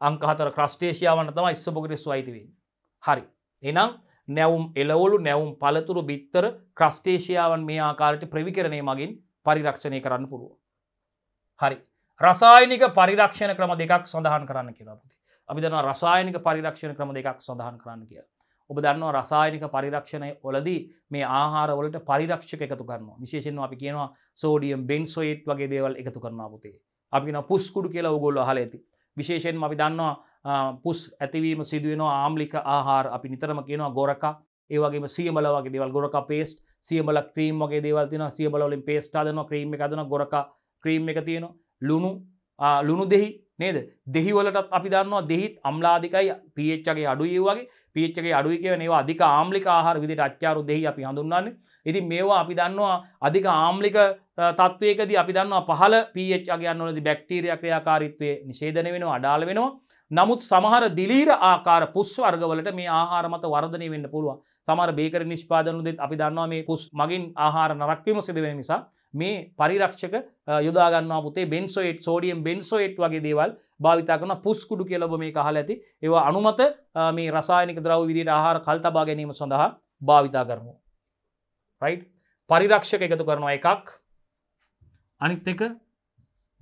අංකහතර ක්‍රස්ටේෂයාවන්න තම ඉස්සපොගරෙස්ු අයිතිවෙන් හරි එනම් නැවුම් එලවලු නැවුම් පළතුරු බිත්තර ක්‍රස්ටේෂයාවන් මේ ආකාරයට ප්‍රවි කරණය මගින් පරිරක්ෂණය කරන්න පුළුව හරි රසායනික පරිරක්ෂණ ක්‍රම දෙකක් සඳහන් කරන්න කියලාපති අපි දන්න රසායනික පරිරක්ෂණ ක්‍රම දෙකක් සඳහන් කරන්න කිය ඔබ දන්නවා රසායනික පරිරක්ෂණය ඔලදී මේ ආහාරවලට පරිරක්ෂක එකතු කරනවා විශේෂෙන්වා අපි කියනවා සෝඩියම් බෙන්සොයිට් වගේ දේවල් එකතු කරන්න පුතේ අපින පුස්කුඩු කියලා ඔගොල්ල හල ඇති විශේෂයෙන් අපි දන්නවා පුස් ඇතිවීම සිදුවෙනවා ආම්ලික ආහාර අපි නිතරම කියනවා ගොරකා ඒවගේ සියමල වගේ දෙවල් ගොරක පේස්ට සියමල ක්‍රීම් වගේ දේවල්තින සියබලවලින් පේස්ටාදන ක්‍රීම් එකදන ගොරක ක්‍රීම් එක තියෙන ලුණු ලුණු දෙහි නේද දෙහිවලටත් අපි දන්නවා දෙහිත් අම්ලාධිකයි පිච්චගේ අඩුයි වගේ පිච්චගේ අඩුයි කිය ඒවා අධික ආම්ලික ආහාර විදිට අච්චාරු දෙහි අපි හඳුන්වන්නේ ඉතින් මේවා අපි දන්නවා අධික ආම්ලික තත්වයකද අපි දන්නවා පහල පිච්චගේ අන්නලද බැක්ටීරයක් ක්‍රියාකාරිත්වය නිශේදන වෙන අඩාල වෙනවා නමුත් සමහර දිලීර ආකාර පුස් වර්ගවලට මේ ආහාරමත වර්ධනය වෙන්න පුළුවන් සමර බේකර නිෂ්පාදනුදෙත් අපි දන්නවා මේ පුස් මගින් ආහාර නරක්වීම සිදුවෙන නිසා මේ පරිරක්ෂක යොදාගන්නවා පුතේ බෙන්සෝයිට් සෝඩියම් බෙන්සෝයිට් වගේ දේවල් භාවිතා කරන පුස්කුඩු කියලබ මේ කහල ඇති ඒවා අනුමත මේ රසායනික ද්‍රව විදිට ආහාර කල් තබා ගැනීම සඳහා භාවිතා කරමු. රයිට් පරිරක්ෂක එකතු කරනවා එකක් අනිත් එක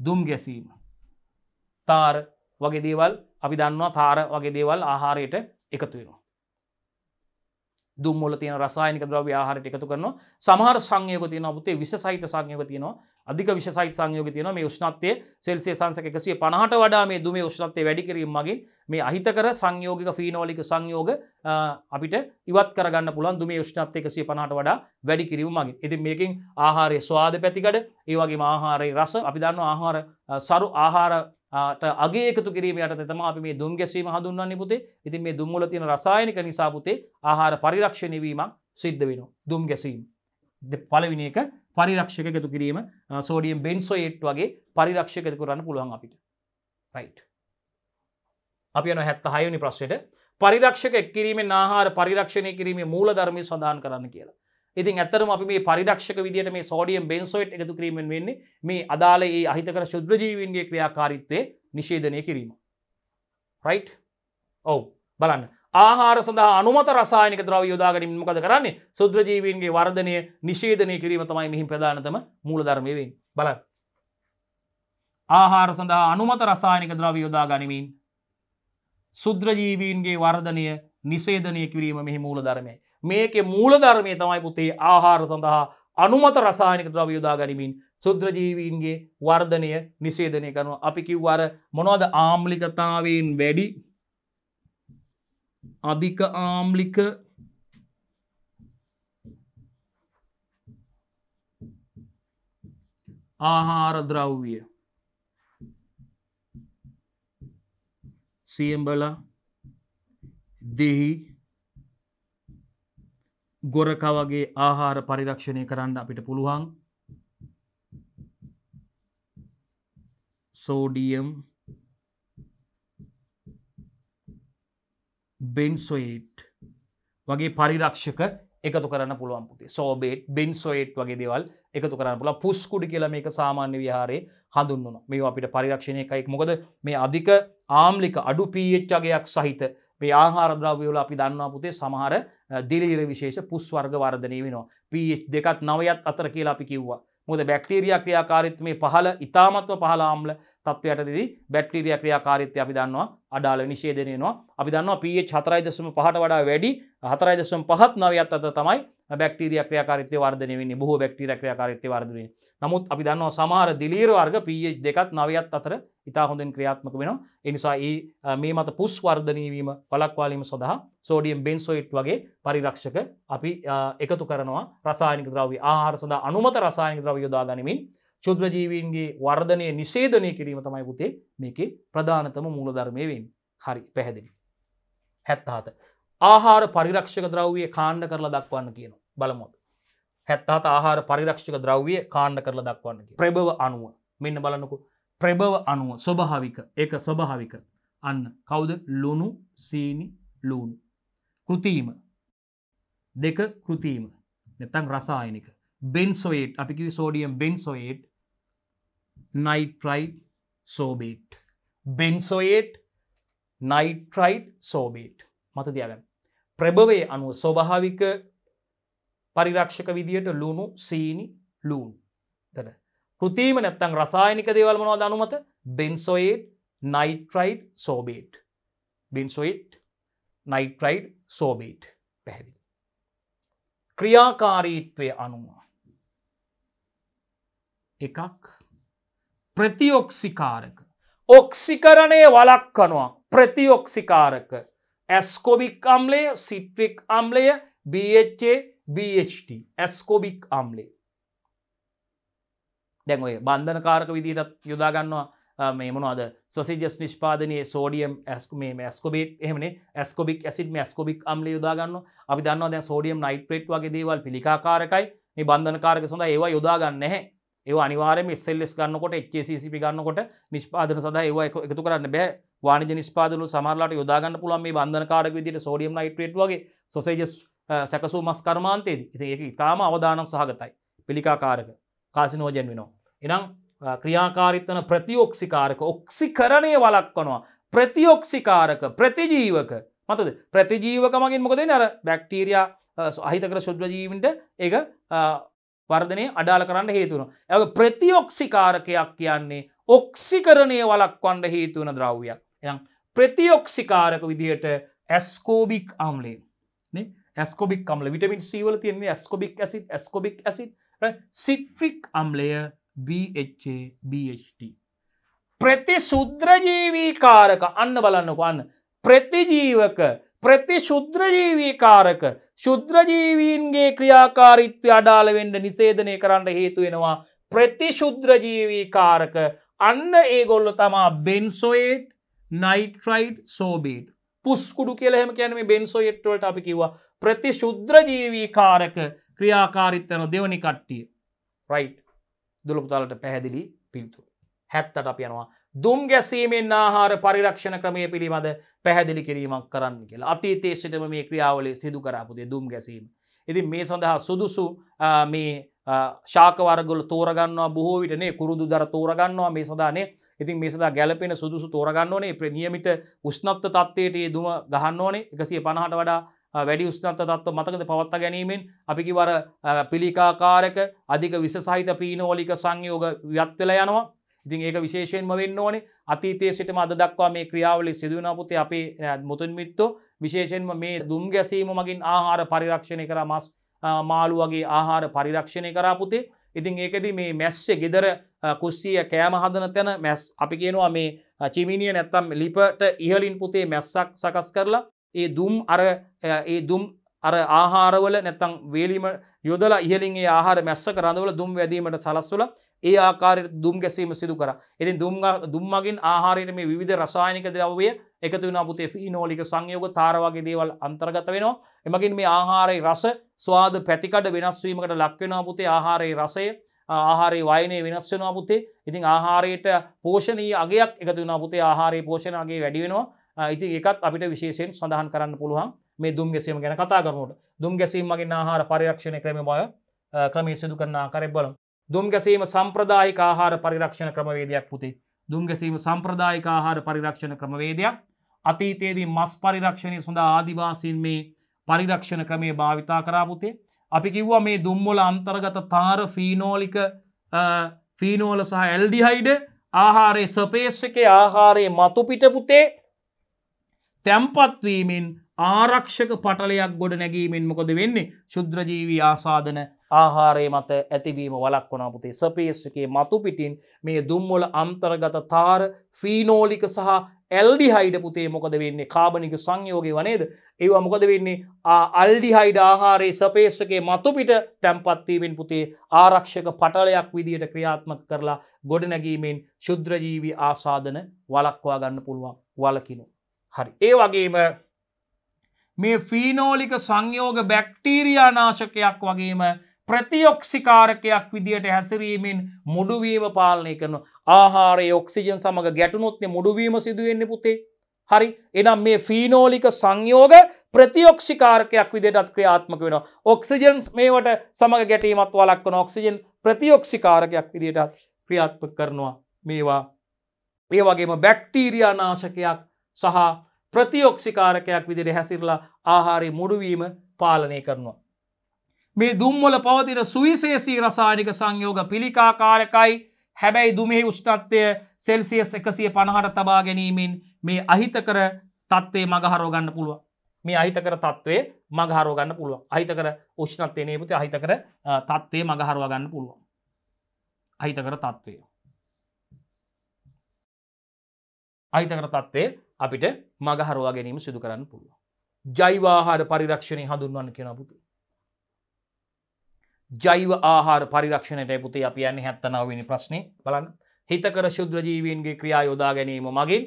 දුම් ගැසීම තාර වගේ දේවල් අපි දන්නවා තාර වගේ දේවල් ආහාරයට එකතු වෙනවා. දුම්මුල තියෙන රසායනික ද්‍රව්‍ය ආහාරයට එකතු කරනවා. සමහර සංයෝග තියෙනවා පුතේ විස සහිත සංයෝග තියෙනවා. අධික විශසාහිත සංයෝග තියෙන මේ උෂ්ණත්වය සෙල්සිය සංසක එකසිය පනහට වඩා මේ දුමේ උෂ්ණත්වය වැඩිකිරීම මගින් මේ අහිතකර සංයෝගික ෆීනෝලික සංයෝග අපිට ඉවත් කරගන්න පුළන් දුමේ උෂ්ණත්වය එකසිය පනහට වඩා වැඩිකිරීම මගින් ඉතින් මේකින් ආහාරය ස්වාද පැතිකඩ ඒවගේ ආහාරයේ රස අපි දන්න ආහාර සරු ආහාරට අගේ එකතු කිරීම යටතේ තමයි අපි මේ දුම් ගැසීම හඳුන්වන්නේ පුතේ. ඉතින් මේ දුම් වල තියෙන රසායනික නිසා පුතේ ආහාර පරිරක්ෂණය වීමක් සිද්ධ වෙනවා. දුම් ගැසීම. පළවෙනි එක පරිරක්ෂක එකතු කිරීම සෝඩියම් බෙන්සෝයට් වගේ පරිරක්ෂක එකතු කරන්න පුළුවන් අපිට රයිට් අපි යන හැත්ත හයනි ප්‍රශ්යට පරිරක්ෂක එක්කිරීමෙන් ආහාර පරිරක්ෂණය කිරීමේ මූල ධර්මය සඳහන් කරන්න කියලා ඉතින් ඇතරම අපි මේ පරිරක්ෂක විදිට මේ සෝඩියම් බෙන්සෝයිට් එකතු කිරීමෙන් වෙන්නේ මේ අදාළ ඒ අහිතකර ශුද්‍රජීවීන්ගේ ක්‍රියාකාරිත්තය නිශේධනය කිරීම රයිට් ඔවු බලන්න ආහාර සඳහා අනුමත රසායනික ද්‍රව යොදාගනින් මොකද කරන්නේ සුද්‍රජීවීන්ගේ වර්ධනය නිශේධනය කිරීම තමයි මෙහි ප්‍රධානතම මූලධර්මයවෙන් බල ආහාර සඳහා අනුමත රසායනික ද්‍රව යොදා ගනිමින් සුද්‍රජීවීන්ගේ වර්ධනය නිසේධනය කිරීම මෙහි මූලධර්මය මේකෙ මූලධර්මය තමයි පුතේ ආහාර සඳහා අනුමත රසායනික ද්‍රව යොදා ගනිමින් සුද්‍රජීවීන්ගේ වර්ධනය නිසේධනය කරනු අපි කිව්වර මොනවද ආම්ලිකතාවෙන් වැඩි අධික ආම්ලික ආහාර ද්‍රව්විය සියම්බල දෙහි ගොරක වගේ ආහාර පරිරක්ෂණය කරන්න අපිට පුළුවන් සෝඩියම් බෙන්සොයිට් වගේ පරිරක්ෂක එකතු කරන්න පුළුවන් පුතේ සෝබේට් බෙන්සොයිට් වගේ දේවල් එකතු කරන්න පුළ පුස්කුඩි කියල මේක සාමාන්‍ය විහාරේ හඳුන්වන මේ අපිට පරිරක්ෂණය එකයික් මොකද මේ අධික ආම්ලික අඩු පීච්චගයක් සහිත මේ ආහාරද්‍රව්‍යවල අපි දන්නවා පුතේ සමහර දිලීර විශේෂ පුස්වර්ග වර්ධනය වෙනවා පH දෙකත් නවයත් අතර කියලා අපි කිව්වා මුද බැක්ටීරිය ක්‍රියාකාරිත්මේ පහල ඉතාමත්ව පහල ආම්ල තත්ත්වයටදී බැක්ටීරිය ක්‍රියාකාරිත්‍ය අපි දන්නවා අඩාල නිශේදනයනවා අපි දන්නවා පH 4.5ට වඩා වැඩි 4.5ත් නවයත් අතර තමයි බැක්ටීරිය ක්‍රියාකාරිත්‍ය වර්ධනය වෙන්නේ බොහෝ බැක්ටීරිය ක්‍රියාකාරිත්‍ය වර්ධනය වෙන්නේ නමුත් අපි දන්නවා සමහර දිලීර වර්ග pH දෙකත් නවයත් අතර ඉතා හොඳින් ක්‍රියාත්මක වෙනවා ඒ නිසා ඒ මේ මත පුස් වර්ධනය වීම වළක්වාලීම සඳහා සෝඩියම් බෙන්සෝයිට් වගේ පරිරක්ෂක අපි එකතු කරනවා රසායනික ද්‍රව්‍ය ආහාර සඳහා අනුමත රසායනික ද්‍රව්‍ය යොදා ගනිමින් ශුද්‍ර ජීවීන්ගේ වර්ධනය නිෂේධනය කිරීම තමයි පුතේ මේකේ ප්‍රධානතම මූලධර්මය වෙන්නේ හරි පැහැදිලි හැත්තාත ආහාර පරිරක්ෂක ද්‍රව්වය කාණ්ඩ කරලා දක්වන්න කියන බලමොද. හැත්තහත ආහාර පරිරක්ෂක ද්‍රව්විය කාණ්ඩ කරලා දක්වන්න ප්‍රබව අනුව මෙන්න බලනකු ප්‍රබව අනුව ස්වභාවික එක ස්වභාවික අන්න කවුද ලුණු සීනි ලූුණු කෘතිීම දෙක කෘතිීම නැතන් රසායනික බෙන්සෝේට් අපිකිවි සෝඩියම් බෙන්සෝේට් නයිට්‍රයි් සෝබේට් බෙන්සෝේට් නයිට්‍රයි් සෝබේට් මත තියාගන්න ප්‍රභවය අනුව ස්වභාවික පරිරක්ෂක විදියට ලුණු සීනි ලූන් තන කෘතිීම නැත්තං රසායනික දේවල් මනවාද අනුමත බෙන්සොයිට් නයිට්‍රයිට් සෝබේට් බින්සොයිට් නයිට්‍රයිට් සෝබේට් පැහැදි. ක්‍රියාකාරීත්වය අනුවා එකක් ප්‍රතිඔක්සිකාරක ඔක්සිකරණය වලක් කනවා ප්‍රතිඔක්සිකාරක ඇස්කොබික් අම්ලය සිට්‍රික් අම්ලය BHA BHT ඇස්කොබික් අම්ලේ දැන් ඔය බන්ධනකාරක විදිටත් යොදාගන්නවා මේ මොනවාද සොසිජස් නිෂ්පාදනයේ සෝඩියම් ඇස්කු මේ ඇස්කොබේට් එහෙමනේ ඇස්කොබික් ඇසිට ඇස්කොබික් අම්ල යොදාගන්න අපි දන්නවා දැන් සෝඩියම් නයිට්‍රේට් වගේ දේවල් පිළිකාකාරකයි මේ බන්ධනකාරක සඳහා ඒවා යොදාගන්න නැහැ ඒ අනිවාරම ස්සල්ලෙස් ගන්නකොට එක්කේසිපි ගන්නකොට නිෂ්පාදන සඳහා ඒවා එකතු කරන්න බෑ වානජ නිස්පාදනු සමරලාට යොදාගන්න පුළන් මේ බන්ධනකාරක විදිට සෝඩියම් නයිට්‍රේට් වගේ සොසේජස් සැකසූ මස් කර්මාන්තයේද ඉති ඒ ඉතාම අවධානම් සහගතයි පිළිකාකාරක කාසිනෝජන් වෙනවා. එනම් ක්‍රියාකාරිත්තන ප්‍රතිඔක්සිකාරක ඔක්සිකරණය වලක්වනවා ප්‍රතිඔක්සිකාරක ප්‍රතිජීවක මතද ප්‍රතිජීවක මගින් මොකද නර බැක්ටීරයා අහිතකර ශුද්‍රජීවින්ට ඒ වර්ධනය අඩාල කරන්න හේතුවන. ඇ ප්‍රතිඔක්සිකාරකයක් කියන්නේ ඔක්සිකරණය වලක්වන්ඩ හේතුවන ද්‍රව්‍යයක් යම් ප්‍රතිඔක්සිකාරක විදිහට ඇස්කෝබික් අම්ලේ ඇස්කොබික් අම්ල විටමින් සීවල තියන්නේ ඇස්කොබික් ඇසි ඇස්කොබික් ඇසි සිට්‍රික් අම්ලය BHBHT ප්‍රති සුද්‍රජීවී කාරක අන්න බලන්නකු අන්න ප්‍රතිජීවක ප්‍රතිශුද්‍රජීවී කාරක ශුද්‍රජීවීන්ගේ ක්‍රියාකාරිත්වය අඩාලවෙන්ඩ නිසේදනය කරන්න හේතුවෙනවා ප්‍රතිශුද්‍රජීවී කාරක අන්න ඒගොල්ල තමා බෙන්සෝයට් නයිට්‍රයිඩ් සෝබීට් පුස්කුඩු කියලහෙම කියැනම බෙන්සෝයට්වලට අපි කිවවා ප්‍රතිශුද්‍රජීවී කාරක ක්‍රියාකාරිත්තන දෙවනි කට්ටිය රයි් දුළපුතාලට පැහැදිලි පිල්තු හැත්තට අප යනවා දුම් ගැසීමෙන් ආහාර පරිරක්ෂණ ක්‍රමය පිළිබඳ පැහැදිලි කිරීමක් කරන්න කියලා අතීතේ සිටම මේ ක්‍රියාවලේ සිදු කරාපුදේ දුම් ගැසීම. ඉති මේ සඳහා සුදුසු මේ ශාකවරගොල තෝරගන්නවා බොහෝ විටනේ කුරුදු දර තෝරගන්නවා මේ සදානේ ඉතින් මේ සදා ගැලපෙන සුදුසු තෝරගන්න ඕනේ ප්‍රනියමිත උෂ්නත්ත තත්වයට ඒ දුම ගහන්න ඕනේ එකසිය පණහට වඩා වැඩි උෂ්නත්ත තත්ව මතකද පවත්තා ගැනීමෙන් අපිකි වර පිළිකාකාරක අධික විස සහිත පීනෝලික සංයෝග ව්‍යත්වල යනවා ඉතින් ඒක විශේෂයෙන්ම වෙන්න ඕනේ අතීතයේ සිටම අද දක්වා මේ ක්‍රියාවලි සිදුවන පුතේ අපේ මුතුන් මිත්තෝ විශේෂයෙන්ම මේ දුම් ගැසීම මගින් ආහාර පරිරක්ෂණය කරා මස් මාළු වගේ ආහාර පරිරක්ෂණය කරා පුතේ ඉතින් ඒකෙදි මේ මැස්සේ ගෙදර කුස්සිය කෑම හදන තැන මැස් අපි කියනවා මේ චිමිනිය නැත්තම් ලිපට ඉහලින් පුතේ මැස්සක් සකස් කරලා ඒ දුම් අර ඒ දුම් අර ආහාරවල නැත්තං වේලීම යොදල ඉහලින්ගේ ආහාර මැස්සක රඳවල දුම් වැදීමට සලස්වල ඒ ආකාරය දුම් ගැසීම සිදු කර. ඉතින් දුම් දුම්මගින් ආහාරයට මේ විධ රසායනික ද්‍රව්වය එකතු වෙන පුතේ ෆීනෝලික සංයෝග තාරවාගේ දේවල් අන්තර්ගත වෙනවා. එමගින් මේ ආහාරයේ රස ස්වාද පැතිකඩ වෙනස් වීමකට ලක් වෙනවා පුතේ ආහාරයේ රසය ආහාරයේ වයනය වෙනස් වෙනවා පුතේ. ඉතින් ආහාරයට පෝෂණීය අගයක් එකතු වෙනවා පුතේ ආහාරයේ පෝෂණ අගේ වැඩි වෙනවා. ඉතින් ඒකත් අපිට විශේෂයෙන් සඳහන් කරන්න පුළුවන්. මේ දුම් ගැසීම ගැන කතා කරනට දුම් ගැසීමගේ ආහාර පරිරක්ෂණ ක්‍රම බය ක්‍රමේ සිදු කරන්න කරෙබ්බලම් දුම් ගැසීම සම්ප්‍රදායික ආහාර පරිරක්ෂණ ක්‍රමවේදයක් පුතේ දුම් ගැසීම සම්ප්‍රදායික ආහාර පරිරක්ෂණ ක්‍රමවේදයක් අතීතයේදී මස් පරිරක්ෂණය සඳ ආදිවාසින් මේ පරිරක්ෂණ ක්‍රමේ භාවිතා කරාපුතේ අපි කිව්වා මේ දුම්මොල අන්තර්ගත තාර ෆීනෝලික ෆීනෝල සහ ඇල්ඩිහයිඩ ආහාරය සපේෂකේ ආහාරයේ මතුපිට පුතේ තැම්පත්වීමෙන් ආරක්ෂක පටලයක් ගොඩ නැගීමෙන් මොකොද වෙන්නේ ශුද්‍රජීවී ආසාධන ආහාරය මත ඇතිවීම වලක්වනාපුතේ සපේස්සකේ මතුපිටින් මේ දුම්මොල අන්තර්ගත තාර ෆීනෝලික සහ ඇල්ඩිහයිඩ පුතේ මොකද වෙන්නේ කාබනික සංයෝගය වනේද ඒවා මොකද වෙන්නේ අල්ඩිහයිඩ ආහාරයේ සපේස්සකේ මතුපිට තැම්පත්වීමෙන් පුතේ ආරක්ෂක පටලයක් විදියට ක්‍රියාත්මක කරලා ගොඩනැගීමෙන් ශුද්‍රජීවී ආසාධන වලක්වා ගන්න පුළුවන් වලකිනු. හරි ඒ වගේම මේ ෆීනෝලික සංයෝග බැක්ටීරයා නාශකයක් වගේම ප්‍රතියොක්සිකාරකයක් විදියට හැසිරීමෙන් මුඩුවීම පාලනය කරන ආහාර ඔක්සිජන් සමඟ ගැටුණොත්ේ මුඩුවීම සිදුවෙන්න පුතේ. හරි එනම් මේ ෆීනෝලික සංයෝග ප්‍රතියොක්ෂිකාරකයක් විදිටත් ක්‍රියාත්මක වෙන ඔක්සිජන්ස් මේවට සමඟ ගැටීමත් වලක්වන ඔක්සිජන් ප්‍රතියොක්ෂිකාරකයක් විදිටත් ක්‍රියාත්ම කරනවා මේවා ඒ වගේම බැක්ටීරයා නාශකයක් සහ ප්‍රතියොක්ෂිකාරකයක් විදිර හැසිරලා ආහාරි මුඩුවීම පාලනය කරනවා. මේ දුම්වල පවතින සුවිශේසී රසානික සංයෝග පිළිකාකාරකයි හැබැයි දුමෙහි උෂ්ණත්වය සෙල්සියස් එකසිය පණහට තබා ගැනීමෙන් මේ අහිතකර තත්ත්වේ මගහරෝගන්න පුළුව මේ අහිතකර තත්ත්වේ මගහරෝගන්න පුළුව අහිතකර උෂ්ණත්වය නේපති අහිතකර තත්ත්වේ මගහරවාගන්න පුළුවන් අහිතකර තත්ත්වය අහිතකර තත්ත්වේ අපිට මගහරවා ගැනීම සිදු කරන්න පුළුව. ජයිවාහාර පරිරක්ෂණය හඳුන්වන්න කියෙන පුති. ජයිව ආහාර පරිරක්ෂණයට පුතේ අප යන්නේ හැත්තනාවනි ප්‍රශ්නය බලන්න හිතකර ශුද්‍රජීවීන්ගේ ක්‍රියා යොදා ගැනීම මගින්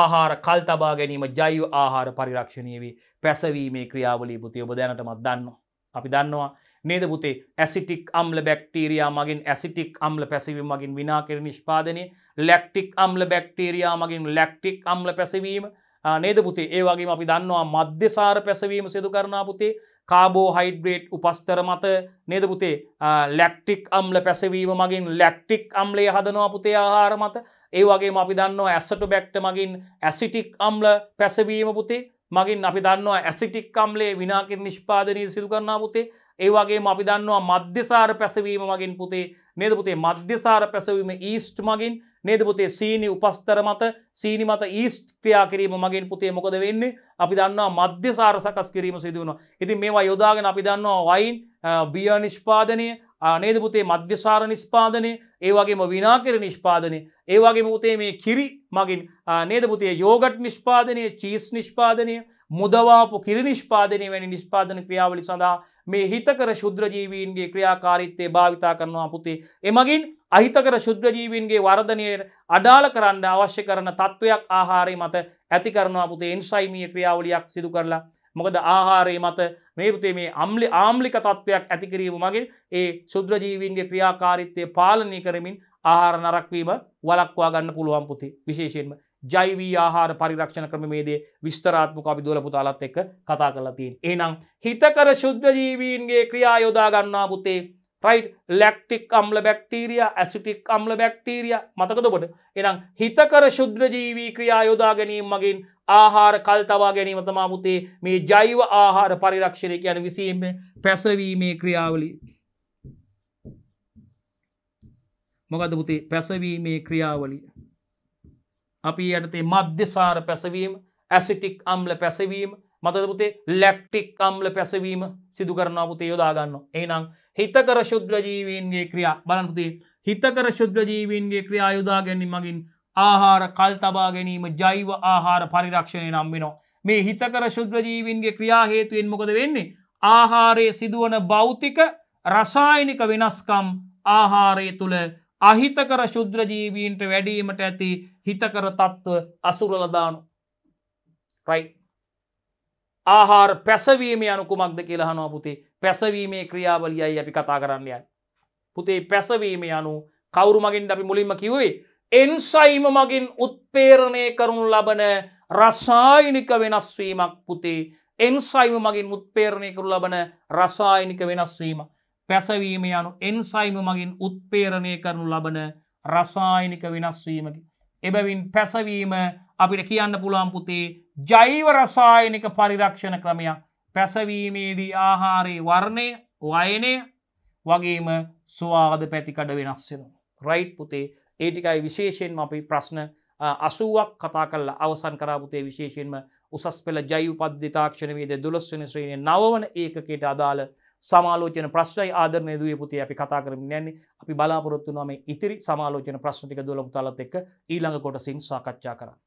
ආහාර කල් තබා ගැනීම ජයිව ආහාර පරිරක්ෂණය වී පැසවීමේ ක්‍රියාවලී පුති ඔබ දැනටමත් දන්නවා. අපි දන්නවා නේද පුතේ ඇසිටික් අම්ල බැක්ටීරයා මගින් ඇසිටික් අම්ල පැසිවීම මගින් විනාකර නිෂ්පාදනය ලැක්ටික් අම්ල බැක්ටීරයා මගින් ලැක්ටික් අම්ල පැසවීම නේද පුතේ ඒවගේ අපි දන්නවා මධ්‍යසාර පැසවීම සිදු කරනා පුතේ කාබෝ හයිඩ්බේට් උපස්තර මත නේද පුතේ ලැක්ටික් අම්ල පැසවීම මගින් ලැක්ටික් අම්ලේ හදනවා පුතේ ආහාර මත ඒවගේ අපි දන්නවා ඇසට බැක්ට මගින් ඇසිටික් අම්ල පැසවීම පුතේ මගින් අපි දන්නවා ඇසිටික් අම්ලේ විනාකිර නිෂ්පාදනී සිදු කරනා පුතේ ඒවාගේ අපි දන්නවා මධ්‍යසාර පැසවීම මගින් පුතේ නේදපුතේ මධ්‍යසාර පැසවීම ඊස්ට් මගින් නේදපුතේ සීනි උපස්තර මත සීනි මත ඊස්ට් ක්‍රියා කිරීම මගින් පුතේ මොකද වෙන්නේ අපි දන්නවා මධ්‍යසාර සකස් කිරීම සිදුවනවා. ඉතින් මේවා යොදාගෙන අපි දන්නවා වයින් බිය නිෂ්පාදනය නේද පුතේ මධ්‍යසාර නිස්පාදනය ඒවගේම විනාකර නිෂ්පාදනය ඒවගේ පුතේ මේ කිරි මගින් නේදපුතේ යෝගට් නිෂ්පාදනය චීස් නිෂ්පාදනය මුදවාපු කිරි නිෂ්පාදනය වැනි නිෂ්පාදන ක්‍රියාවලි සඳහා මේ හිතකර ශුද්‍රජීවීන්ගේ ක්‍රියාකාරිත්තය භාවිතා කරනවා පුතේ. එමගින් අහිතකර ශුද්‍රජීවීන්ගේ වර්ධනයට අඩාල කරන්න අවශ්‍ය කරන තත්ත්වයක් ආහාරය මත ඇති කරනවා පුතේ එන්සයිමිය ක්‍රියාවලියක් සිදු කරලා මොකද ආහාරය මත මේෘතේ මේ අම්ලි ආම්ලික තත්ත්වයක් ඇතිකිරීම මගින් ඒ සුද්‍රජීවීන්ගේ ක්‍රියාකාරිත්වය පාලනය කරමින් ආහාර නරක්වීම වලක්වා ගන්න පුළුවන් පුති විශේෂයෙන්ම ජෛවී ආහාර පරිරක්ෂණ ක්‍රමේදේ විස්තරාත්මක අපි දොල පුතාලත් එක්ක කතා කරලා තියෙන. එහෙනම් හිතකර සුද්‍රජීවීන්ගේ ක්‍රියා යොදා ගන්නා පුතේ රයි් ලෙක්ටික් අම්ල බැක්ටීරිය ඇසිටික් අම්ල බැක්ටීරිය මතකතකොට එනම් හිතකර ශුද්‍රජීවී ක්‍රියා යොදා ගැනීම මගින් ආහාර කල්තවා ගැනීම තමාමුතේ මේ ජෛව ආහාර පරිරක්ෂණය යන විසීම පැසවීමේ ක්‍රියාවලි මොකද පුතේ පැසවීමේ ක්‍රියාවලි අපි යටතේ මධ්‍යසාර පැසවීම ඇසිටික් අම්ල පැසවීම මතදපුතේ ලෙක්ටික් අම්ල පැසවීම සිදු කරනාපුතේ යොදාගන්න ඒනම් හිතකර ශුද්‍ර ජීවීන්ගේ ක්‍රියා බලන්පුති හිතකර ශුද්‍ර ජීවීන්ගේ ක්‍රියා යුදා ගැනීම මගින් ආහාර කල් තබා ගැනීම ජෛව ආහාර පරිරක්ෂණය නම් වෙනවා මේ හිතකර ශුද්‍ර ජීවීන්ගේ ක්‍රියා හේතුවෙන් මොකද වෙන්නේ ආහාරයේ සිදුවන භෞතික රසායනික වෙනස්කම් ආහාරය තුළ අහිතකර ශුද්‍ර ජීවීන්ට වැඩීමට ඇති හිතකර තත්ත්ව අසුරලදානු රයි ආහාර පැසවීම යනුකුමක්ද කියලහනවා පුතේ පැසවීමේ ක්‍රියාවලියයි අපි කතා කරන්නයන්. පුතේ පැසවීම යනු කවුරු මගින් අපි මුලින්ම කිවේ. එන්සයිම මගින් උත්පේරණය කරනු ලබන රසායිනික වෙනස්වීමක් පුතේ එන්සයිම මගින් උත්පේරණය කරු ලබන රසායිනික වෙනස්වීම. පැසවීම යනු එන්සයිම මගින් උත්පේරණය කරනු ලබන රසායිනික වෙනස්වීමකි. එබැවින් පැසවීම අපිට කියන්න පුළුවන් පුතේ ජෛව රසායනික පරිරක්ෂණ ක්‍රමයක්. පැසවීමේදී ආහාරයේ වර්ණය වයනය වගේම ස්වාද පැතිකඩ වෙනස්සෙන. රයිට් පුතේ ඒටිකයි විශේෂයෙන් අපි ප්‍රශ්න අසුවක් කතා කල අවසන් කරාපුතේ විශේෂයෙන්ම උසස් පෙළ ජයු පද්ධතාක්ෂණවේද දුලස්වන ශ්‍රීණය නවන ඒකකට අදාළ සමාලෝචන ප්‍රශ්යි ආදරනය දුවේ පුති අපි කතා කරම නැන්නේ අපි බලාපොරොත්තු නොම ඉතිරි සමාලෝචන ප්‍රශ්ටික දුලම් තලත් එක් ඊළඟ කොටසින් සාකච්ඡා කරන්න.